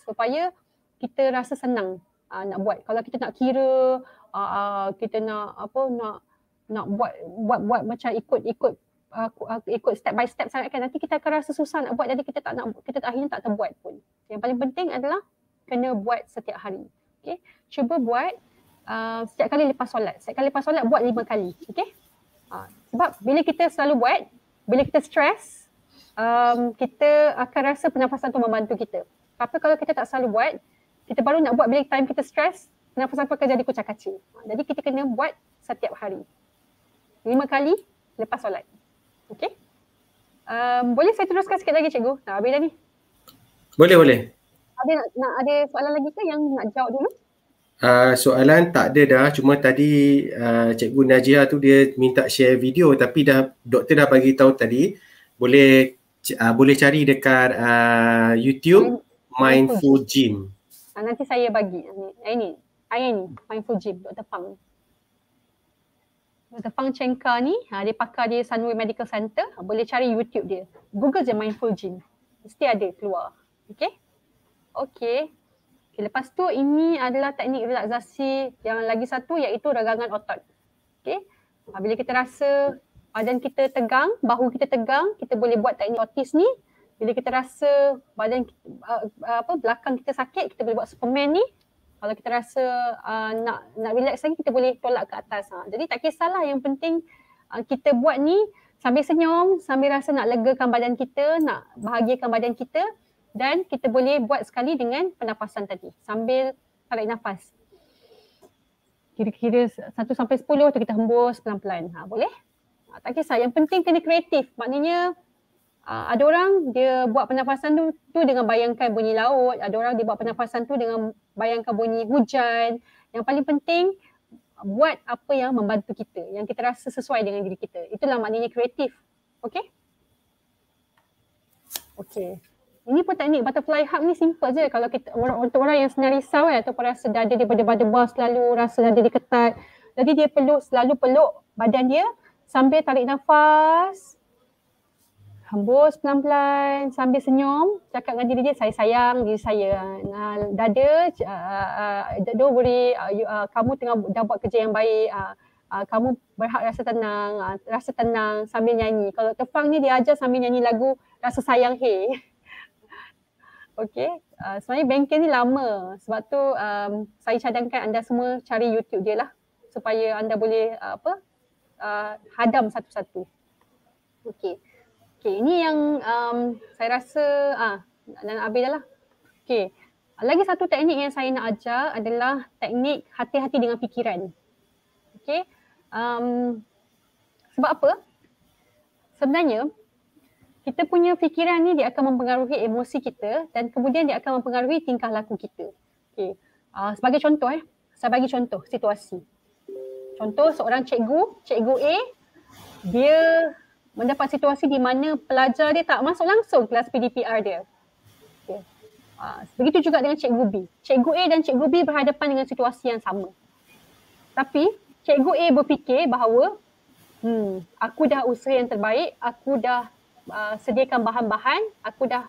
Supaya kita rasa senang uh, nak buat. Kalau kita nak kira uh, uh, kita nak apa nak nak buat buat buat macam ikut ikut uh, uh, ikut step by step sangat kan nanti kita akan rasa susah nak buat jadi kita tak nak kita tak, akhirnya tak terbuat pun. Yang paling penting adalah kena buat setiap hari. Okey. Cuba buat uh, setiap kali lepas solat. Setiap kali lepas solat buat lima kali. Okey. Uh, sebab bila kita selalu buat, bila kita stres, um, kita akan rasa pernafasan tu membantu kita. Tapi kalau kita tak selalu buat, kita baru nak buat bila time kita stres, kenapa sampai ke jadi kucak kacir. Jadi kita kena buat setiap hari. Lima kali lepas solat. Okey? Um, boleh saya teruskan sikit lagi cikgu? Nak habis dah ni? Boleh, boleh. Ada nak, nak ada soalan lagi ke yang nak jawab dulu? Uh, soalan tak ada dah cuma tadi uh, cikgu Najia tu dia minta share video tapi dah doktor dah bagi tahu tadi boleh uh, boleh cari dekat uh, YouTube Mindful Gym. Uh, nanti saya bagi. Ini iron ni, mindful gym, Dr. Pang. Dr. Fang Chengka ni, ha, dia pakar di Sunway Medical Center. Ha, boleh cari YouTube dia. Google je Mindful Gym. Mesti ada keluar. Okay? Okay. okay lepas tu, ini adalah teknik relaksasi yang lagi satu iaitu regangan otot. Okay? Ha, bila kita rasa badan kita tegang, bahu kita tegang, kita boleh buat teknik otis ni. Bila kita rasa badan, uh, apa, belakang kita sakit, kita boleh buat superman ni kalau kita rasa uh, nak nak relax lagi kita boleh tolak ke atas ha. jadi tak kisahlah yang penting uh, kita buat ni sambil senyum sambil rasa nak legakan badan kita nak bahagiakan badan kita dan kita boleh buat sekali dengan pernafasan tadi sambil tarik nafas kira-kira satu sampai sepuluh tu kita hembus pelan-pelan ha boleh ha, tak kisah yang penting kena kreatif maknanya Uh, ada orang dia buat pernafasan tu, tu dengan bayangkan bunyi laut. Ada orang dia buat pernafasan tu dengan bayangkan bunyi hujan. Yang paling penting buat apa yang membantu kita. Yang kita rasa sesuai dengan diri kita. Itulah maknanya kreatif. Okay? Okay. Ini pun teknik butterfly hub ni simple je. Kalau kita orang, untuk orang yang senang risau eh, ataupun rasa dada dia berdebar-debar selalu, rasa dada dia ketat. Jadi dia peluk, selalu peluk badan dia sambil tarik nafas hembus pelan-pelan sambil senyum cakap dengan diri dia saya sayang diri saya Nah, dada uh, uh, don't worry uh, you, uh, kamu tengah dah buat kerja yang baik uh, uh, kamu berhak rasa tenang uh, rasa tenang sambil nyanyi kalau tepang ni dia ajar sambil nyanyi lagu rasa sayang hey Okay, uh, sebenarnya bengkel ni lama sebab tu um, saya cadangkan anda semua cari YouTube dia lah supaya anda boleh uh, apa uh, hadam satu-satu. Okay, Okay, ini yang um, saya rasa ah dan habis dah lah. Okay, lagi satu teknik yang saya nak ajar adalah teknik hati-hati dengan fikiran. Okay, um, sebab apa? Sebenarnya, kita punya fikiran ni dia akan mempengaruhi emosi kita dan kemudian dia akan mempengaruhi tingkah laku kita. Okay. Uh, ah, sebagai contoh, eh. saya bagi contoh situasi. Contoh seorang cikgu, cikgu A, dia mendapat situasi di mana pelajar dia tak masuk langsung kelas PDPR dia. Okay. Uh, ha, begitu juga dengan Cikgu B. Cikgu A dan Cikgu B berhadapan dengan situasi yang sama. Tapi Cikgu A berfikir bahawa hmm, aku dah usaha yang terbaik, aku dah uh, sediakan bahan-bahan, aku dah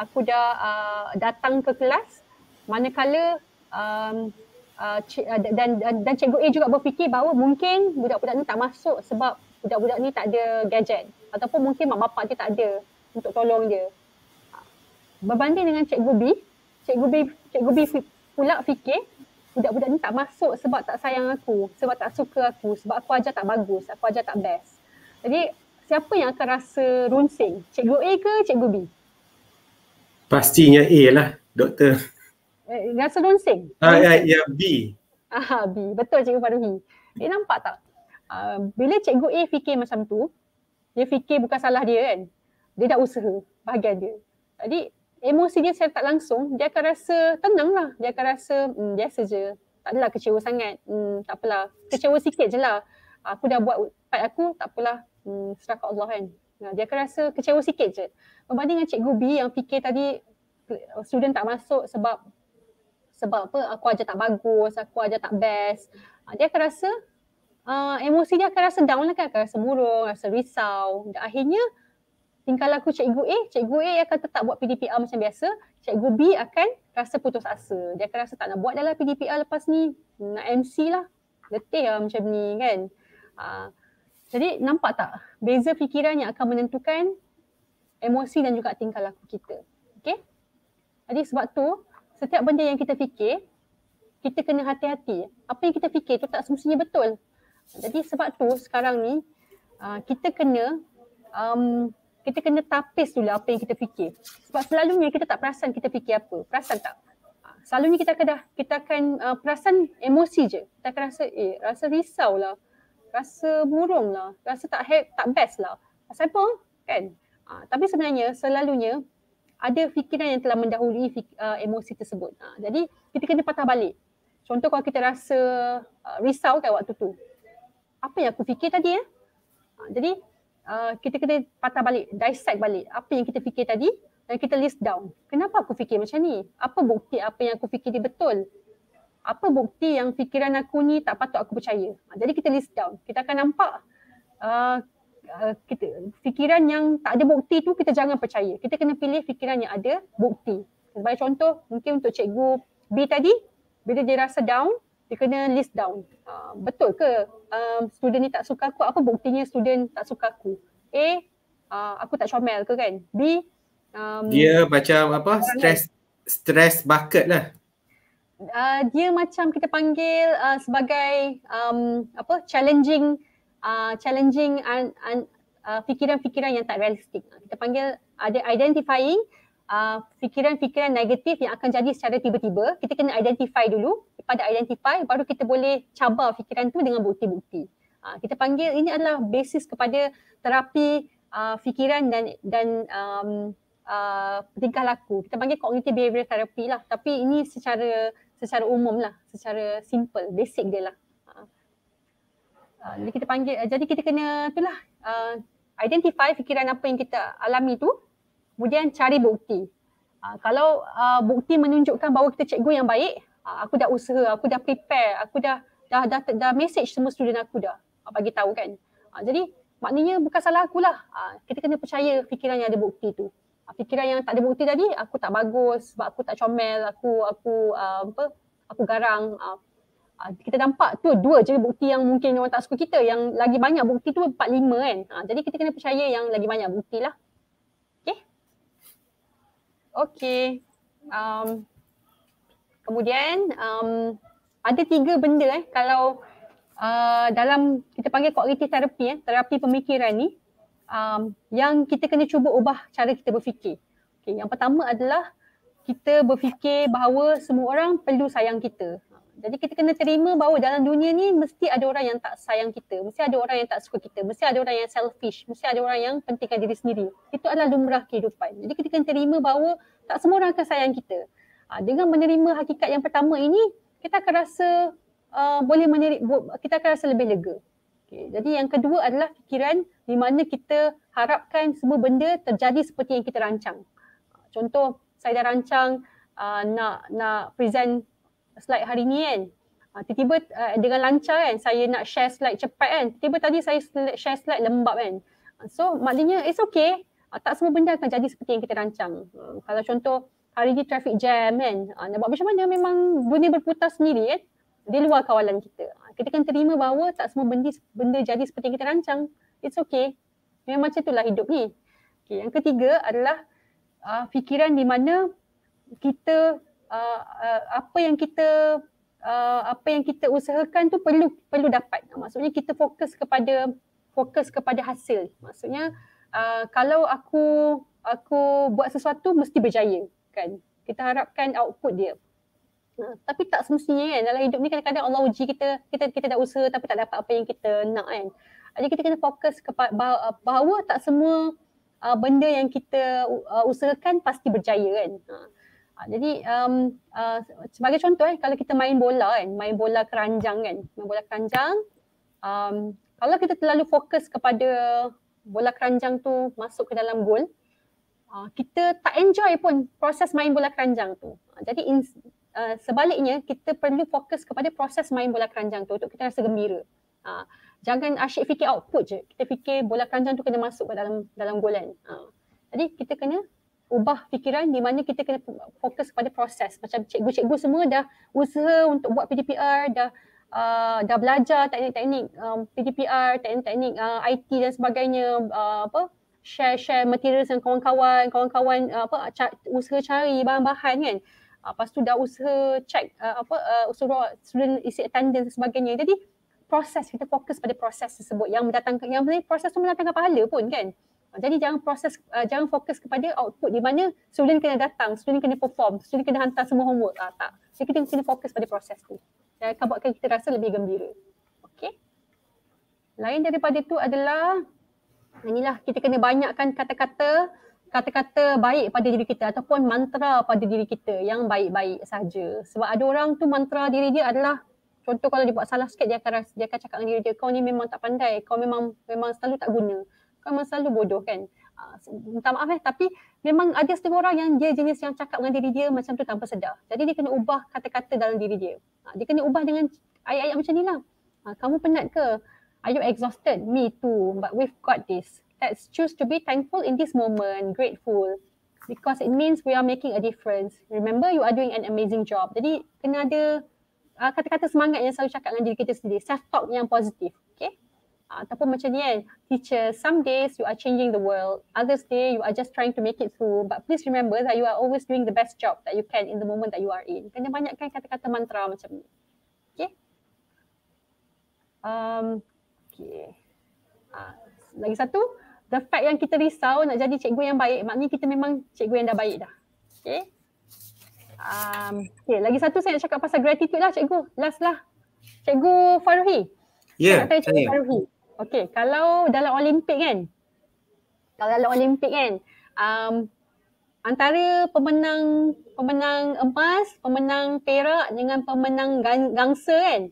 aku dah uh, datang ke kelas manakala um, uh, c- uh, dan, dan dan Cikgu A juga berfikir bahawa mungkin budak-budak ni tak masuk sebab budak-budak ni tak ada gadget ataupun mungkin mak bapak dia tak ada untuk tolong dia. Berbanding dengan Cikgu B, Cikgu B, Cikgu B pula fikir budak-budak ni tak masuk sebab tak sayang aku, sebab tak suka aku, sebab aku ajar tak bagus, aku ajar tak best. Jadi siapa yang akan rasa runcing? Cikgu A ke Cikgu B? Pastinya A lah, doktor. Eh, rasa runcing? Ah, ya, ya, B. Ah, B. Betul Cikgu Faruhi. Eh, nampak tak? uh, bila cikgu A fikir macam tu, dia fikir bukan salah dia kan. Dia dah usaha bahagian dia. Jadi emosi dia secara tak langsung, dia akan rasa tenang lah. Dia akan rasa hmm, biasa je. Tak adalah kecewa sangat. Hmm, tak apalah. Kecewa sikit je lah. Aku dah buat part aku, tak apalah. Hmm, serahkan Allah kan. Nah, dia akan rasa kecewa sikit je. Berbanding dengan cikgu B yang fikir tadi student tak masuk sebab sebab apa aku aja tak bagus, aku aja tak best. Ah, dia akan rasa uh, ah, emosi dia akan rasa down lah kan, akan rasa murung, rasa risau dan akhirnya tingkah laku cikgu A, cikgu A akan tetap buat PDPR macam biasa cikgu B akan rasa putus asa, dia akan rasa tak nak buat dalam PDPR lepas ni nak MC lah, letih lah macam ni kan uh, jadi nampak tak beza fikiran yang akan menentukan emosi dan juga tingkah laku kita okay? jadi sebab tu setiap benda yang kita fikir kita kena hati-hati. Apa yang kita fikir tu tak semestinya betul. Jadi sebab tu sekarang ni uh, kita kena um, kita kena tapis dulu apa yang kita fikir. Sebab selalunya kita tak perasan kita fikir apa. Perasan tak? Ah, selalunya kita akan dah, kita akan uh, perasan emosi je. Kita akan rasa eh rasa risau lah. Rasa burung lah. Rasa tak he- tak best lah. Pasal apa? Kan? Uh, tapi sebenarnya selalunya ada fikiran yang telah mendahului uh, emosi tersebut. Uh, jadi kita kena patah balik. Contoh kalau kita rasa uh, risau kan waktu tu apa yang aku fikir tadi ya? Ha, jadi uh, kita kena patah balik, dissect balik apa yang kita fikir tadi dan kita list down. Kenapa aku fikir macam ni? Apa bukti apa yang aku fikir ni betul? Apa bukti yang fikiran aku ni tak patut aku percaya? Ha, jadi kita list down. Kita akan nampak uh, Uh, kita fikiran yang tak ada bukti tu kita jangan percaya. Kita kena pilih fikiran yang ada bukti. Sebagai contoh, mungkin untuk cikgu B tadi, bila dia rasa down, dia kena list down. Uh, betul ke um, student ni tak suka aku? Apa buktinya student tak suka aku? A, uh, aku tak comel ke kan? B, um, dia macam apa? Stress kan? stress bucket lah. Uh, dia macam kita panggil uh, sebagai um, apa challenging uh, challenging un, un, uh, fikiran-fikiran yang tak realistik. Kita panggil ada identifying Uh, fikiran-fikiran negatif yang akan jadi secara tiba-tiba, kita kena identify dulu. Pada identify, baru kita boleh cabar fikiran tu dengan bukti-bukti. Uh, kita panggil ini adalah basis kepada terapi uh, fikiran dan dan um, uh, tingkah laku. Kita panggil cognitive behavioral therapy lah. Tapi ini secara secara umum lah, secara simple, basic dia lah. Uh, uh jadi kita panggil, uh, jadi kita kena itulah uh, identify fikiran apa yang kita alami tu Kemudian cari bukti. Uh, kalau uh, bukti menunjukkan bahawa kita cikgu yang baik, uh, aku dah usaha, aku dah prepare, aku dah dah dah, dah, dah message semua student aku dah uh, bagi tahu kan. Uh, jadi maknanya bukan salah aku lah. Uh, kita kena percaya fikiran yang ada bukti tu. Uh, fikiran yang tak ada bukti tadi, aku tak bagus, sebab aku tak comel, aku aku uh, apa, aku garang. Uh, kita nampak tu dua je bukti yang mungkin orang tak suka kita. Yang lagi banyak bukti tu empat lima kan. jadi kita kena percaya yang lagi banyak bukti lah. Okey. Um, kemudian um, ada tiga benda eh kalau uh, dalam kita panggil kognitif terapi eh, terapi pemikiran ni um, yang kita kena cuba ubah cara kita berfikir. Okey, yang pertama adalah kita berfikir bahawa semua orang perlu sayang kita. Jadi kita kena terima bahawa dalam dunia ni mesti ada orang yang tak sayang kita, mesti ada orang yang tak suka kita, mesti ada orang yang selfish, mesti ada orang yang pentingkan diri sendiri. Itu adalah lumrah kehidupan. Jadi kita kena terima bahawa tak semua orang akan sayang kita. Ha, dengan menerima hakikat yang pertama ini, kita akan rasa uh, boleh menerima kita akan rasa lebih lega. Okay. Jadi yang kedua adalah fikiran di mana kita harapkan semua benda terjadi seperti yang kita rancang. Contoh saya dah rancang uh, nak nak present slide hari ni kan. Ah, tiba-tiba uh, dengan lancar kan saya nak share slide cepat kan. Tiba-tiba tadi saya share slide lembab kan. Ah, so maknanya it's okay. Uh, tak semua benda akan jadi seperti yang kita rancang. Uh, kalau contoh hari ni traffic jam kan. Uh, nak buat macam mana memang dunia berputar sendiri kan. Di luar kawalan kita. Uh, kita kan terima bahawa tak semua benda, benda jadi seperti yang kita rancang. It's okay. Memang macam itulah hidup ni. Okay, yang ketiga adalah uh, fikiran di mana kita Uh, uh, apa yang kita uh, apa yang kita usahakan tu perlu perlu dapat maksudnya kita fokus kepada fokus kepada hasil maksudnya uh, kalau aku aku buat sesuatu mesti berjaya kan kita harapkan output dia tapi tak semestinya kan dalam hidup ni kadang-kadang Allah uji kita kita kita dah usaha tapi tak dapat apa yang kita nak kan jadi kita kena fokus kepada bahawa, tak semua uh, benda yang kita uh, usahakan pasti berjaya kan uh, Ah, jadi um, uh, sebagai contoh eh, kalau kita main bola kan, main bola keranjang kan, main bola keranjang, um, kalau kita terlalu fokus kepada bola keranjang tu masuk ke dalam gol, uh, kita tak enjoy pun proses main bola keranjang tu. Ah, jadi in, uh, sebaliknya kita perlu fokus kepada proses main bola keranjang tu untuk kita rasa gembira. Uh, jangan asyik fikir output je. Kita fikir bola keranjang tu kena masuk ke dalam dalam golan. Uh, jadi kita kena ubah fikiran di mana kita kena fokus pada proses. Macam cikgu-cikgu semua dah usaha untuk buat PDPR, dah uh, dah belajar teknik-teknik um, PDPR, teknik-teknik uh, IT dan sebagainya uh, apa share-share material dengan kawan-kawan, kawan-kawan uh, apa ca- usaha cari bahan-bahan kan. Uh, lepas tu dah usaha check uh, apa uh, suruh student isi attendance dan sebagainya. Jadi proses kita fokus pada proses tersebut yang mendatangkan yang proses tu mendatangkan pahala pun kan. Ah, jadi jangan proses, uh, jangan fokus kepada output di mana student kena datang, student kena perform, student kena hantar semua homework. Uh, tak. Jadi kita kena fokus pada proses tu. Dan akan buatkan kita rasa lebih gembira. Okay. Lain daripada tu adalah inilah kita kena banyakkan kata-kata kata-kata baik pada diri kita ataupun mantra pada diri kita yang baik-baik saja. Sebab ada orang tu mantra diri dia adalah contoh kalau dia buat salah sikit dia akan dia akan cakap dengan diri dia kau ni memang tak pandai, kau memang memang selalu tak guna kan masa lalu bodoh kan uh, minta maaf eh tapi memang ada setengah orang yang dia jenis yang cakap dengan diri dia macam tu tanpa sedar jadi dia kena ubah kata-kata dalam diri dia uh, dia kena ubah dengan ayat-ayat macam ni lah uh, kamu penat ke are you exhausted me too but we've got this let's choose to be thankful in this moment grateful because it means we are making a difference remember you are doing an amazing job jadi kena ada uh, kata-kata semangat yang selalu cakap dengan diri kita sendiri self talk yang positif okay ataupun macam ni kan teacher some days you are changing the world others day you are just trying to make it through but please remember that you are always doing the best job that you can in the moment that you are in kena banyakkan kata-kata mantra macam ni okay um okay uh, lagi satu the fact yang kita risau nak jadi cikgu yang baik maknanya kita memang cikgu yang dah baik dah okay um okay lagi satu saya nak cakap pasal gratitude lah cikgu last lah cikgu Farhi Ya, yeah, saya cakap Farhi Okay, kalau dalam Olimpik kan, kalau dalam Olimpik kan, um, antara pemenang pemenang emas, pemenang perak dengan pemenang gangsa kan,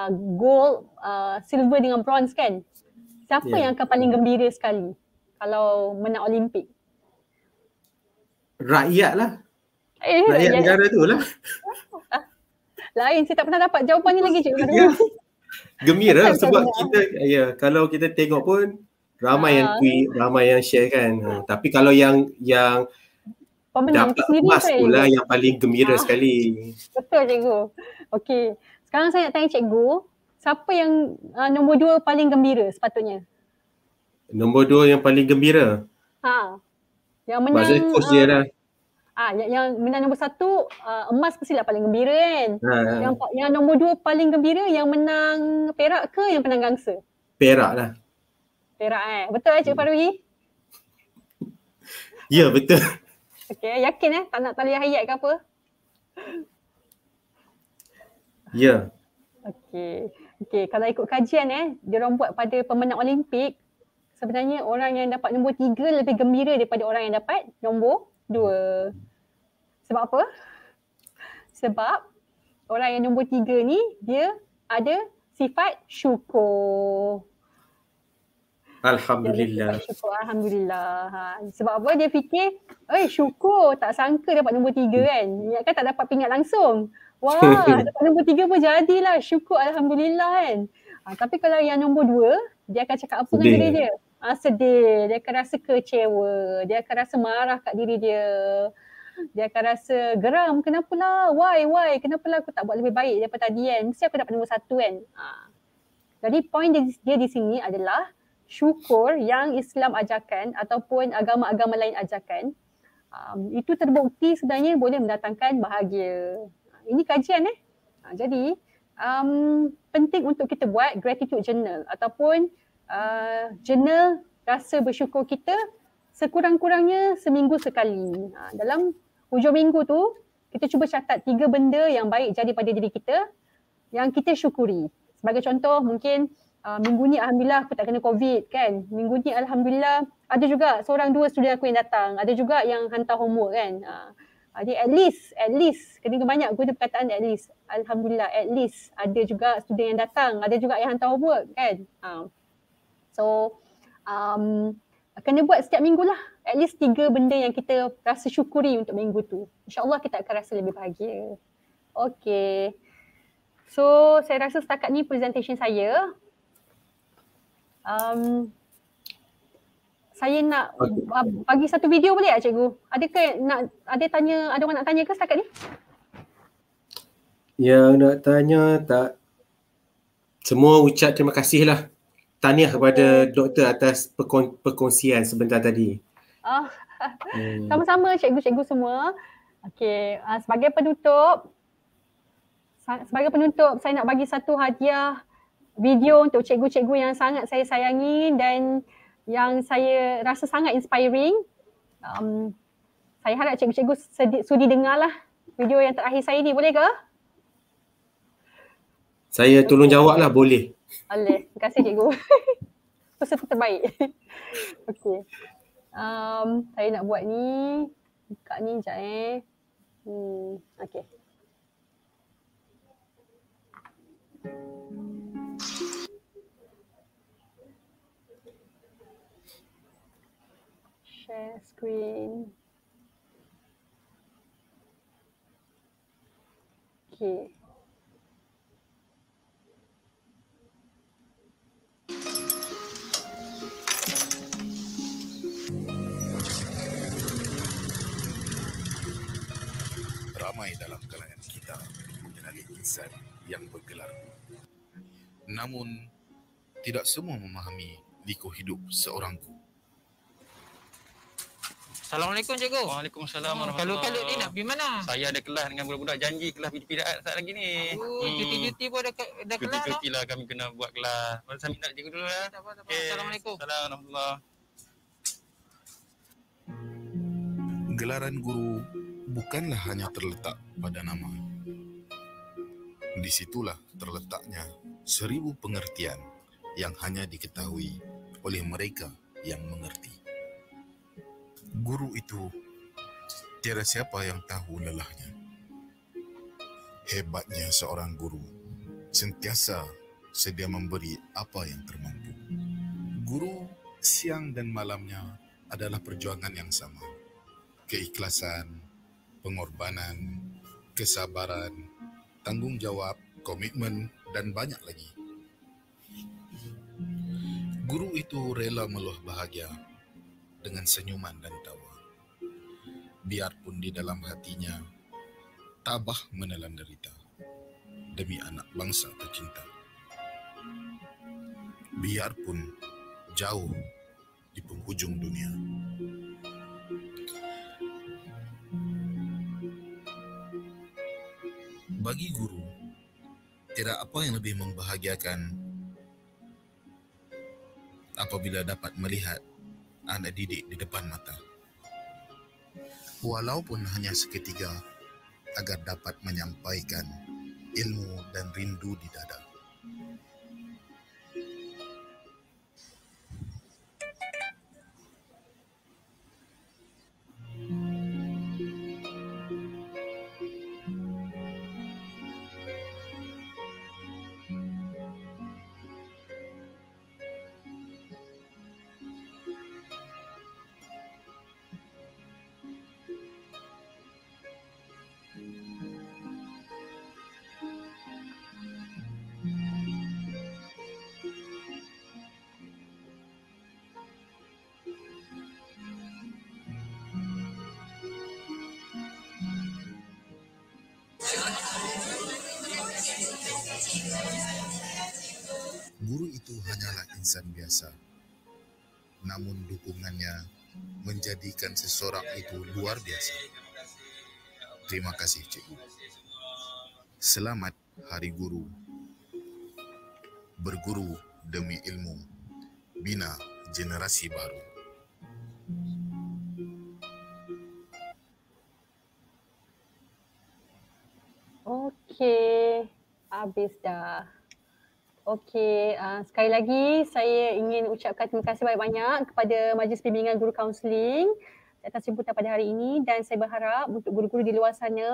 uh, gold, uh, silver dengan bronze kan, siapa yeah. yang akan paling gembira sekali kalau menang Olimpik? Rakyat lah. Eh, rakyat, negara tu lah. Lain, saya tak pernah dapat jawapan ni lagi cikgu. Ya gembira kan, sebab kan, kita ya yeah, kalau kita tengok pun ramai uh, yang ha. tweet, ramai yang share kan. Uh, tapi kalau yang yang dapat emas pula yang paling gembira uh, sekali. Betul cikgu. Okey. Sekarang saya nak tanya cikgu, siapa yang uh, nombor dua paling gembira sepatutnya? Nombor dua yang paling gembira? Ha. Yang menang. Maksudnya coach uh, dia ah, lah. Ah, yang, yang menang nombor satu uh, emas mesti lah paling gembira kan. Ha, ha. Yang yang nombor dua paling gembira yang menang perak ke yang menang gangsa? Perak lah. Perak eh. Betul eh Cik hmm. Farui? ya betul. Okey yakin eh tak nak talian hayat ke apa? ya. Okey okey kalau ikut kajian eh diorang buat pada pemenang Olimpik sebenarnya orang yang dapat nombor tiga lebih gembira daripada orang yang dapat nombor dua. Sebab apa? Sebab orang yang nombor tiga ni dia ada sifat syukur. Alhamdulillah. Syukur, Alhamdulillah. Ha. Sebab apa dia fikir, eh syukur tak sangka dapat nombor tiga kan. Ia kan tak dapat pingat langsung. Wah, dapat nombor tiga pun jadilah. Syukur Alhamdulillah kan. Ha, tapi kalau yang nombor dua, dia akan cakap apa dengan diri dia? Ha, sedih. Dia akan rasa kecewa. Dia akan rasa marah kat diri dia dia akan rasa geram kenapa lah? why why Kenapa lah? aku tak buat lebih baik daripada tadi kan mesti aku dapat nombor satu kan ha. jadi point dia, dia di sini adalah syukur yang Islam ajarkan ataupun agama-agama lain ajarkan um, itu terbukti sebenarnya boleh mendatangkan bahagia ini kajian eh ha, jadi um, penting untuk kita buat gratitude journal ataupun uh, journal rasa bersyukur kita sekurang-kurangnya seminggu sekali ha, dalam hujung minggu tu kita cuba catat tiga benda yang baik jadi pada diri kita yang kita syukuri. Sebagai contoh mungkin uh, minggu ni Alhamdulillah aku tak kena COVID kan. Minggu ni Alhamdulillah ada juga seorang dua student aku yang datang. Ada juga yang hantar homework kan. Uh, jadi at least, at least. Kena banyak guna perkataan at least. Alhamdulillah at least ada juga student yang datang. Ada juga yang hantar homework kan. Uh. So um, kena buat setiap minggu lah. At least tiga benda yang kita rasa syukuri untuk minggu tu. InsyaAllah kita akan rasa lebih bahagia. Okay. So, saya rasa setakat ni presentation saya. Um, saya nak okay. bagi satu video boleh tak cikgu? Adakah nak, ada tanya, ada orang nak tanya ke setakat ni? Yang nak tanya tak. Semua ucap terima kasih lah tahniah kepada doktor atas perkongsian sebentar tadi. Ah. Hmm. Sama-sama cikgu-cikgu semua. Okey, uh, sebagai penutup sebagai penutup saya nak bagi satu hadiah video untuk cikgu-cikgu yang sangat saya sayangi dan yang saya rasa sangat inspiring. Um, saya harap cikgu-cikgu sedi- sudi dengarlah video yang terakhir saya ni. Boleh ke? Saya tolong jawablah boleh. Alih, terima kasih cikgu. Peserta terbaik. Okey. Um, saya nak buat ni. Buka ni sekejap eh. Hmm, okey. Share screen. Okay. ramai dalam kalangan kita mengenali insan yang bergelar. Namun, tidak semua memahami liku hidup seorang guru. Assalamualaikum cikgu. Waalaikumsalam. kalau kalau ni nak pergi mana? Saya ada kelas dengan budak-budak janji kelas PDPDAT saat lagi ni. Oh, hmm. cuti-cuti pun ada ada kelas. Cuti-cuti lah kami kena buat kelas. Mari saya nak cikgu dulu lah. Okay. Assalamualaikum. Assalamualaikum. Gelaran guru bukanlah hanya terletak pada nama. Disitulah terletaknya seribu pengertian yang hanya diketahui oleh mereka yang mengerti. Guru itu tiada siapa yang tahu lelahnya. Hebatnya seorang guru sentiasa sedia memberi apa yang termampu. Guru siang dan malamnya adalah perjuangan yang sama. Keikhlasan, pengorbanan, kesabaran, tanggungjawab, komitmen, dan banyak lagi. Guru itu rela meluah bahagia dengan senyuman dan tawa. Biarpun di dalam hatinya, tabah menelan derita demi anak bangsa tercinta. Biarpun jauh di penghujung dunia. bagi guru, tiada apa yang lebih membahagiakan apabila dapat melihat anak didik di depan mata. Walaupun hanya seketika, agar dapat menyampaikan ilmu dan rindu di dadah. Guru itu hanyalah insan biasa, namun dukungannya menjadikan seseorang itu luar biasa. Terima kasih, Cikgu. Selamat Hari Guru. Berguru demi ilmu, bina generasi baru. Okey, habis dah. Okey, uh, sekali lagi saya ingin ucapkan terima kasih banyak-banyak kepada Majlis Pembimbingan Guru Kaunseling atas jemputan pada hari ini dan saya berharap untuk guru-guru di luar sana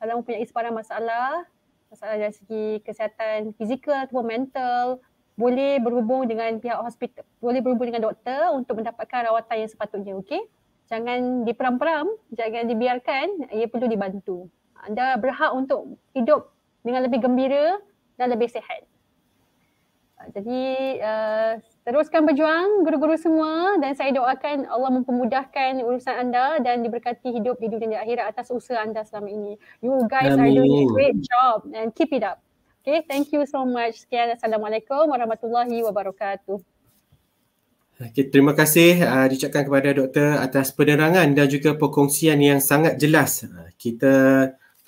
kalau mempunyai sebarang masalah, masalah dari segi kesihatan fizikal ataupun mental, boleh berhubung dengan pihak hospital, boleh berhubung dengan doktor untuk mendapatkan rawatan yang sepatutnya, okey? Jangan diperam-peram, jangan dibiarkan, ia perlu dibantu anda berhak untuk hidup dengan lebih gembira dan lebih sihat. Ah, jadi uh, teruskan berjuang guru-guru semua dan saya doakan Allah mempermudahkan urusan anda dan diberkati hidup di dunia akhirat atas usaha anda selama ini. You guys Amin. are doing a great job and keep it up. Okay, thank you so much. Sekian. Assalamualaikum warahmatullahi wabarakatuh. Okay, terima kasih uh, diucapkan kepada doktor atas penerangan dan juga perkongsian yang sangat jelas. Uh, kita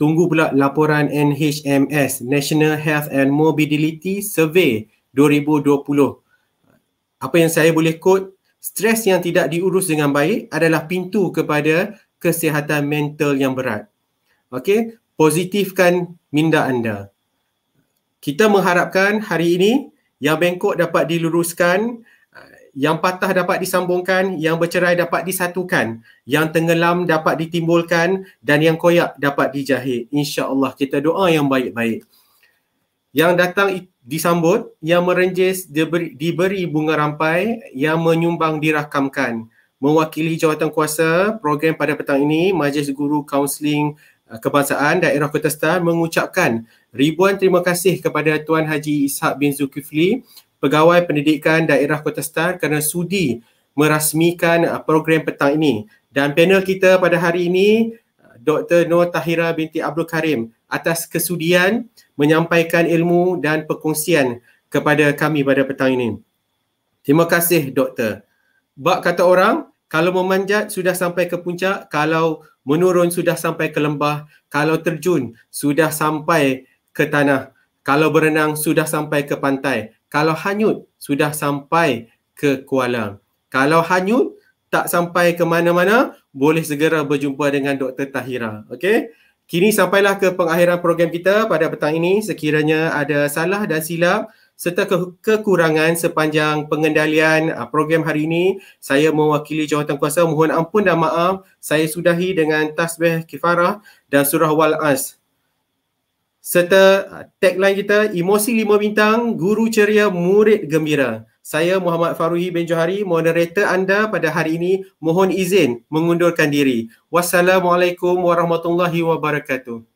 tunggu pula laporan NHMS National Health and Mobility Survey 2020. Apa yang saya boleh quote, stres yang tidak diurus dengan baik adalah pintu kepada kesihatan mental yang berat. Okey, positifkan minda anda. Kita mengharapkan hari ini yang bengkok dapat diluruskan yang patah dapat disambungkan, yang bercerai dapat disatukan, yang tenggelam dapat ditimbulkan dan yang koyak dapat dijahit. InsyaAllah kita doa yang baik-baik. Yang datang disambut, yang merenjis diberi, diberi bunga rampai, yang menyumbang dirakamkan. Mewakili jawatan kuasa program pada petang ini, Majlis Guru Kaunseling eh, Kebangsaan Daerah Kota Setan mengucapkan ribuan terima kasih kepada Tuan Haji Ishak bin Zulkifli pegawai pendidikan daerah Kota Star kerana sudi merasmikan uh, program petang ini. Dan panel kita pada hari ini uh, Dr. Nur Tahira binti Abdul Karim atas kesudian menyampaikan ilmu dan perkongsian kepada kami pada petang ini. Terima kasih doktor. Bak kata orang, kalau memanjat sudah sampai ke puncak, kalau menurun sudah sampai ke lembah, kalau terjun sudah sampai ke tanah, kalau berenang sudah sampai ke pantai, kalau hanyut sudah sampai ke Kuala. Kalau hanyut tak sampai ke mana-mana, boleh segera berjumpa dengan Dr. Tahira. Okey. Kini sampailah ke pengakhiran program kita pada petang ini. Sekiranya ada salah dan silap serta ke- kekurangan sepanjang pengendalian ah, program hari ini, saya mewakili jawatan kuasa mohon ampun dan maaf. Saya sudahi dengan tasbih kifarah dan surah wal as serta uh, tagline kita emosi lima bintang guru ceria murid gembira saya Muhammad Faruhi bin Johari moderator anda pada hari ini mohon izin mengundurkan diri wassalamualaikum warahmatullahi wabarakatuh